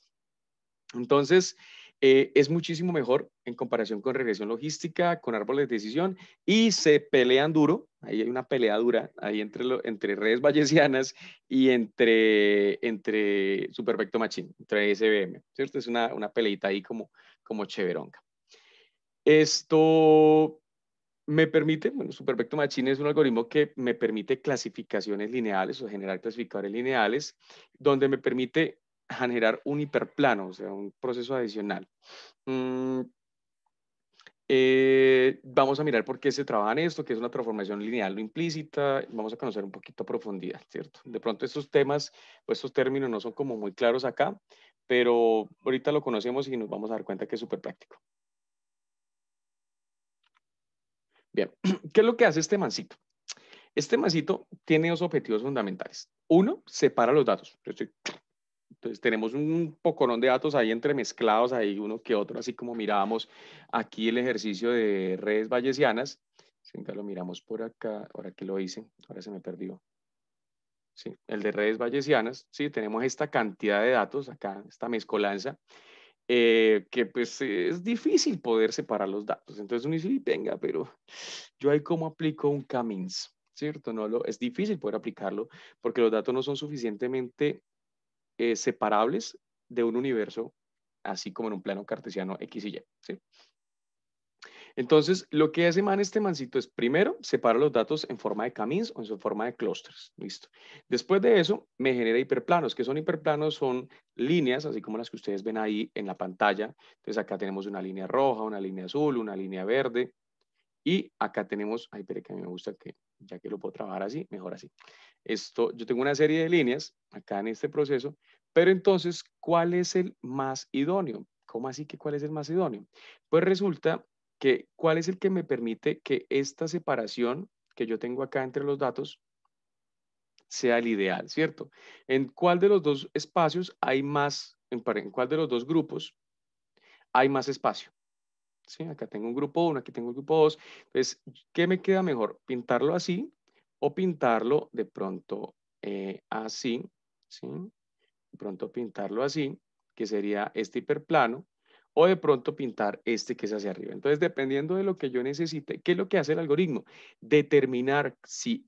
Entonces, eh, es muchísimo mejor en comparación con regresión logística, con árboles de decisión y se pelean duro. Ahí hay una pelea dura ahí entre, entre redes vallesianas y entre, entre superfecto machine entre SBM, ¿cierto? Es una, una peleita ahí como, como cheveronga. Esto me permite, bueno, Superfecto machine es un algoritmo que me permite clasificaciones lineales o generar clasificadores lineales, donde me permite generar un hiperplano, o sea, un proceso adicional. Mm, eh, vamos a mirar por qué se trabaja en esto, que es una transformación lineal o implícita, vamos a conocer un poquito a profundidad, ¿cierto? De pronto estos temas o pues, estos términos no son como muy claros acá, pero ahorita lo conocemos y nos vamos a dar cuenta que es súper práctico. Bien, ¿qué es lo que hace este mancito? Este mancito tiene dos objetivos fundamentales. Uno, separa los datos. Yo estoy pues, tenemos un pocorón de datos ahí entremezclados, ahí uno que otro, así como mirábamos aquí el ejercicio de redes vallesianas. Siempre lo miramos por acá, ahora que lo hice, ahora se me perdió. Sí, el de redes vallesianas, sí, tenemos esta cantidad de datos acá, esta mezcolanza, eh, que pues es difícil poder separar los datos. Entonces uno dice, venga, pero yo ahí cómo aplico un Camins, ¿cierto? No lo, es difícil poder aplicarlo porque los datos no son suficientemente eh, separables de un universo, así como en un plano cartesiano X y Y. Entonces, lo que hace man este mancito es, primero, separa los datos en forma de caminos o en su forma de clusters. Listo. Después de eso, me genera hiperplanos. que son hiperplanos? Son líneas, así como las que ustedes ven ahí en la pantalla. Entonces, acá tenemos una línea roja, una línea azul, una línea verde. Y acá tenemos, ay, espere que a mí me gusta que ya que lo puedo trabajar así, mejor así. Esto, yo tengo una serie de líneas acá en este proceso, pero entonces, ¿cuál es el más idóneo? ¿Cómo así que cuál es el más idóneo? Pues resulta que cuál es el que me permite que esta separación que yo tengo acá entre los datos sea el ideal, ¿cierto? ¿En cuál de los dos espacios hay más, en, en cuál de los dos grupos hay más espacio? ¿sí? Acá tengo un grupo 1, aquí tengo un grupo 2. Entonces, ¿qué me queda mejor? ¿Pintarlo así o pintarlo de pronto eh, así? ¿sí? De pronto pintarlo así, que sería este hiperplano, o de pronto pintar este que es hacia arriba. Entonces, dependiendo de lo que yo necesite, ¿qué es lo que hace el algoritmo? Determinar si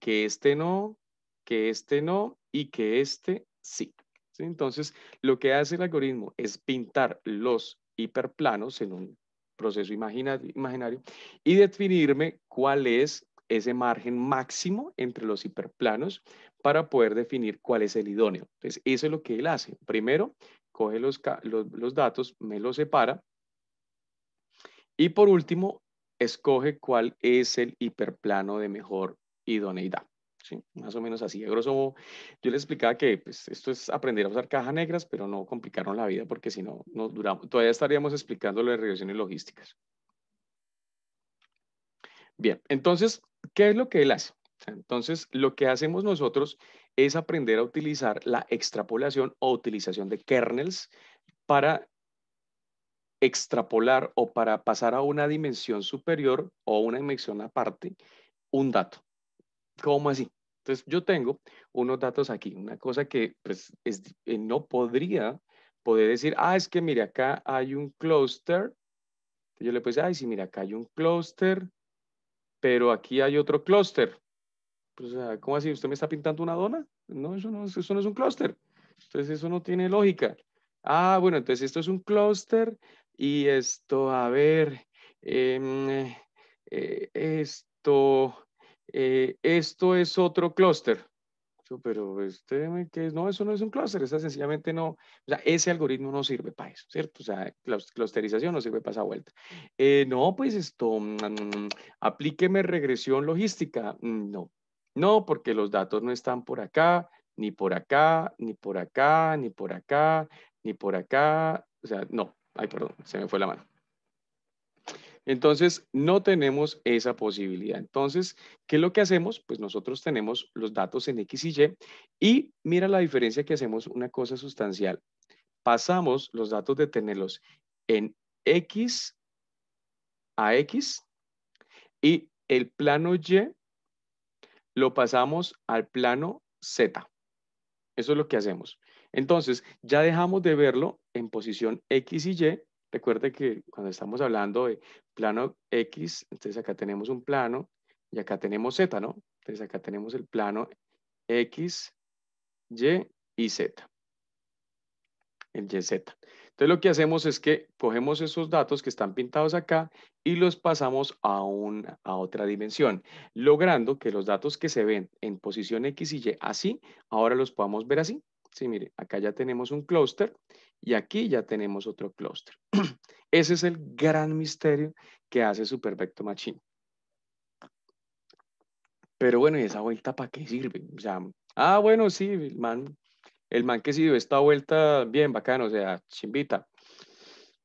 que este no, que este no y que este sí. ¿Sí? Entonces, lo que hace el algoritmo es pintar los hiperplanos en un proceso imaginario, y definirme cuál es ese margen máximo entre los hiperplanos para poder definir cuál es el idóneo. Entonces, eso es lo que él hace. Primero, coge los, los, datos, me los separa, y por último, escoge cuál es el hiperplano de mejor idoneidad. Más o menos así. grosso yo les explicaba que pues, esto es aprender a usar cajas negras, pero no complicaron la vida porque si no, nos duramos, todavía estaríamos explicando lo de regresiones logísticas. Bien, entonces, ¿qué es lo que él hace? Entonces, lo que hacemos nosotros es aprender a utilizar la extrapolación o utilización de kernels para extrapolar o para pasar a una dimensión superior o una dimensión aparte un dato. ¿Cómo así? Entonces, yo tengo unos datos aquí, una cosa que pues, eh, no podría poder decir, ah, es que mire, acá hay un clúster. Yo le puedo decir, ay, sí, mira, acá hay un clúster, pero aquí hay otro clúster. Pues, ¿Cómo así? ¿Usted me está pintando una dona? No, eso no, es un clúster. Entonces, eso no tiene lógica. Ah, bueno, entonces esto es un clúster y esto, a ver, em, eh, esto eh, esto es otro clúster. Pero este, que no, eso no es un clúster, esa sencillamente no, ese algoritmo no sirve para eso, ¿cierto? O sea, clusterización no sirve para esa vuelta. Eh, no, pues esto, mm, mm, mm, aplíqueme regresión logística. No, no, porque los datos no están por acá, ni por acá, ni por acá, ni por acá, ni por acá. O sea, no, ay, perdón, se me fue la mano. Entonces, no tenemos esa posibilidad. Entonces, ¿qué es lo que hacemos? Pues nosotros tenemos los datos en X y Y y mira la diferencia que hacemos una cosa sustancial. Pasamos los datos de tenerlos en X a X y el plano Y lo pasamos al plano Z. Eso es lo que hacemos. Entonces, ya dejamos de verlo en posición X y Y Recuerde que cuando estamos hablando de plano X, entonces acá tenemos un plano y acá tenemos Z, ¿no? Entonces acá tenemos el plano X, Y y Z. El z. Entonces lo que hacemos es que cogemos esos datos que están pintados acá y los pasamos a, a otra dimensión, logrando que los datos que se ven en posición X y Y así, ahora los podamos ver así. Sí, mire, acá ya tenemos un clúster y aquí ya tenemos otro clúster. Ese es el gran misterio que hace Supervecto Machine. Pero bueno, ¿y esa vuelta para qué sirve? O sea, ah, bueno, sí, el man, el man que se dio esta vuelta, bien bacano, o sea, chimbita.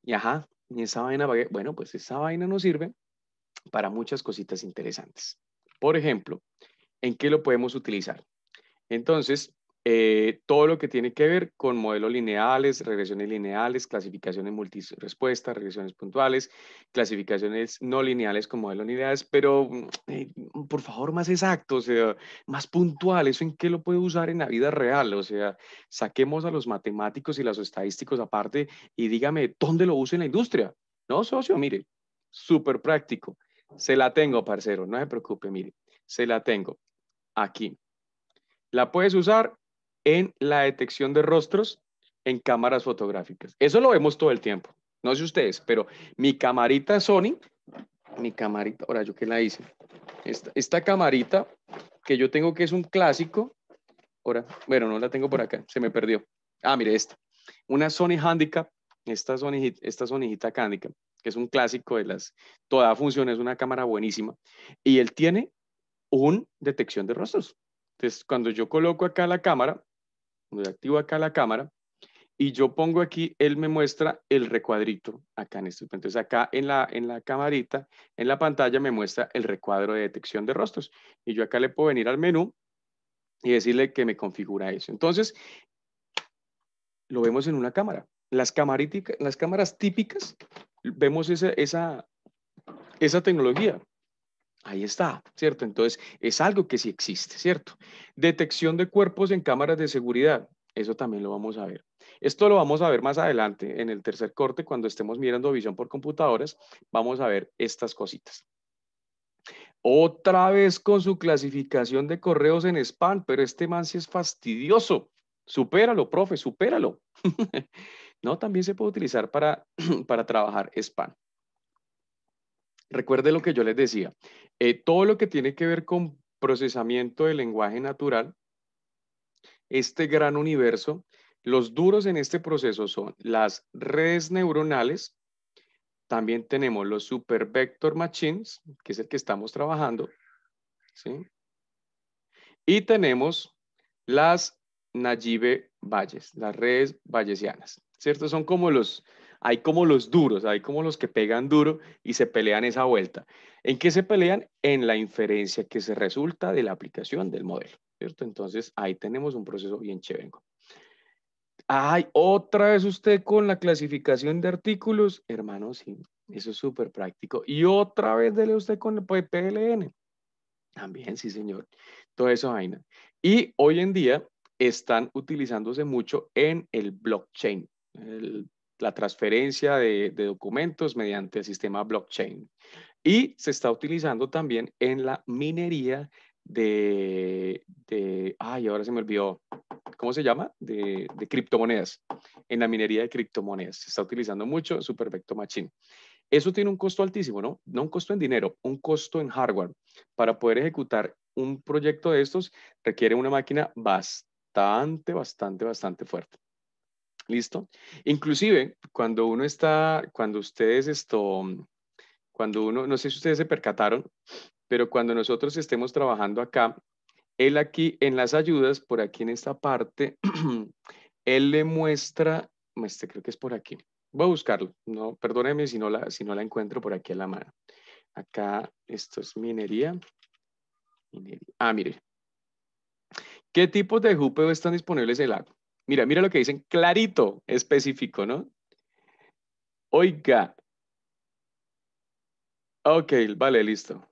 Y ajá, y esa vaina, bueno, pues esa vaina nos sirve para muchas cositas interesantes. Por ejemplo, ¿en qué lo podemos utilizar? Entonces, eh, todo lo que tiene que ver con modelos lineales, regresiones lineales, clasificaciones multirespuestas, regresiones puntuales, clasificaciones no lineales con modelos lineales, pero mm, eh, mm, por favor más exacto o sea, más eso ¿en qué lo puede usar en la vida real? O sea, saquemos a los matemáticos y los estadísticos aparte y dígame dónde lo uso en la industria. No, socio, mire, súper práctico. Se la tengo, parcero, no se preocupe, mire, se la tengo aquí. La puedes usar en la detección de rostros en cámaras fotográficas. Eso lo vemos todo el tiempo. No sé ustedes, pero mi camarita Sony, mi camarita, ahora yo qué la hice, esta, esta, camarita que yo tengo que es un clásico, ahora, bueno, no la tengo por acá, se me perdió. Ah, mire esta, una Sony Handicap, esta Sony, esta Sony Handicap, que es un clásico de las, toda función, es una cámara buenísima, y él tiene un detección de rostros. Entonces, cuando yo coloco acá la cámara, activo acá la cámara y yo pongo aquí, él me muestra el recuadrito acá en este. Entonces acá en la, en la camarita, en la pantalla me muestra el recuadro de detección de rostros. Y yo acá le puedo venir al menú y decirle que me configura eso. Entonces, lo vemos en una cámara. Las, las cámaras típicas, vemos esa, esa, esa tecnología. Ahí está, ¿cierto? Entonces, es algo que sí existe, ¿cierto? Detección de cuerpos en cámaras de seguridad. Eso también lo vamos a ver. Esto lo vamos a ver más adelante, en el tercer corte, cuando estemos mirando visión por computadoras, vamos a ver estas cositas. Otra vez con su clasificación de correos en spam, pero este man sí es fastidioso. Supéralo, profe, supéralo. no, también se puede utilizar para, para trabajar spam. Recuerde lo que yo les decía. Eh, todo lo que tiene que ver con procesamiento del lenguaje natural, este gran universo, los duros en este proceso son las redes neuronales, también tenemos los super vector machines, que es el que estamos trabajando, ¿sí? y tenemos las Najibe Valles, las redes vallesianas, ¿cierto? Son como los, hay como los duros, hay como los que pegan duro y se pelean esa vuelta. ¿En qué se pelean? En la inferencia que se resulta de la aplicación del modelo, ¿cierto? Entonces ahí tenemos un proceso bien chévere. Ay, otra vez usted con la clasificación de artículos, hermano, sí, eso es súper práctico. Y otra vez dele usted con el PLN. También, sí, señor. Todo eso, vaina. Y hoy en día están utilizándose mucho en el blockchain. El la transferencia de, documentos mediante el sistema blockchain. Y se está utilizando también en la minería de, ay, ahora se me olvidó, ¿cómo se llama? De, criptomonedas, en la minería de criptomonedas. Se está utilizando mucho perfecto Machine. Eso tiene un costo altísimo, ¿no? No un costo en dinero, un costo en hardware. Para poder ejecutar un proyecto de estos requiere una máquina bastante, bastante, bastante fuerte. ¿Listo? Inclusive, cuando uno está, cuando ustedes esto, mm, cuando uno, no sé si ustedes se percataron, pero cuando nosotros estemos trabajando acá, él aquí en las ayudas, por aquí en esta parte, él le muestra, mm, este creo que es por aquí, voy a buscarlo, no, perdóneme si no la, si no la encuentro por aquí a la mano. Acá, esto es minería. minería. Ah, mire. ¿Qué tipos de JUPEO están disponibles en el agua? Mira, mira lo que dicen, clarito, específico, ¿no? Oiga. Ok, vale, listo.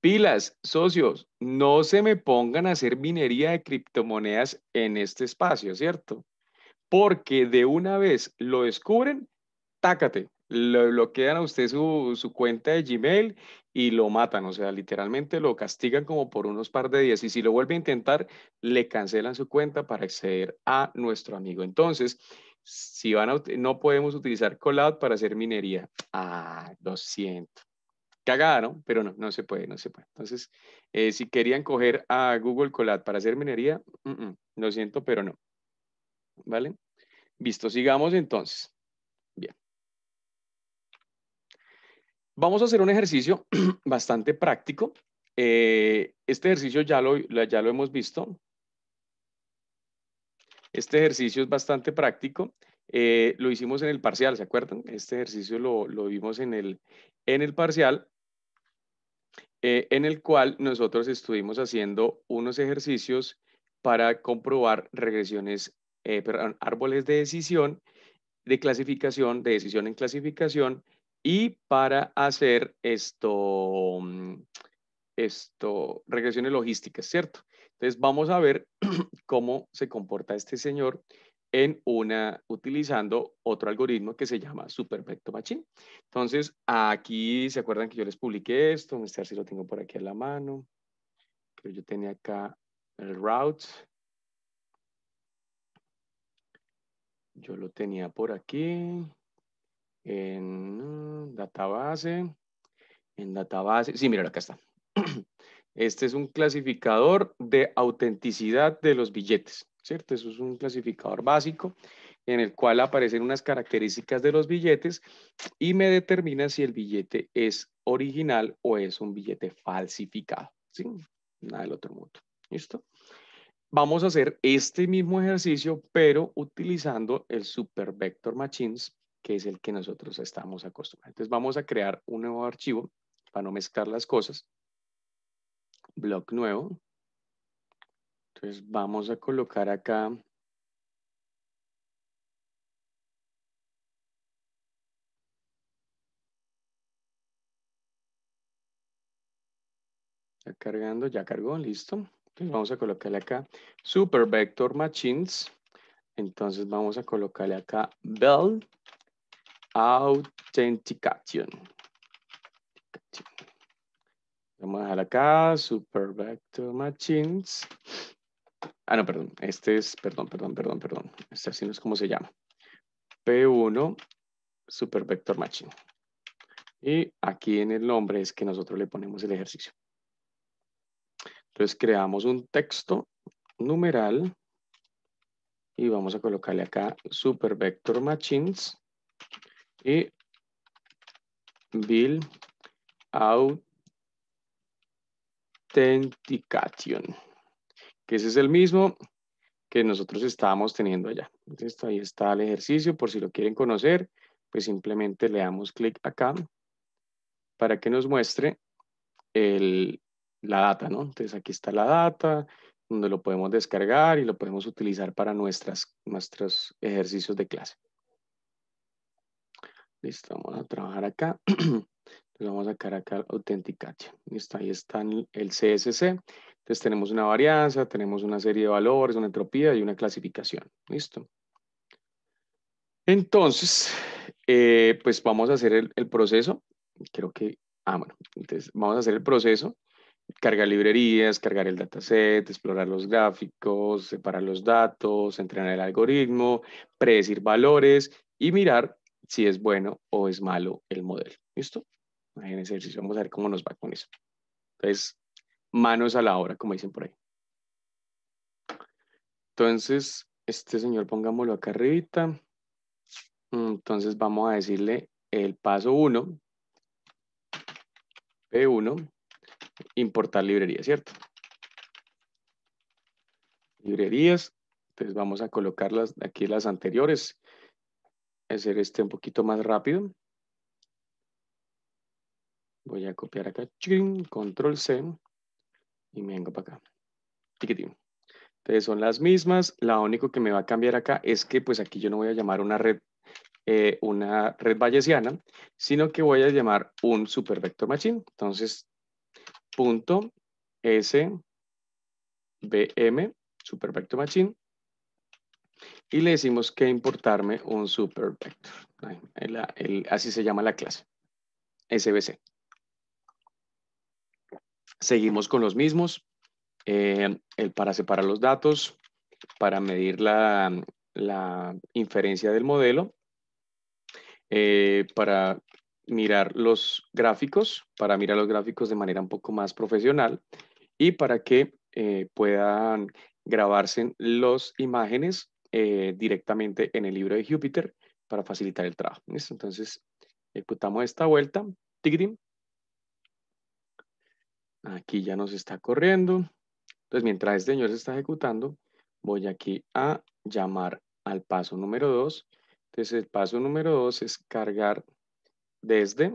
Pilas, socios, no se me pongan a hacer minería de criptomonedas en este espacio, ¿cierto? Porque de una vez lo descubren, tácate, lo bloquean a usted su, cuenta de Gmail y lo matan, o sea, literalmente lo castigan como por unos par de días y si lo vuelve a intentar, le cancelan su cuenta para acceder a nuestro amigo. Entonces, si van a, no podemos utilizar Collab para hacer minería. Ah, lo siento. Cagada, Pero no, no se puede, no se puede. Entonces, eh, si querían coger a Google Collab para hacer minería, mm, mm, lo siento, pero no. ¿Vale? Visto, sigamos entonces. Vamos a hacer un ejercicio bastante práctico. Eh, este ejercicio ya lo, ya lo hemos visto. Este ejercicio es bastante práctico. Eh, lo hicimos en el parcial, ¿se acuerdan? Este ejercicio lo, lo vimos en el, en el parcial, eh, en el cual nosotros estuvimos haciendo unos ejercicios para comprobar regresiones, árboles de decisión, de clasificación, de decisión en clasificación, y para hacer esto, mm, esto, regresiones logísticas, ¿cierto? Entonces vamos a ver cómo se comporta este señor en una, utilizando otro algoritmo que se llama Super Machine. Entonces aquí, ¿se acuerdan que yo les publiqué esto? este a lo tengo por aquí a la mano. pero yo tenía acá el route. Yo lo tenía por aquí en database, en database, sí, mira, acá está. Este es un clasificador de autenticidad de los billetes, ¿cierto? Eso es un clasificador básico en el cual aparecen unas características de los billetes y me determina si el billete es original o es un billete falsificado. ¿sí? Nada del otro mundo. ¿Listo? Vamos a hacer este mismo ejercicio, pero utilizando el Super Vector Machines que es el que nosotros estamos acostumbrados. Entonces vamos a crear un nuevo archivo para no mezclar las cosas. Blog nuevo. Entonces vamos a colocar acá Ya cargando, ya cargó, listo. Entonces vamos a colocarle acá Super Vector Machines. Entonces vamos a colocarle acá Bell Authentication. Vamos a dejar acá, Super Vector Machines. Ah, no, perdón. Este es, perdón, perdón, perdón, perdón. Este así no es como se llama. P1 Super Vector Machine. Y aquí en el nombre es que nosotros le ponemos el ejercicio. Entonces creamos un texto numeral y vamos a colocarle acá Super Vector Machines y Bill Authentication, que ese es el mismo que nosotros estábamos teniendo allá. Esto ahí está el ejercicio, por si lo quieren conocer, pues simplemente le damos clic acá para que nos muestre el, la data, ¿no? Entonces aquí está la data, donde lo podemos descargar y lo podemos utilizar para nuestras, nuestros ejercicios de clase. Listo, vamos a trabajar acá. vamos a sacar acá authentication. Listo, ahí está el CSC. Entonces tenemos una varianza, tenemos una serie de valores, una entropía y una clasificación. Listo. Entonces, eh, pues vamos a hacer el, proceso. Creo que, ah, bueno, entonces vamos a hacer el proceso. Cargar librerías, cargar el dataset, explorar los gráficos, separar los datos, entrenar el algoritmo, predecir valores y mirar si es bueno o es malo el modelo. ¿Listo? En ejercicio vamos a ver cómo nos va con eso. Entonces, manos a la obra, como dicen por ahí. Entonces, este señor pongámoslo acá arribita. Entonces vamos a decirle el paso 1, P1, importar librería, ¿cierto? Librerías, entonces vamos a colocarlas aquí las anteriores, hacer este un poquito más rápido. Voy a copiar acá, control C, y me vengo para acá. Entonces son las mismas, la único que me va a cambiar acá es que pues aquí yo no voy a llamar una red, eh, una red bayesiana, sino que voy a llamar un super vector machine. Entonces, punto S, super vector machine, y le decimos que importarme un super vector así se llama la clase. SBC. Seguimos con los mismos. Eh, el para separar los datos, para medir la, inferencia del modelo, eh, para mirar los gráficos, para mirar los gráficos de manera un poco más profesional y para que eh, puedan grabarse las imágenes eh, directamente en el libro de Júpiter para facilitar el trabajo. Entonces, ejecutamos esta vuelta. Aquí ya nos está corriendo. Entonces, mientras este señor se está ejecutando, voy aquí a llamar al paso número 2. Entonces, el paso número 2 es cargar desde,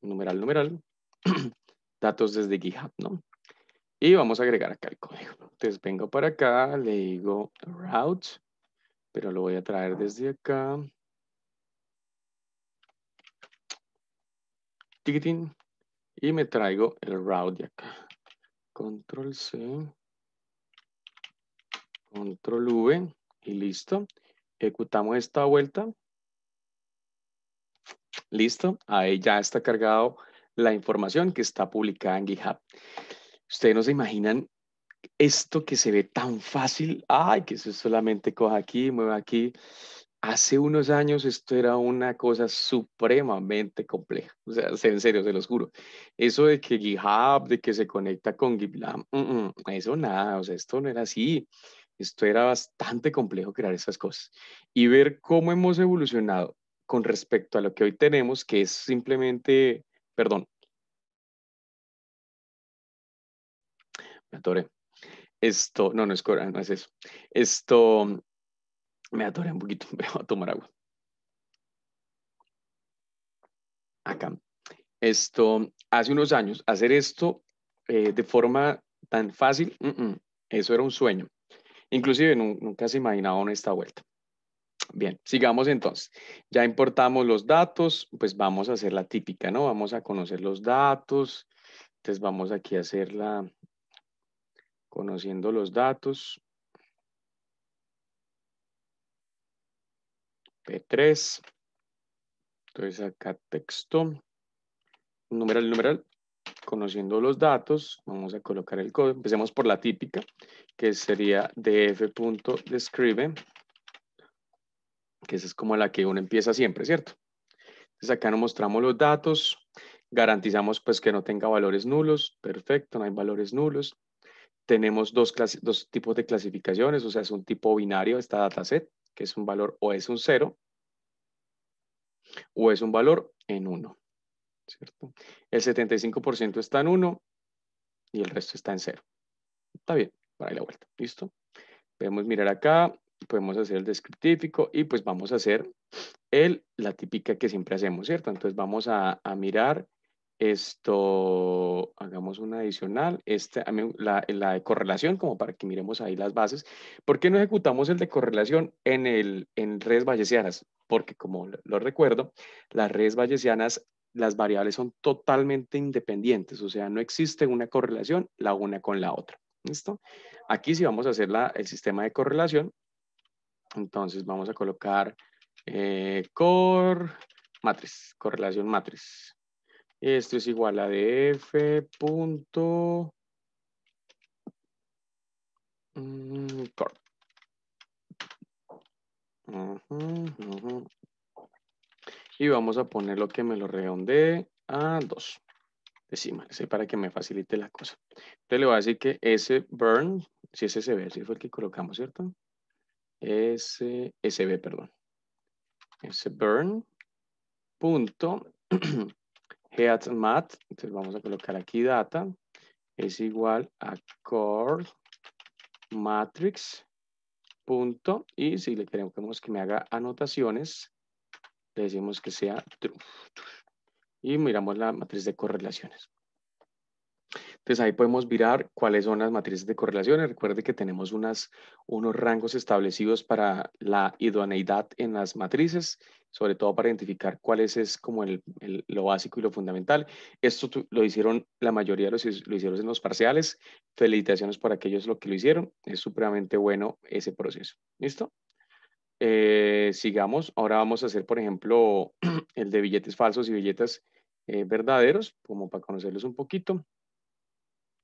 numeral, numeral, datos desde GitHub, ¿no? Y vamos a agregar acá el código. Entonces pues, vengo para acá, le digo route, pero lo voy a traer desde acá. Ticketing. Y me traigo el route de acá. Control C. Control V. Y listo. Ejecutamos esta vuelta. Listo. Ahí ya está cargado la información que está publicada en GitHub. Ustedes no se imaginan esto que se ve tan fácil, ay, que eso solamente coja aquí, mueva aquí. Hace unos años esto era una cosa supremamente compleja. O sea, en serio, se los juro. Eso de que GitHub, de que se conecta con GitLab, mm, mm, eso nada, o sea, esto no era así. Esto era bastante complejo crear esas cosas. Y ver cómo hemos evolucionado con respecto a lo que hoy tenemos, que es simplemente, perdón, me atoré esto, no, no es Cora, no es eso. Esto, me atoré un poquito, voy a tomar agua. Acá. Esto, hace unos años, hacer esto eh, de forma tan fácil, mm, mm, eso era un sueño. Inclusive nunca se imaginaba en esta vuelta. Bien, sigamos entonces. Ya importamos los datos, pues vamos a hacer la típica, ¿no? Vamos a conocer los datos. Entonces vamos aquí a hacer la, conociendo los datos. P3. Entonces acá texto, numeral, numeral, conociendo los datos, vamos a colocar el código. Empecemos por la típica, que sería df.describe, que esa es como la que uno empieza siempre, ¿cierto? Entonces acá nos mostramos los datos, garantizamos pues que no tenga valores nulos, perfecto, no hay valores nulos tenemos dos, dos tipos de clasificaciones, o sea, es un tipo binario esta dataset, que es un valor o es un cero, o es un valor en 1. ¿cierto? El 75% está en 1 y el resto está en cero. Está bien, para ahí la vuelta. ¿Listo? Podemos mirar acá, podemos hacer el descriptivo y pues vamos a hacer el, la típica que siempre hacemos, ¿cierto? Entonces vamos a mirar esto, hagamos una adicional, este, la, la, de correlación, como para que miremos ahí las bases. ¿Por qué no ejecutamos el de correlación en, el, en redes bayesianas? Porque como lo recuerdo, las redes bayesianas, las variables son totalmente independientes, o sea, no existe una correlación la una con la otra. ¿Listo? Aquí sí vamos a hacer el sistema de correlación. Entonces vamos a colocar eh, cor matriz, correlación matriz. Esto es igual a df punto mm, Y vamos a poner lo que me lo redondee a 2 decimales, eh, para que me facilite la cosa. Entonces le voy a decir que ese burn, si es SB, si fue el que colocamos, ¿cierto? SB, perdón. S burn punto entonces vamos a colocar aquí data, es igual a core matrix punto y si le queremos que me haga anotaciones, le decimos que sea true. Y miramos la matriz de correlaciones. Entonces pues, ahí podemos mirar cuáles son las matrices de correlaciones. Recuerde que tenemos unos rangos establecidos para la idoneidad en las matrices, sobre todo para identificar cuál es como lo básico y lo fundamental. Esto lo hicieron la mayoría de los lo hicieron en los parciales. Felicitaciones por aquellos lo que lo hicieron. Es supremamente bueno ese proceso. ¿Listo? Eh, sigamos. Ahora vamos a hacer, por ejemplo, el de billetes falsos y billetes eh, verdaderos, como para conocerlos un poquito.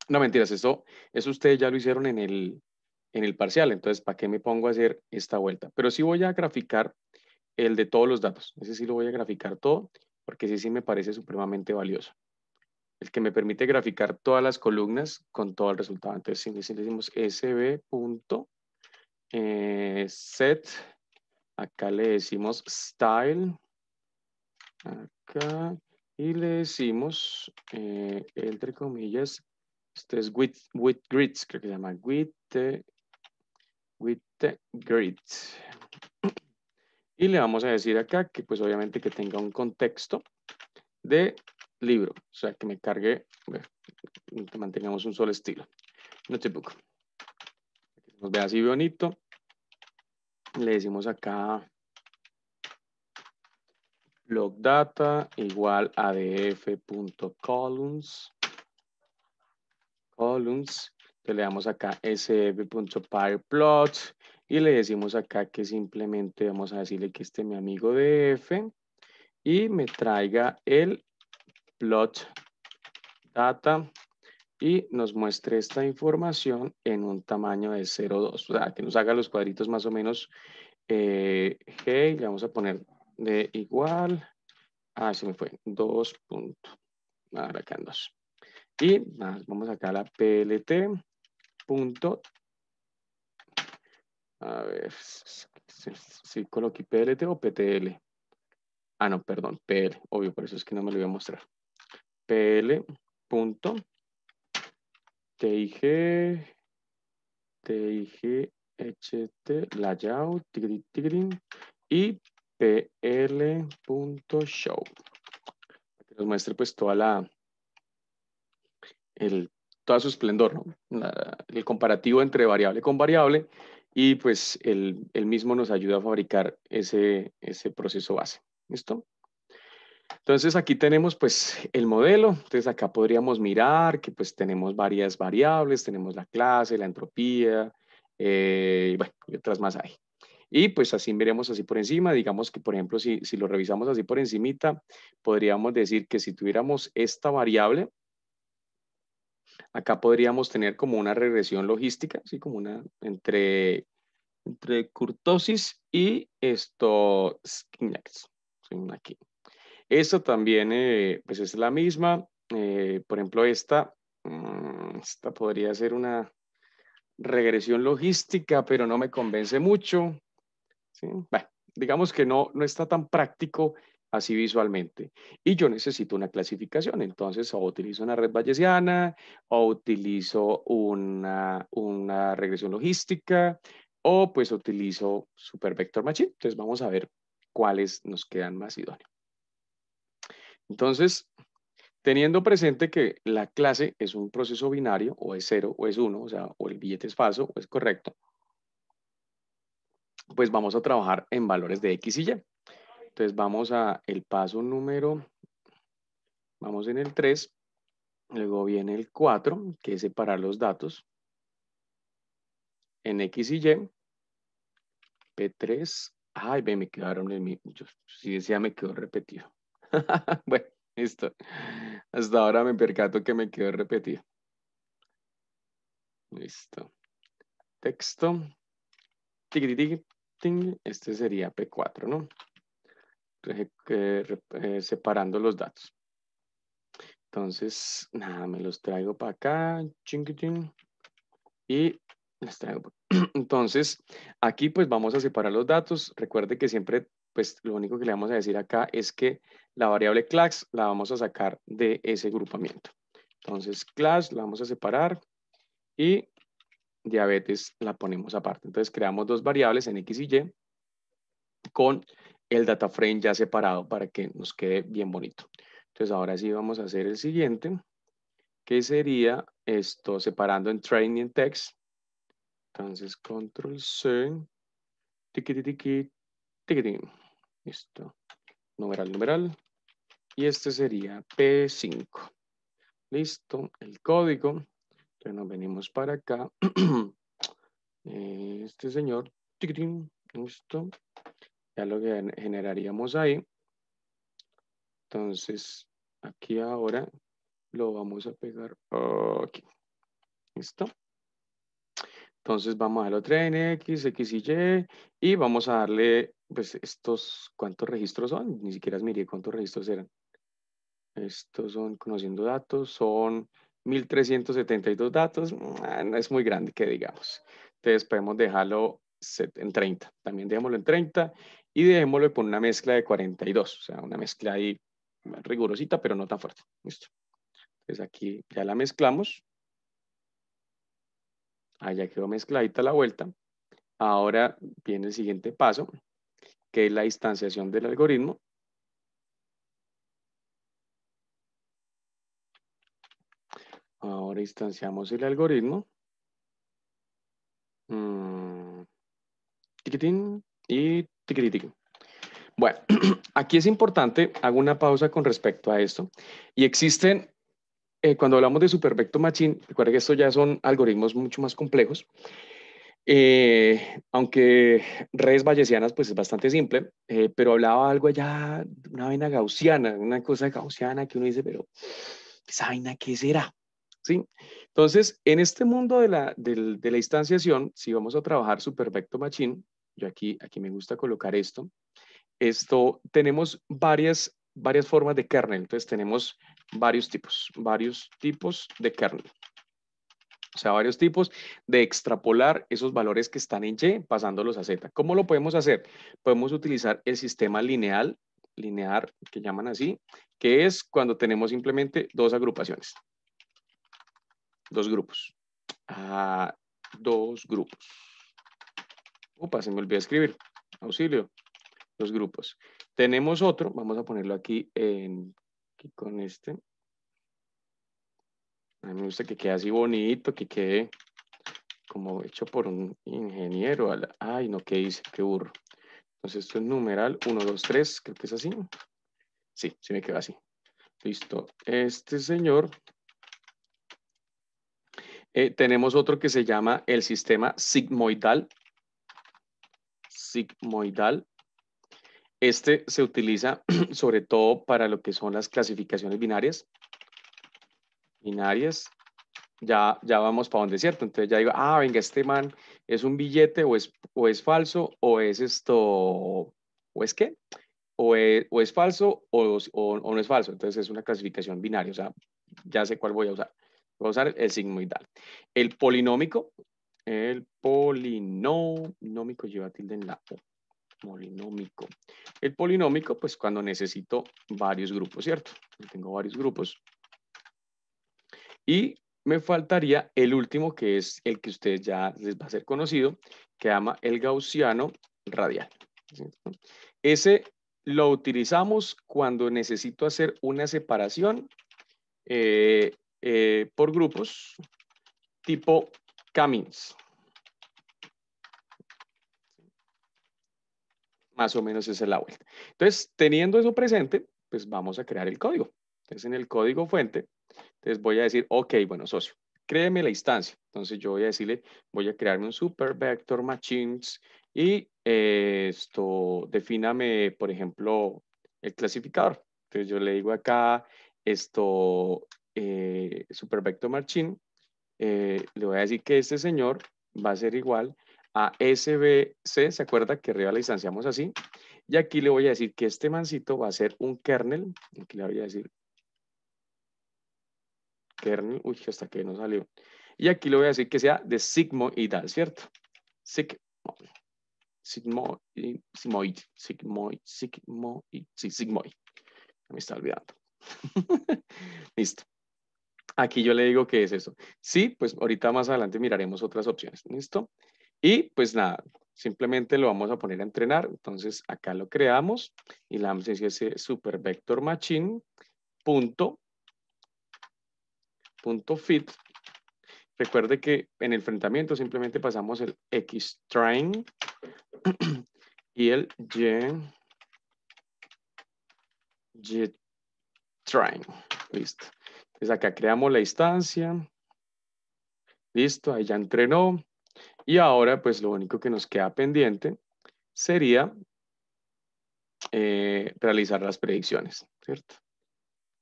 No mentiras, eso, eso ustedes ya lo hicieron en el, en el parcial, entonces, ¿para qué me pongo a hacer esta vuelta? Pero sí voy a graficar el de todos los datos, ese sí lo voy a graficar todo, porque ese sí me parece supremamente valioso. El que me permite graficar todas las columnas con todo el resultado. Entonces, si le decimos sb. Eh, acá le decimos style, acá, y le decimos, eh, entre comillas, este es with, with grids, creo que se llama with, with grids. Y le vamos a decir acá que pues obviamente que tenga un contexto de libro, o sea que me cargue, que mantengamos un solo estilo. Notebook. Que nos vea así bonito. Le decimos acá LogData data igual adf.columns columns, le damos acá sf.pyplot y le decimos acá que simplemente vamos a decirle que este mi amigo de f y me traiga el plot data y nos muestre esta información en un tamaño de 0,2. O sea, que nos haga los cuadritos más o menos eh, le vamos a poner de igual, ah, se me fue, 2 acá en y vamos acá a la PLT. Punto. A ver, si coloqué PLT o PTL. Ah, no, perdón, PL, obvio, por eso es que no me lo voy a mostrar. PL punto T-I-G. TIG HT layout tigri, y PL punto show. Que nos muestre pues toda la, el, toda su esplendor, el comparativo entre variable con variable y pues el, mismo nos ayuda a fabricar ese, proceso base. ¿Listo? Entonces aquí tenemos pues el modelo, entonces acá podríamos mirar que pues tenemos varias variables, tenemos la clase, la entropía, eh, y, otras más hay. Y pues así miremos así por encima, digamos que por ejemplo si, si lo revisamos así por encimita, podríamos decir que si tuviéramos esta variable, Acá podríamos tener como una regresión logística, así como una entre, entre curtosis y esto, aquí. también, eh, pues es la misma. Eh, por ejemplo, esta, mm, esta podría ser una regresión logística, pero no me convence mucho. Bueno, digamos que no, no está tan práctico así visualmente. Y yo necesito una clasificación, entonces o utilizo una red bayesiana, o utilizo una, regresión logística, o pues utilizo Super Vector Machine. Entonces vamos a ver cuáles nos quedan más idóneos. Entonces, teniendo presente que la clase es un proceso binario, o es 0 o es 1, o sea, o el billete es falso o es correcto, pues vamos a trabajar en valores de X y Y. Entonces vamos a el paso número, vamos en el 3, luego viene el 4, que es separar los datos en X y Y, P3, ay, me quedaron en mi, si decía me quedó repetido. bueno, listo. Hasta ahora me percato que me quedó repetido. Listo. Texto. Este sería P4, ¿no? Eh, separando los datos. Entonces, nada, me los traigo para acá. Y les traigo. Entonces, aquí pues vamos a separar los datos. Recuerde que siempre, pues lo único que le vamos a decir acá es que la variable class la vamos a sacar de ese grupamiento. Entonces, class la vamos a separar y diabetes la ponemos aparte. Entonces, creamos dos variables en X y Y con el data frame ya separado para que nos quede bien bonito. Entonces ahora sí vamos a hacer el siguiente, que sería esto separando en training text. Entonces control C, tiki tiki tiqui, listo, numeral, numeral, y este sería P5. Listo, el código, entonces nos venimos para acá, este señor, listo, ya lo que generaríamos ahí. Entonces, aquí ahora lo vamos a pegar aquí. ¿Listo? Entonces vamos a darle 3nxxy X, y Y y vamos a darle pues estos, ¿cuántos registros son? Ni siquiera miré cuántos registros eran. Estos son, conociendo datos, son 1372 datos, ah, no es muy grande que digamos. Entonces podemos dejarlo en 30, también dejémoslo en 30 y dejémoslo por una mezcla de 42, o sea, una mezcla ahí rigurosita, pero no tan fuerte. Listo. Entonces aquí ya la mezclamos. Ahí ya quedó mezcladita la vuelta. Ahora viene el siguiente paso, que es la distanciación del algoritmo. Ahora distanciamos el algoritmo. Mm. Y bueno, aquí es importante, hago una pausa con respecto a esto. Y existen, eh, cuando hablamos de supervecto Machine, recuerden que estos ya son algoritmos mucho más complejos. Eh, aunque redes bayesianas pues es bastante simple, eh, pero hablaba algo allá, una vaina gaussiana, una cosa gaussiana que uno dice, pero esa vaina, ¿qué será? ¿Sí? Entonces, en este mundo de la, de instanciación, si vamos a trabajar supervecto Machine, yo aquí, aquí me gusta colocar esto. Esto, tenemos varias, varias formas de kernel. Entonces tenemos varios tipos, varios tipos de kernel. O sea, varios tipos de extrapolar esos valores que están en Y pasándolos a Z. ¿Cómo lo podemos hacer? Podemos utilizar el sistema lineal, linear, que llaman así, que es cuando tenemos simplemente dos agrupaciones. Dos grupos. Ah, dos grupos. Opa, se me olvidó escribir. Auxilio. Los grupos. Tenemos otro, vamos a ponerlo aquí, en, con este. A mí me gusta que quede así bonito, que quede como hecho por un ingeniero. Ay, no, ¿qué hice? Qué burro. Entonces esto es numeral 1, 2, 3, creo que es así. Sí, sí me quedó así. Listo. Este señor. Eh, tenemos otro que se llama el sistema sigmoidal sigmoidal. Este se utiliza sobre todo para lo que son las clasificaciones binarias. Binarias. Ya, ya vamos para donde es cierto. Entonces ya digo, ah, venga, este man es un billete o es, o es falso o es esto, o es qué, e, o es, falso o, o, o no es falso. Entonces es una clasificación binaria. O sea, ya sé cuál voy a usar. Voy a usar el sigmoidal. El polinómico el polinómico, lleva tilde en la O. El polinómico pues cuando necesito varios grupos, ¿cierto? tengo varios grupos. Y me faltaría el último, que es el que ustedes ya les va a ser conocido, que llama el gaussiano radial. Ese lo utilizamos cuando necesito hacer una separación eh, eh, por grupos tipo Cummings. Más o menos esa es la vuelta. Entonces, teniendo eso presente, pues vamos a crear el código. Entonces, en el código fuente, entonces voy a decir, ok, bueno, socio, créeme la instancia. Entonces, yo voy a decirle, voy a crearme un super vector machines y eh, esto, defíname, por ejemplo, el clasificador. Entonces, yo le digo acá, esto, eh, super vector machine eh, le voy a decir que este señor va a ser igual a SBC, ¿se acuerda que arriba la distanciamos así? Y aquí le voy a decir que este mancito va a ser un kernel, aquí le voy a decir kernel, uy, hasta que no salió. Y aquí le voy a decir que sea de sigmoidal, ¿cierto? Sigmoid, sigmoid, sigmoid, sigmoid, sigmoid. Me está olvidando. Listo. Aquí yo le digo que es eso. Sí, pues ahorita más adelante miraremos otras opciones. ¿Listo? Y pues nada, simplemente lo vamos a poner a entrenar. Entonces acá lo creamos y le damos ese super vector machine punto, punto fit. Recuerde que en el enfrentamiento simplemente pasamos el x train y el y, y train. Listo. Entonces acá creamos la instancia. Listo, ahí ya entrenó. Y ahora pues lo único que nos queda pendiente sería eh, realizar las predicciones, ¿cierto?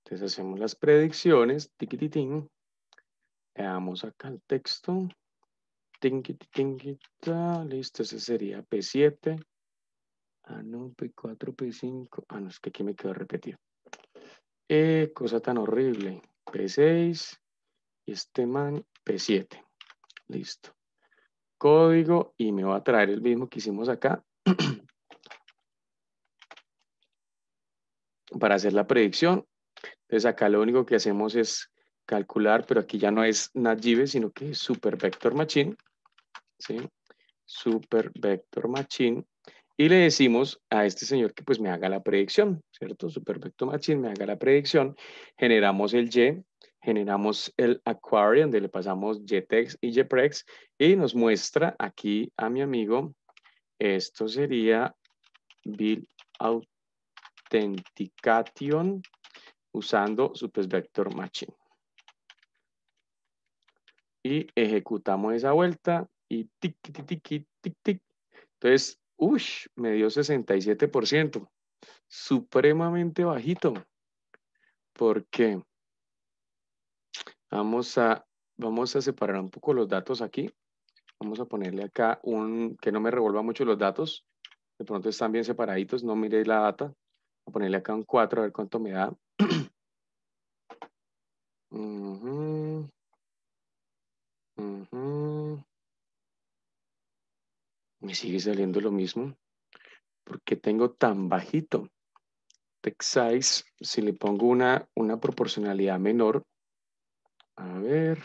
Entonces hacemos las predicciones, tiquititín. Le damos acá el texto. Tinquititinquita, listo, ese sería P7. Ah, no, P4, P5. Ah, no, es que aquí me quedo repetido. Eh, cosa tan horrible. P6 y este man P7. Listo. Código y me va a traer el mismo que hicimos acá para hacer la predicción. Entonces acá lo único que hacemos es calcular, pero aquí ya no es naive sino que es Super Vector Machine. ¿sí? Super Vector Machine. Y le decimos a este señor que pues me haga la predicción, ¿cierto? Su perfecto machine me haga la predicción. Generamos el Y, generamos el Aquarium, donde le pasamos YTEX y YPREX e y nos muestra aquí a mi amigo, esto sería Bill Authentication usando su pues, vector machine Y ejecutamos esa vuelta y tic, tic, tic, tic, tic. Entonces, Uy, me dio 67%, supremamente bajito. ¿Por Vamos a, vamos a separar un poco los datos aquí. Vamos a ponerle acá un, que no me revuelva mucho los datos. De pronto están bien separaditos, no mire la data. a ponerle acá un 4 a ver cuánto me da. me sigue saliendo lo mismo. porque tengo tan bajito? size. si le pongo una, una proporcionalidad menor, a ver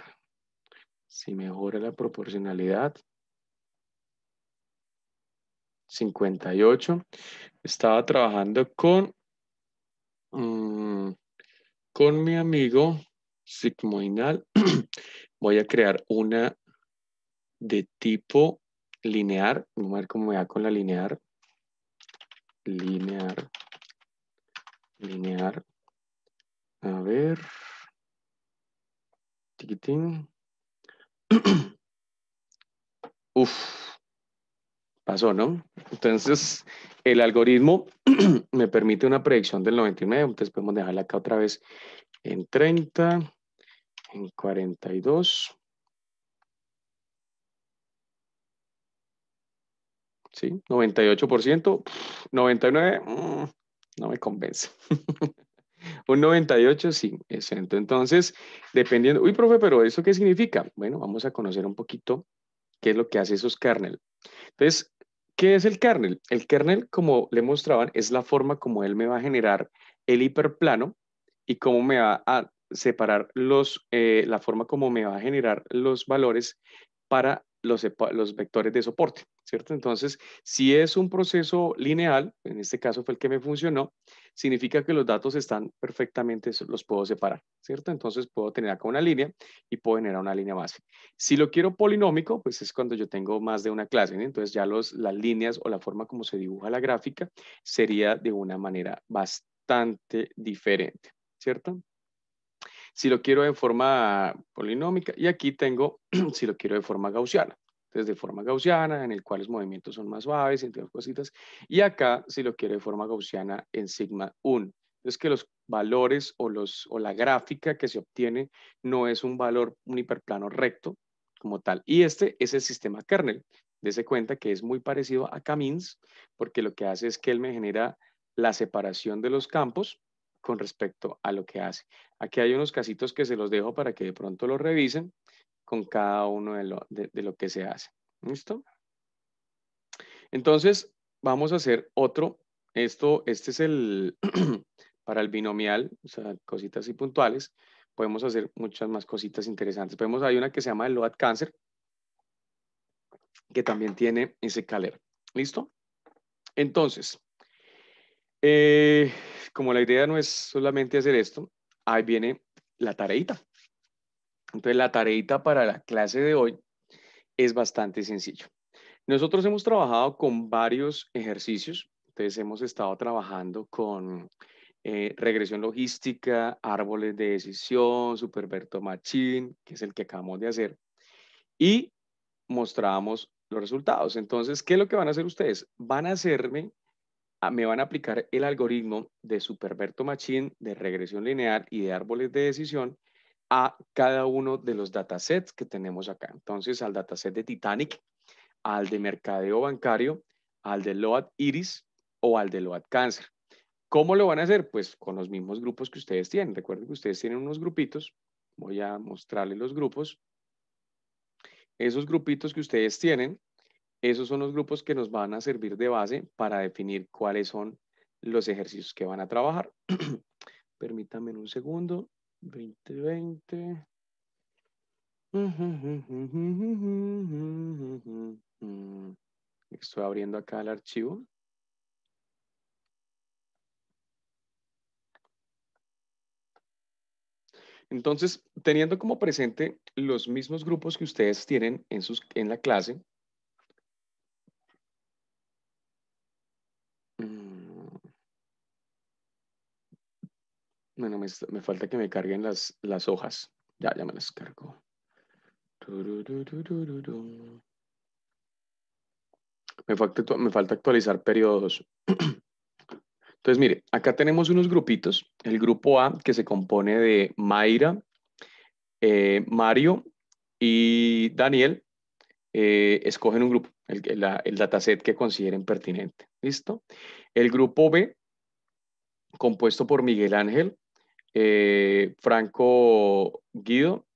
si mejora la proporcionalidad. 58. Estaba trabajando con, mm, con mi amigo Sigmoinal. Voy a crear una de tipo linear, vamos a ver cómo me va con la linear, linear, linear, a ver, tiquitín, uf, pasó, ¿no? Entonces, el algoritmo me permite una predicción del 99, entonces podemos dejarla acá otra vez en 30, en 42, ¿sí? 98%, 99% mm, no me convence. Un 98, sí, exento. Entonces, dependiendo, uy, profe, pero ¿eso qué significa? Bueno, vamos a conocer un poquito qué es lo que hace esos kernel. Entonces, ¿qué es el kernel? El kernel, como le mostraban, es la forma como él me va a generar el hiperplano y cómo me va a separar los, eh, la forma como me va a generar los valores para los, vectores de soporte, ¿cierto? Entonces, si es un proceso lineal, en este caso fue el que me funcionó, significa que los datos están perfectamente, los puedo separar, ¿cierto? Entonces puedo tener acá una línea y puedo generar una línea base. Si lo quiero polinómico, pues es cuando yo tengo más de una clase, entonces ya los, las líneas o la forma como se dibuja la gráfica sería de una manera bastante diferente, ¿cierto? si lo quiero en forma polinómica, y aquí tengo si lo quiero de forma gaussiana. Entonces, de forma gaussiana, en el cual los movimientos son más suaves, entre otras cositas. Y acá, si lo quiero de forma gaussiana, en sigma 1. Entonces, que los valores o, los, o la gráfica que se obtiene no es un valor, un hiperplano recto como tal. Y este es el sistema kernel. de ese cuenta que es muy parecido a Camins, porque lo que hace es que él me genera la separación de los campos con respecto a lo que hace. Aquí hay unos casitos que se los dejo para que de pronto lo revisen con cada uno de lo, de, lo que se hace. ¿Listo? Entonces, vamos a hacer otro. Esto, este es el, para el binomial, o sea, cositas y puntuales. Podemos hacer muchas más cositas interesantes. Podemos, hay una que se llama el LOAD Cancer, que también tiene ese caler. ¿Listo? Entonces, eh, como la idea no es solamente hacer esto, ahí viene la tareita. Entonces, la tareita para la clase de hoy es bastante sencillo. Nosotros hemos trabajado con varios ejercicios. Entonces, hemos estado trabajando con eh, regresión logística, árboles de decisión, superberto machine que es el que acabamos de hacer. Y mostramos los resultados. Entonces, ¿qué es lo que van a hacer ustedes? Van a hacerme me van a aplicar el algoritmo de Superberto Machine de regresión lineal y de árboles de decisión a cada uno de los datasets que tenemos acá. Entonces, al dataset de Titanic, al de mercadeo bancario, al de LOAD Iris o al de LOAD Cáncer. ¿Cómo lo van a hacer? Pues con los mismos grupos que ustedes tienen. Recuerden que ustedes tienen unos grupitos. Voy a mostrarles los grupos. Esos grupitos que ustedes tienen esos son los grupos que nos van a servir de base para definir cuáles son los ejercicios que van a trabajar. Permítanme un segundo. 2020. Estoy abriendo acá el archivo. Entonces, teniendo como presente los mismos grupos que ustedes tienen en, sus, en la clase, Bueno, me, falta que me carguen las, hojas. Ya, ya me las cargo. Me falta, actualizar periodos. Entonces, mire, acá tenemos unos grupitos. El grupo A, que se compone de Mayra, Mario y Daniel, escogen un grupo, el, el dataset que consideren pertinente. ¿Listo? El grupo B, compuesto por Miguel Ángel, eh, Franco Guido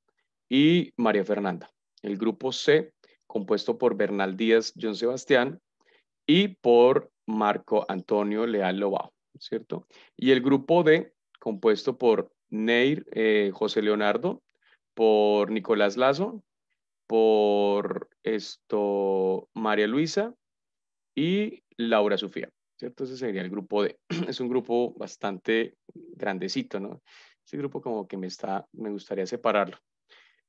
y María Fernanda. El grupo C, compuesto por Bernal Díaz, John Sebastián y por Marco Antonio Leal Lobao, ¿cierto? Y el grupo D, compuesto por Neir eh, José Leonardo, por Nicolás Lazo, por esto María Luisa y Laura Sofía. ¿cierto? Ese sería el grupo D. Es un grupo bastante grandecito, ¿no? Ese grupo como que me, está, me gustaría separarlo.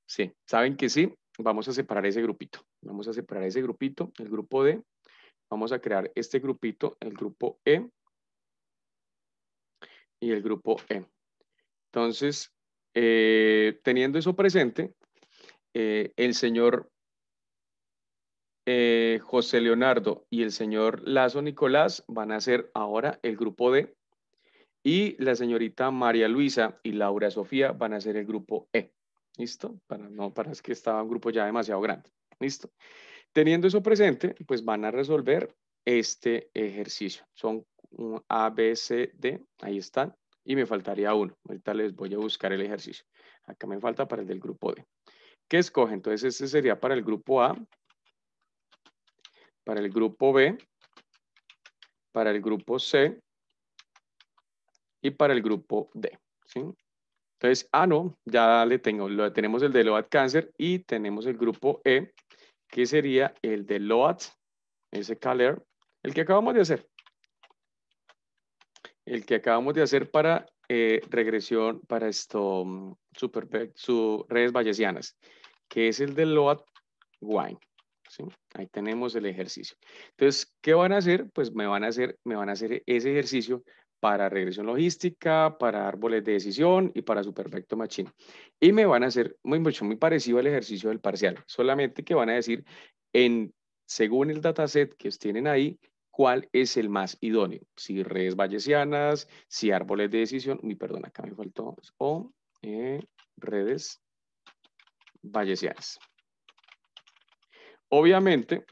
Sí, ¿saben que sí? Vamos a separar ese grupito. Vamos a separar ese grupito, el grupo D. Vamos a crear este grupito, el grupo E y el grupo E. Entonces, eh, teniendo eso presente, eh, el señor eh, José Leonardo y el señor Lazo Nicolás van a ser ahora el grupo D y la señorita María Luisa y Laura Sofía van a ser el grupo E. ¿Listo? Para no, para que estaba un grupo ya demasiado grande. ¿Listo? Teniendo eso presente, pues van a resolver este ejercicio. Son A, B, C, D, ahí están, y me faltaría uno. Ahorita les voy a buscar el ejercicio. Acá me falta para el del grupo D. ¿Qué escoge? Entonces, este sería para el grupo A, para el grupo B, para el grupo C y para el grupo D. ¿sí? Entonces, ah, no, ya le tengo, lo, tenemos el de LOAD cáncer y tenemos el grupo E, que sería el de LOAD, ese color, el que acabamos de hacer. El que acabamos de hacer para eh, regresión, para esto, mm, super, su redes bayesianas, que es el de LOAD Wine. Ahí tenemos el ejercicio. Entonces, ¿qué van a hacer? Pues me van a hacer, me van a hacer ese ejercicio para regresión logística, para árboles de decisión y para su perfecto machine. Y me van a hacer muy muy parecido al ejercicio del parcial, solamente que van a decir en según el dataset que tienen ahí, cuál es el más idóneo. Si redes bayesianas, si árboles de decisión, mi perdón, acá me faltó, pues, o eh, redes bayesianas. Obviamente,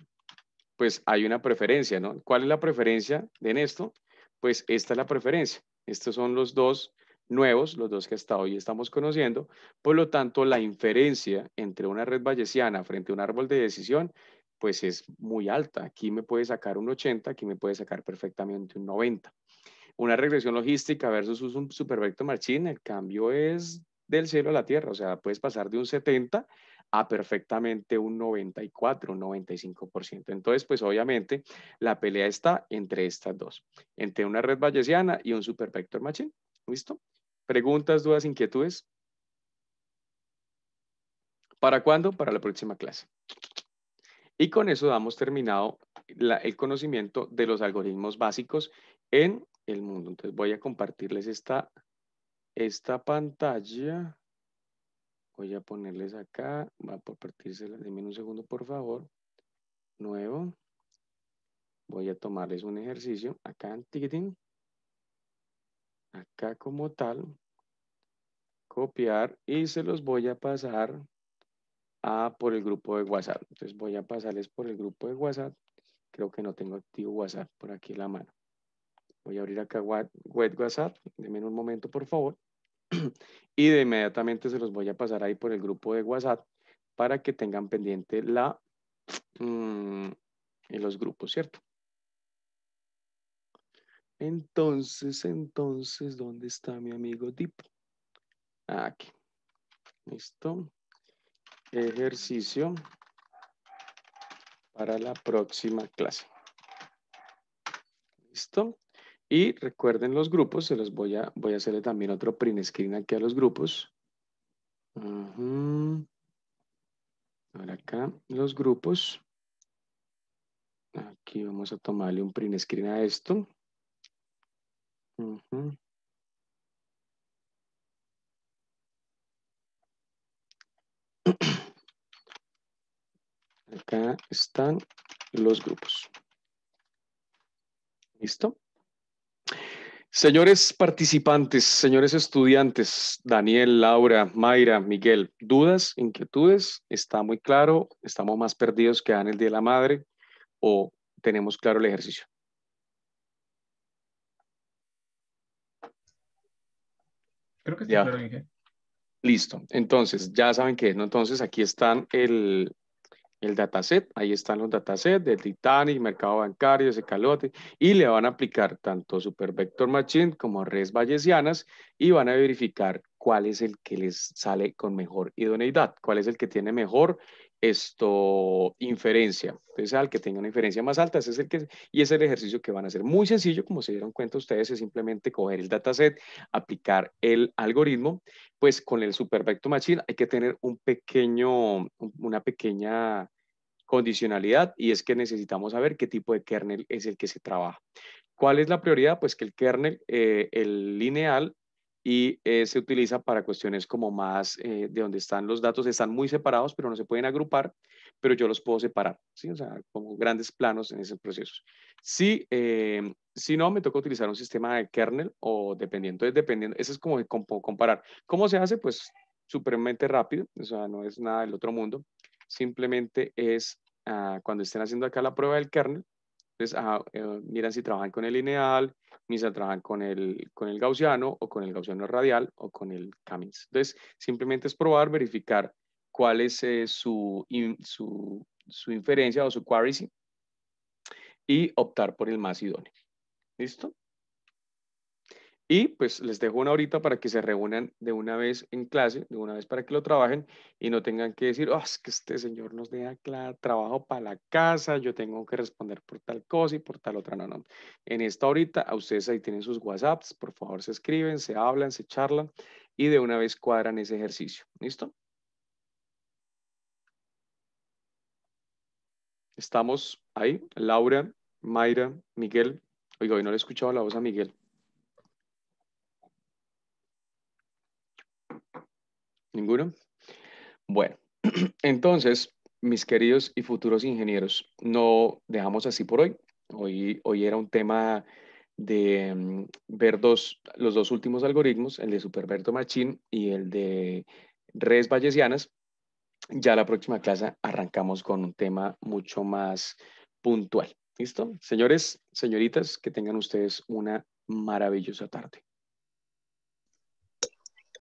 pues hay una preferencia, ¿no? ¿Cuál es la preferencia en esto? Pues esta es la preferencia. Estos son los dos nuevos, los dos que hasta hoy estamos conociendo. Por lo tanto, la inferencia entre una red bayesiana frente a un árbol de decisión, pues es muy alta. Aquí me puede sacar un 80, aquí me puede sacar perfectamente un 90. Una regresión logística versus un vector marchín, el cambio es del cielo a la tierra, o sea, puedes pasar de un 70 a perfectamente un 94, un 95%. Entonces, pues obviamente la pelea está entre estas dos, entre una red bayesiana y un super vector machine. ¿Listo? ¿Preguntas, dudas, inquietudes? ¿Para cuándo? Para la próxima clase. Y con eso damos terminado el conocimiento de los algoritmos básicos en el mundo. Entonces voy a compartirles esta, esta pantalla voy a ponerles acá, va por partirse, denme un segundo por favor, nuevo, voy a tomarles un ejercicio acá en ticketing, acá como tal, copiar y se los voy a pasar a por el grupo de WhatsApp. Entonces voy a pasarles por el grupo de WhatsApp. Creo que no tengo activo WhatsApp por aquí la mano. Voy a abrir acá web WhatsApp. Denme un momento, por favor. y de inmediatamente se los voy a pasar ahí por el grupo de WhatsApp para que tengan pendiente la mm, los grupos, ¿cierto? Entonces, entonces, ¿dónde está mi amigo Tipo? Aquí. Listo. Ejercicio para la próxima clase. ¿Listo? Y recuerden los grupos, se los voy a, voy a hacerle también otro print screen aquí a los grupos. Ahora acá, los grupos. Aquí vamos a tomarle un print screen a esto. Acá están los grupos. ¿Listo? Señores participantes, señores estudiantes, Daniel, Laura, Mayra, Miguel, dudas, inquietudes, está muy claro, estamos más perdidos que en el Día de la Madre o tenemos claro el ejercicio. Creo que sí, ya. claro, Listo, entonces ya saben que, ¿no? Entonces aquí están el, el dataset, ahí están los datasets de Titanic, mercado bancario, Secalote, y le van a aplicar tanto Super Vector Machine como redes bayesianas y van a verificar cuál es el que les sale con mejor idoneidad, cuál es el que tiene mejor esto, inferencia. Entonces, al que tenga una inferencia más alta, ese es el que, y es el ejercicio que van a hacer. Muy sencillo, como se dieron cuenta ustedes, es simplemente coger el dataset, aplicar el algoritmo, pues con el vector Machine hay que tener un pequeño, una pequeña condicionalidad y es que necesitamos saber qué tipo de kernel es el que se trabaja. ¿Cuál es la prioridad? Pues que el kernel, eh, el lineal, y eh, se utiliza para cuestiones como más eh, de donde están los datos, están muy separados, pero no se pueden agrupar, pero yo los puedo separar, ¿sí? o sea, como grandes planos en ese proceso. Si, em, si no, me toca utilizar un sistema de kernel o dependiendo, es dependiendo, eso es como, comparar. ¿Cómo se hace? Pues supremamente rápido, o sea, no es nada del otro mundo, simplemente es ah, cuando estén haciendo acá la prueba del kernel, entonces, eh, miran si trabajan con el lineal, miran si trabajan con el, con el gaussiano o con el gaussiano radial o con el camis. Entonces, simplemente es probar, verificar cuál es eh, su, su, su, inferencia o su query y optar por el más idóneo. ¿Listo? Y pues les dejo una horita para que se reúnan de una vez en clase, de una vez para que lo trabajen y no tengan que decir, oh, es que este señor nos deja trabajo para la casa, yo tengo que responder por tal cosa y por tal otra. No, no. En esta horita, a ustedes ahí tienen sus WhatsApps, por favor se escriben, se hablan, se charlan y de una vez cuadran ese ejercicio. ¿Listo? Estamos ahí, Laura, Mayra, Miguel. Oiga, hoy no le he escuchado la voz a Miguel. ¿Ninguno? Bueno, entonces, mis queridos y futuros ingenieros, no dejamos así por hoy. Hoy, hoy era un tema de mm, ver dos, los dos últimos algoritmos, el de Superberto Machín y el de redes vallesianas. Ya la próxima clase arrancamos con un tema mucho más puntual. ¿Listo? Señores, señoritas, que tengan ustedes una maravillosa tarde.